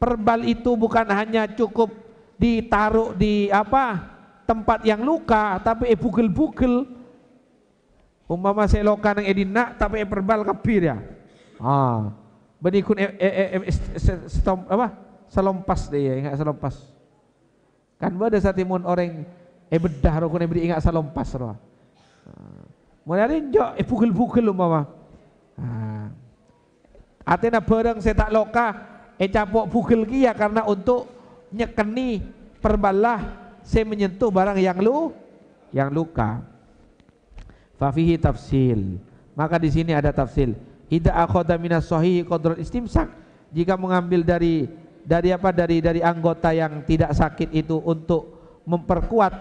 Speaker 1: perbal itu bukan hanya cukup ditaruh di apa tempat yang luka tapi e bugel-bugel umpama seloka nang edina tapi e perbal kepir ya ah benikun e, eh, e, e, e, apa selompas deh ya ingat selompas kan ada satimun orang e bedah rokun e ingat selompas roh mulai rinjok e bugel-bugel umpama ah Artinya bareng tak loka eh capok bugel kia ya, karena untuk nyekeni perbalah saya menyentuh barang yang lu yang luka. Fafihi tafsil. Maka di sini ada tafsil. Ida akhadha minas sahih qadrat istimsak. Jika mengambil dari dari apa dari dari anggota yang tidak sakit itu untuk memperkuat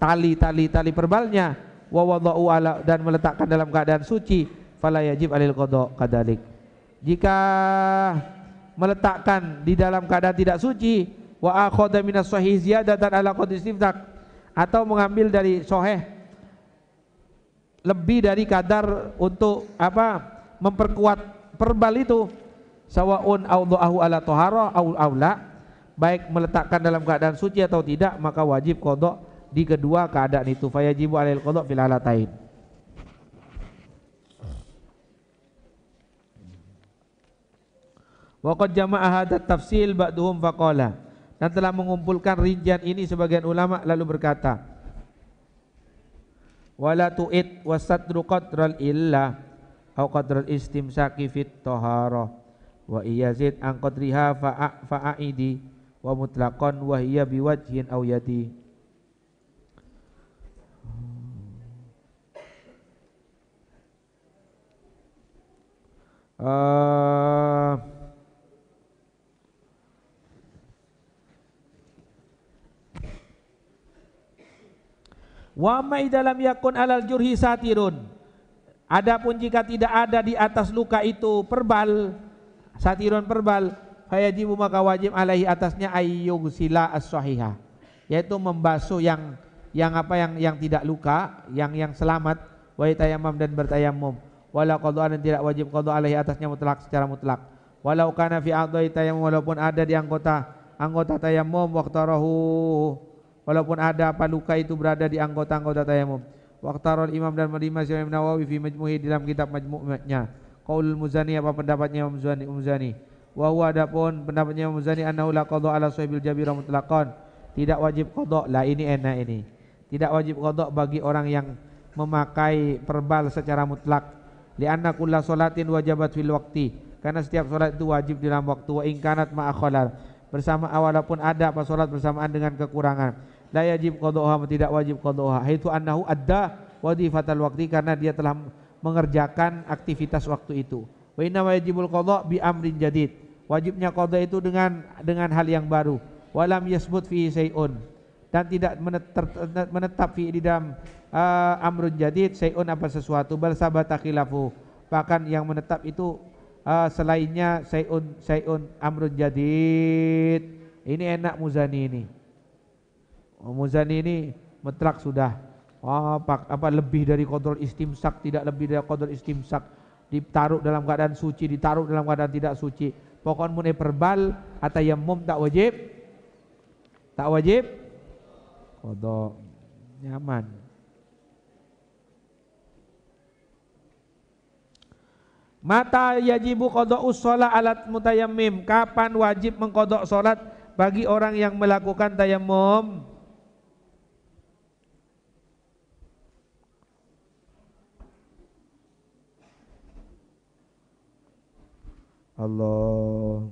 Speaker 1: tali-tali tali perbalnya wa ala dan meletakkan dalam keadaan suci fala alil qada kadalik jika meletakkan di dalam keadaan tidak suci wa akhadha minas sahih ziyadatan ala qad istiftaq atau mengambil dari soheh lebih dari kadar untuk apa memperkuat perbal itu sawaun audhahu ala tohara au aula baik meletakkan dalam keadaan suci atau tidak maka wajib kodok di kedua keadaan itu fayajibu alil kodok fil halatain Waqad jama'a hadat tafsil ba'duhum faqala. Dan telah mengumpulkan rincian ini sebagian ulama lalu berkata, wala tu'id wasadru qadral illa au qadral istimsaki fit taharah wa iyazid an qadriha fa'aidi wa mutlaqan wa hiya biwajhin au yadi uh, Wa mai dalam yakun alal jurhi satirun. Adapun jika tidak ada di atas luka itu perbal, satirun perbal, fayajibu maka wajib alaihi atasnya ayyug sila as-sahihah. Yaitu membasuh yang yang apa yang yang tidak luka, yang yang selamat, wa tayamam dan bertayamum. Walau qadha dan tidak wajib qadha alaihi atasnya mutlak secara mutlak. Walau kana fi adai tayamum walaupun ada di anggota anggota tayamum waqtarahu walaupun ada apa luka itu berada di anggota-anggota tayamum. Waktarul Imam dan menerima Syekh Imam Nawawi fi dalam kitab majmu'nya. Qaulul Muzani apa pendapatnya Imam Muzani? Muzani. Wa huwa adapun pendapatnya Imam Muzani annahu la qadha ala sahibil jabirah mutlaqan. Tidak wajib qadha. Lah ini enak ini. Tidak wajib qadha bagi orang yang memakai perbal secara mutlak. Lianna kullu salatin wajibat fil waqti. Karena setiap salat itu wajib dalam waktu wa ingkanat ma'akhalar. Bersama awalapun ada apa salat bersamaan dengan kekurangan la yajib qada'uha tidak wajib qada'uha haitsu annahu adda wadifatal waqti karena dia telah mengerjakan aktivitas waktu itu wa inna wajibul qada' bi amrin jadid wajibnya qada' itu dengan dengan hal yang baru walam yasbut fi sayun dan tidak menetap fi di dalam uh, amrun jadid sayun apa sesuatu bal sabata khilafu bahkan yang menetap itu uh, selainnya sayun sayun amrun jadid ini enak muzani ini Oh, Muzani ini metrak sudah oh, apa lebih dari kontrol istimsak tidak lebih dari kontrol istimsak ditaruh dalam keadaan suci ditaruh dalam keadaan tidak suci pokoknya mun perbal atayammum tak wajib tak wajib qada nyaman Mata yajibu qada'us sholat alat mutayammim Kapan wajib mengkodok sholat bagi orang yang melakukan tayamum? Allah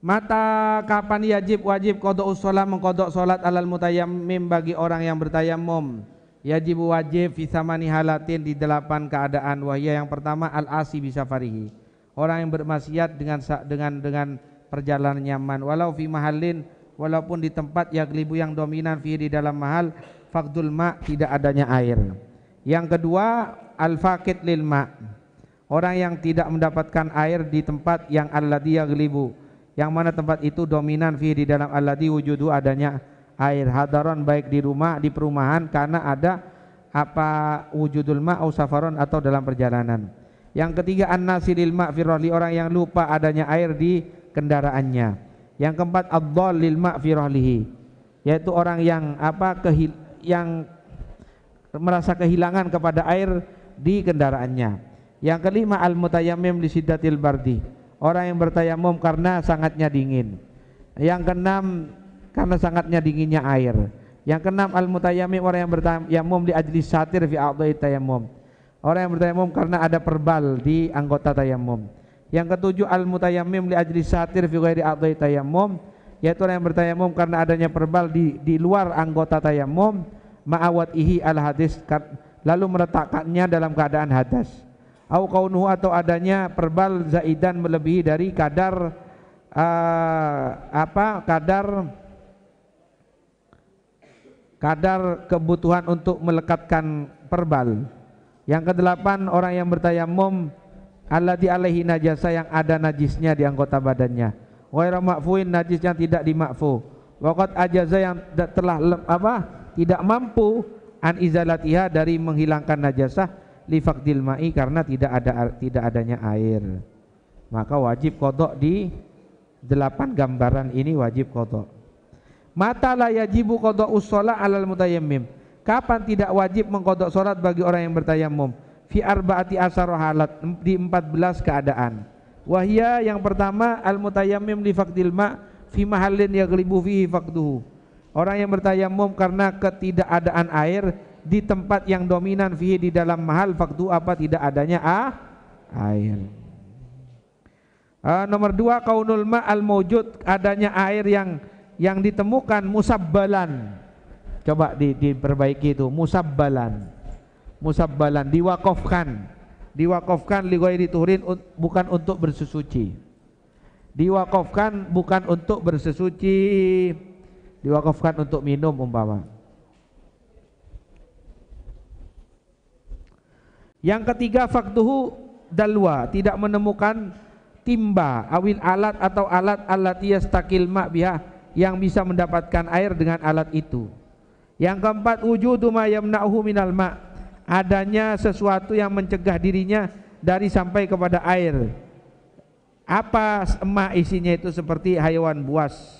Speaker 1: Mata kapan yajib wajib kodok usolat mengkodok solat alal mutayammim bagi orang yang bertayamum Yajib wajib fisamani halatin di delapan keadaan wahya yang pertama al asi bisa farihi orang yang bermaksiat dengan dengan dengan perjalanan nyaman walau fi mahalin walaupun di tempat yaglibu yang dominan fi di dalam mahal fakdul ma tidak adanya air yang kedua al fakit lil ma orang yang tidak mendapatkan air di tempat yang alladhi yaglibu yang mana tempat itu dominan fi di dalam alladhi wujudu adanya air hadaron baik di rumah di perumahan karena ada apa wujudul ma au safaron atau dalam perjalanan yang ketiga an-nasilil ma orang yang lupa adanya air di kendaraannya yang keempat abdul dhallil ma yaitu orang yang apa kehil yang merasa kehilangan kepada air di kendaraannya yang kelima al mutayamim li bardi orang yang bertayamum karena sangatnya dingin. Yang keenam karena sangatnya dinginnya air. Yang keenam al mutayamim orang yang bertayamum di ajlis satir fi a'dha'i tayamum. Orang yang bertayamum karena ada perbal di anggota tayamum. Yang ketujuh al mutayamim li ajlis satir fi ghairi a'dha'i tayamum yaitu orang yang bertayamum karena adanya perbal di di luar anggota tayamum ma'awat ihi al hadis lalu meletakkannya dalam keadaan hadas au kaunuhu atau adanya perbal zaidan melebihi dari kadar uh, apa kadar kadar kebutuhan untuk melekatkan perbal yang kedelapan orang yang bertayamum alladzi alaihi najasa yang ada najisnya di anggota badannya wa ma'fuin najis yang tidak dimakfu waqat ajaza yang telah apa tidak mampu an izalatiha dari menghilangkan najasah lifakdil ma'i karena tidak ada tidak adanya air maka wajib kodok di delapan gambaran ini wajib kodok mata la yajibu kodok usola alal mutayammim kapan tidak wajib mengkodok sholat bagi orang yang bertayamum fi arbaati asaro halat di 14 keadaan wahya yang pertama al mutayammim li ma fi mahallin yaglibu fihi faqduhu orang yang bertayamum karena ketidakadaan air di tempat yang dominan fi di dalam mahal faktu apa tidak adanya ah air uh, nomor dua kaunul ma al mawjud adanya air yang yang ditemukan musabbalan coba di, diperbaiki itu musabbalan musabbalan diwakofkan diwakofkan li diturin bukan untuk bersusuci diwakofkan bukan untuk bersesuci diwakofkan untuk minum umpama Yang ketiga faktuhu dalwa, tidak menemukan timba, awil alat atau alat alat yastakil mak biha yang bisa mendapatkan air dengan alat itu. Yang keempat wujudu ma yamna'uhu minal ma, adanya sesuatu yang mencegah dirinya dari sampai kepada air. Apa emak isinya itu seperti hewan buas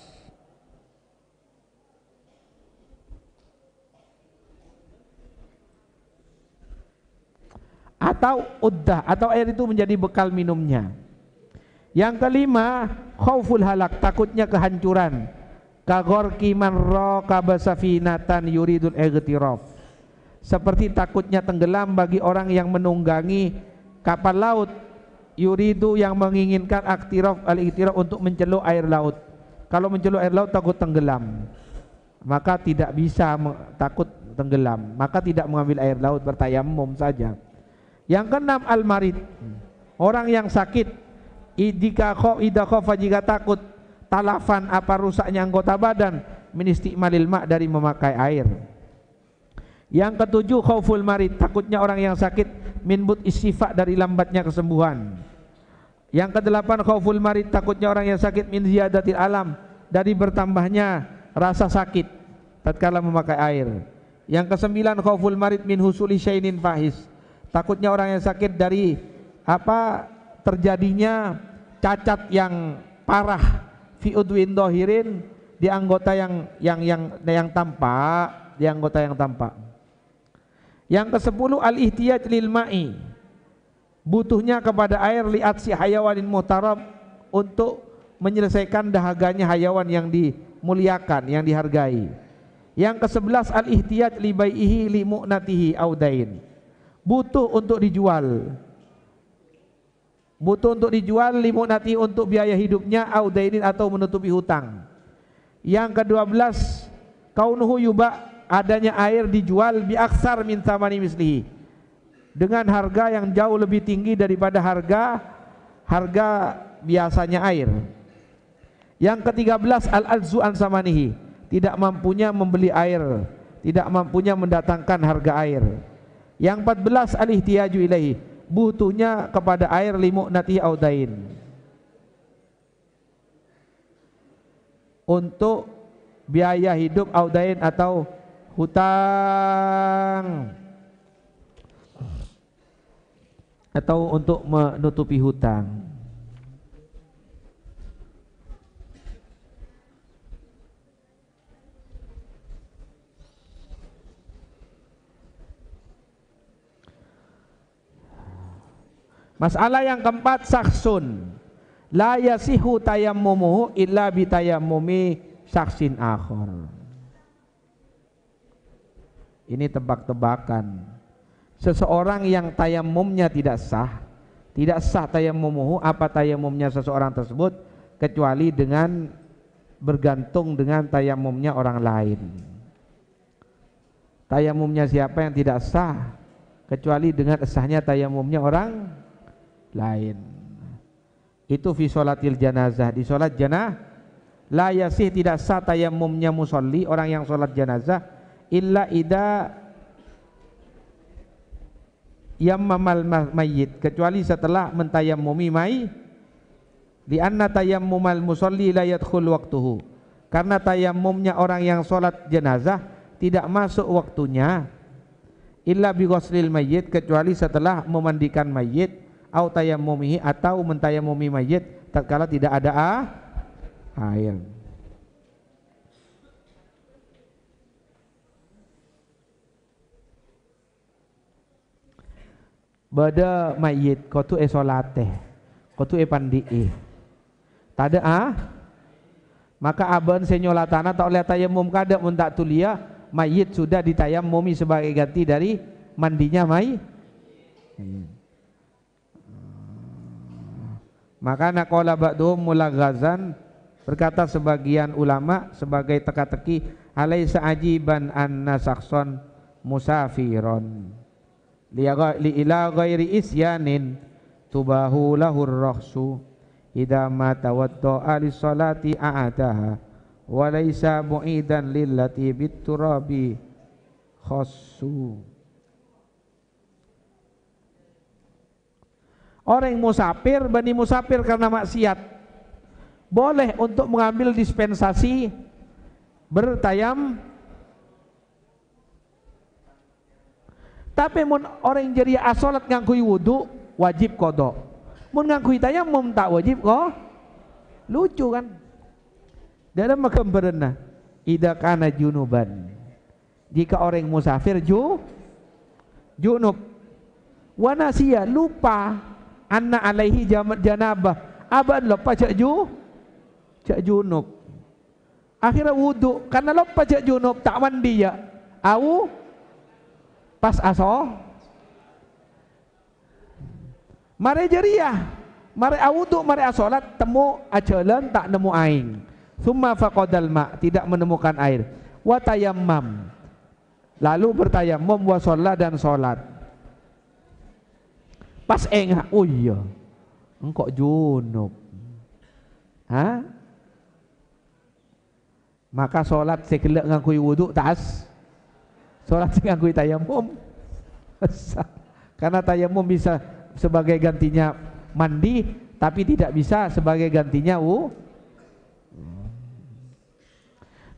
Speaker 1: atau uddah atau air itu menjadi bekal minumnya. Yang kelima, khauful halak, takutnya kehancuran. Kagorki man kabasafinatan yuridul egtiraf. Seperti takutnya tenggelam bagi orang yang menunggangi kapal laut yuridu yang menginginkan aktirof al-iktiraf untuk menceluk air laut. Kalau menceluk air laut takut tenggelam. Maka tidak bisa takut tenggelam, maka tidak mengambil air laut bertayamum saja. Yang keenam al-marid. Orang yang sakit idika kho ida khofa jika takut talafan apa rusaknya anggota badan min istimalil ma dari memakai air. Yang ketujuh khauful marid, takutnya orang yang sakit min but istifa dari lambatnya kesembuhan. Yang kedelapan khauful marid, takutnya orang yang sakit min ziyadatil alam dari bertambahnya rasa sakit tatkala memakai air. Yang kesembilan khauful marid min husuli syainin fahis takutnya orang yang sakit dari apa terjadinya cacat yang parah fi dohirin di anggota yang yang yang yang tampak di anggota yang tampak yang kesepuluh al ihtiyaj lil ma'i butuhnya kepada air liat si hayawanin mutarab untuk menyelesaikan dahaganya hayawan yang dimuliakan yang dihargai yang kesebelas al ihtiyaj li bai'ihi li mu'natihi audain butuh untuk dijual butuh untuk dijual limunati untuk biaya hidupnya audainin atau menutupi hutang yang kedua belas kaunuhu yuba adanya air dijual biaksar min mani mislihi dengan harga yang jauh lebih tinggi daripada harga harga biasanya air yang ketiga belas al-adzu an samanihi tidak mampunya membeli air tidak mampunya mendatangkan harga air yang 14 al-ihtiyaju ilaihi, butuhnya kepada air nati audain. Untuk biaya hidup audain atau hutang atau untuk menutupi hutang. Masalah yang keempat saksun. La yasihu tayammumuhu illa bitayammumi saksin akhor. Ini tebak-tebakan. Seseorang yang tayamumnya tidak sah, tidak sah tayamumuhu apa tayamumnya seseorang tersebut kecuali dengan bergantung dengan tayamumnya orang lain. Tayamumnya siapa yang tidak sah kecuali dengan sahnya tayamumnya orang lain itu fi sholatil janazah di sholat janah la yasih tidak sah tayamumnya musolli orang yang sholat jenazah illa ida mamal mayit kecuali setelah mentayamumi mai di anna tayammumal musolli la yadkhul waktuhu karena tayamumnya orang yang sholat jenazah tidak masuk waktunya illa bi ghuslil kecuali setelah memandikan mayit au tayammumihi atau mentayamumi mayit tatkala tidak ada ah, air. Bada mayit kau tu esolate, kau tu pandi'i tada ah maka aban senyolatana tak oleh tayamum kada mun tak tulia mayit sudah ditayamumi sebagai ganti dari mandinya mai. mayit Maka nakola ba'duhum mulagazan berkata sebagian ulama sebagai teka-teki alaisa ajiban anna Saxon musafiron li ila ghairi isyanin tubahu lahur rahsu idza ma tawaddaa li salati a'adaha wa laysa lillati biturabi turabi khassu Orang yang musafir, bani musafir karena maksiat. Boleh untuk mengambil dispensasi bertayam. Tapi mun orang yang jadi asolat ngangkui wudhu wajib kodok. Mun ngangkui tayamum tak wajib kok. Lucu kan? Dalam makam berenah. Ida kana junuban. Jika orang yang musafir ju junub. Wanasia lupa anna alaihi janabah aban lepas cak ju cak junub akhirnya wudu karena lepas cak junub tak mandi ya au pas aso mare jariah mare awudu mare asolat temu ajalan tak nemu aing summa faqadal ma tidak menemukan air wa tayammam lalu bertayamum wa sholat dan sholat pas engah oh iya engkau junub ha maka sholat sekelak ngakui wuduk taas solat ngakui tayamum (laughs) karena tayamum bisa sebagai gantinya mandi tapi tidak bisa sebagai gantinya wu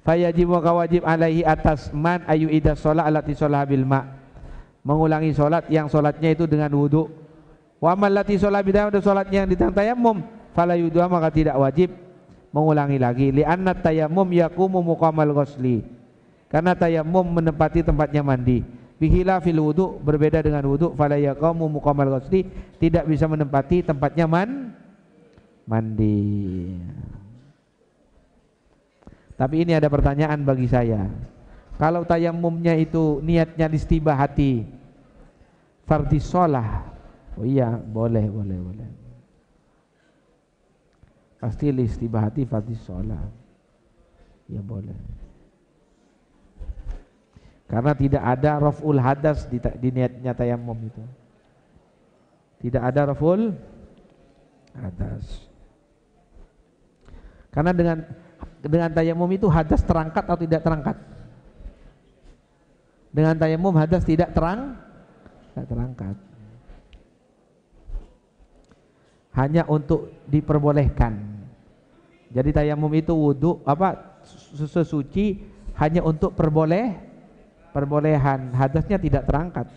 Speaker 1: fayajib wa wajib alaihi atas man ayu ida solat alati solat bil ma mengulangi sholat yang sholatnya itu dengan wuduk Wa amallati sholat bidah dan sholatnya yang ditang tayamum fala yudua maka tidak wajib mengulangi lagi li'anna tayamum yakumu muqamal ghusli. Karena tayamum menempati tempatnya mandi. Bihila fil wudu berbeda dengan wudu fala yaqamu muqamal ghusli tidak bisa menempati tempatnya man mandi. Tapi ini ada pertanyaan bagi saya. Kalau tayamumnya itu niatnya istibah hati, fardhi sholah Oh iya, boleh, boleh, boleh. Pasti istibah hati fatih sholat. Ya boleh. Karena tidak ada raful hadas di, di niatnya tayammum itu. Tidak ada raful hadas. Karena dengan dengan tayamum itu hadas terangkat atau tidak terangkat? Dengan tayamum hadas tidak terang, tidak terangkat hanya untuk diperbolehkan. Jadi tayamum itu wudhu apa sesuci hanya untuk perboleh perbolehan hadasnya tidak terangkat.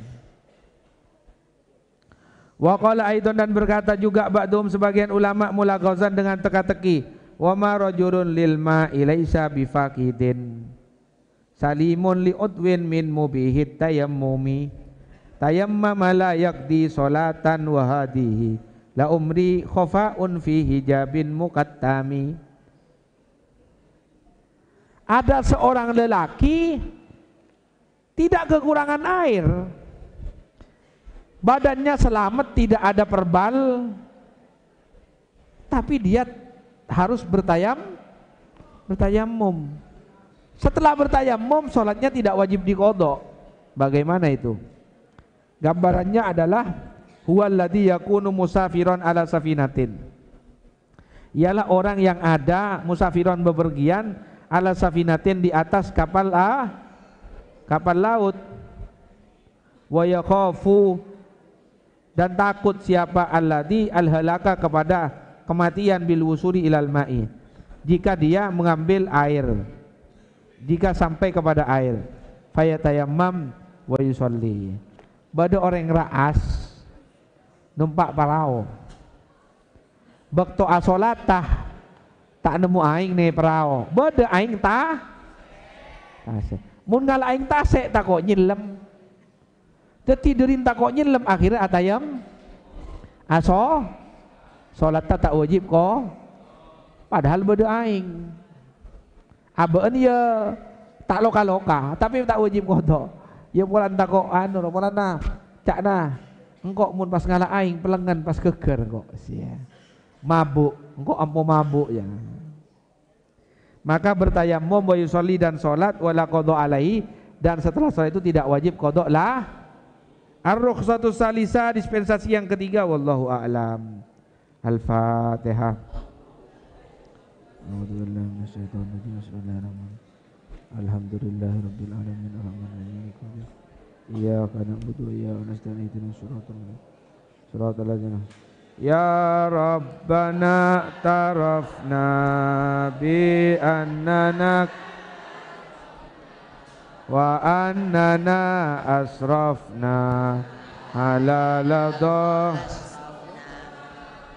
Speaker 1: Wa qala aidan dan berkata juga ba'dhum sebagian ulama mula gauzan dengan teka-teki wa ma rajulun lil ma laisa bifaqidin salimun li udwin min mubihit tayammumi tayammama la yaqdi salatan wa hadihi la umri khofa'un fi hijabin mukattami ada seorang lelaki tidak kekurangan air badannya selamat tidak ada perbal tapi dia harus bertayam bertayamum setelah bertayamum sholatnya tidak wajib dikodok bagaimana itu gambarannya adalah huwa alladhi yakunu musafiron ala safinatin ialah orang yang ada musafiron bepergian ala safinatin di atas kapal ah kapal laut wa yakhafu dan takut siapa alladhi alhalaka kepada kematian bil wusuri ilal ma'i jika dia mengambil air jika sampai kepada air fayatayammam wa yusalli pada orang yang raas numpak parau bekto asolat tah tak nemu aing nih parau bode aing tah tasik mun ngal aing tak kok nyilem. jadi derin tak kok nyilem akhirnya atayam aso solat tak wajib kok padahal bode aing abeen ya tak loka-loka tapi tak wajib kok ya pulan tak kok anu bulan nah cak nah engkau mun pas ngalah aing pelengan pas keger kok sia mabuk engkau ampo mabuk ya maka bertayamum wa yusolli dan sholat wala qadha alaihi dan setelah sholat itu tidak wajib kodok lah ar-rukhsatu salisa dispensasi yang ketiga wallahu a'lam al-fatihah Alhamdulillah Bismillahirrahmanirrahim Alhamdulillahirabbil alamin Ya karena butuh ya nasdan itu suratul suratul aja nah. Ya Rabbana tarafna bi annana wa annana asrafna ala ladha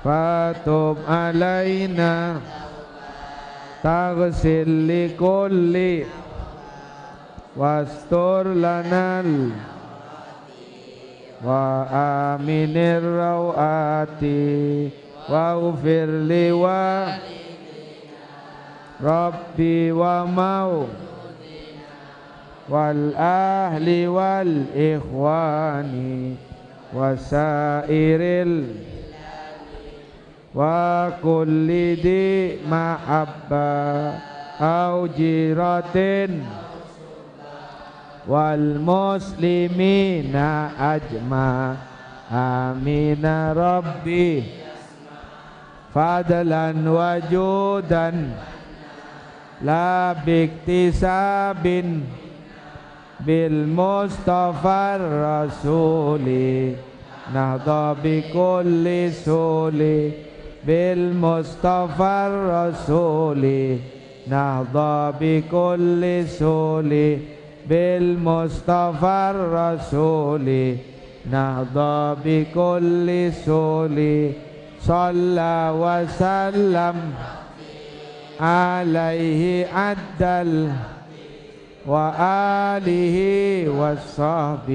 Speaker 1: fatub alaina taghsil li wastur lanal wa aminir rawati wa ufir liwa rabbi wa mau wal ahli wal ikhwani wasairil wa kulli di mahabba au jiratin wal muslimina ajma amina rabbi fadlan wajudan la biktisabin bil mustafa rasuli nahda bi kulli suli bil mustafa rasuli nahda bi kulli suli بالمصطفى الرسول نهضى بكل سول صلى وسلم عليه أدل وآله والصحب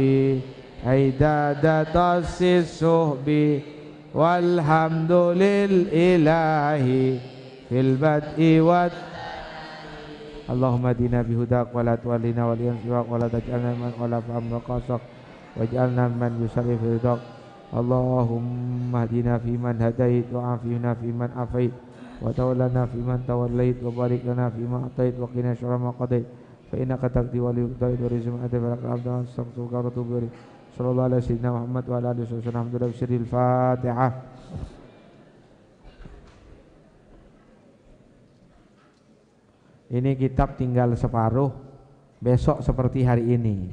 Speaker 1: عداد طس السهب والحمد للإله في البدء والتقديم Allahumma dina bihudak wa la tuwallina waliyan siwak wa la taj'alna wala fa'amra qasak waj'alna man yusallif hudak Allahumma dina fi man hadait wa afina fi man afait wa tawallana fi man tawallait wa barik lana fi ma atait wa qina syurah fa inna katakdi wa liyukdari wa rizim adai wa raka abdu wa sallam wa sallam wa sallam ini kitab tinggal separuh besok seperti hari ini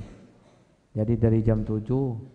Speaker 1: jadi dari jam 7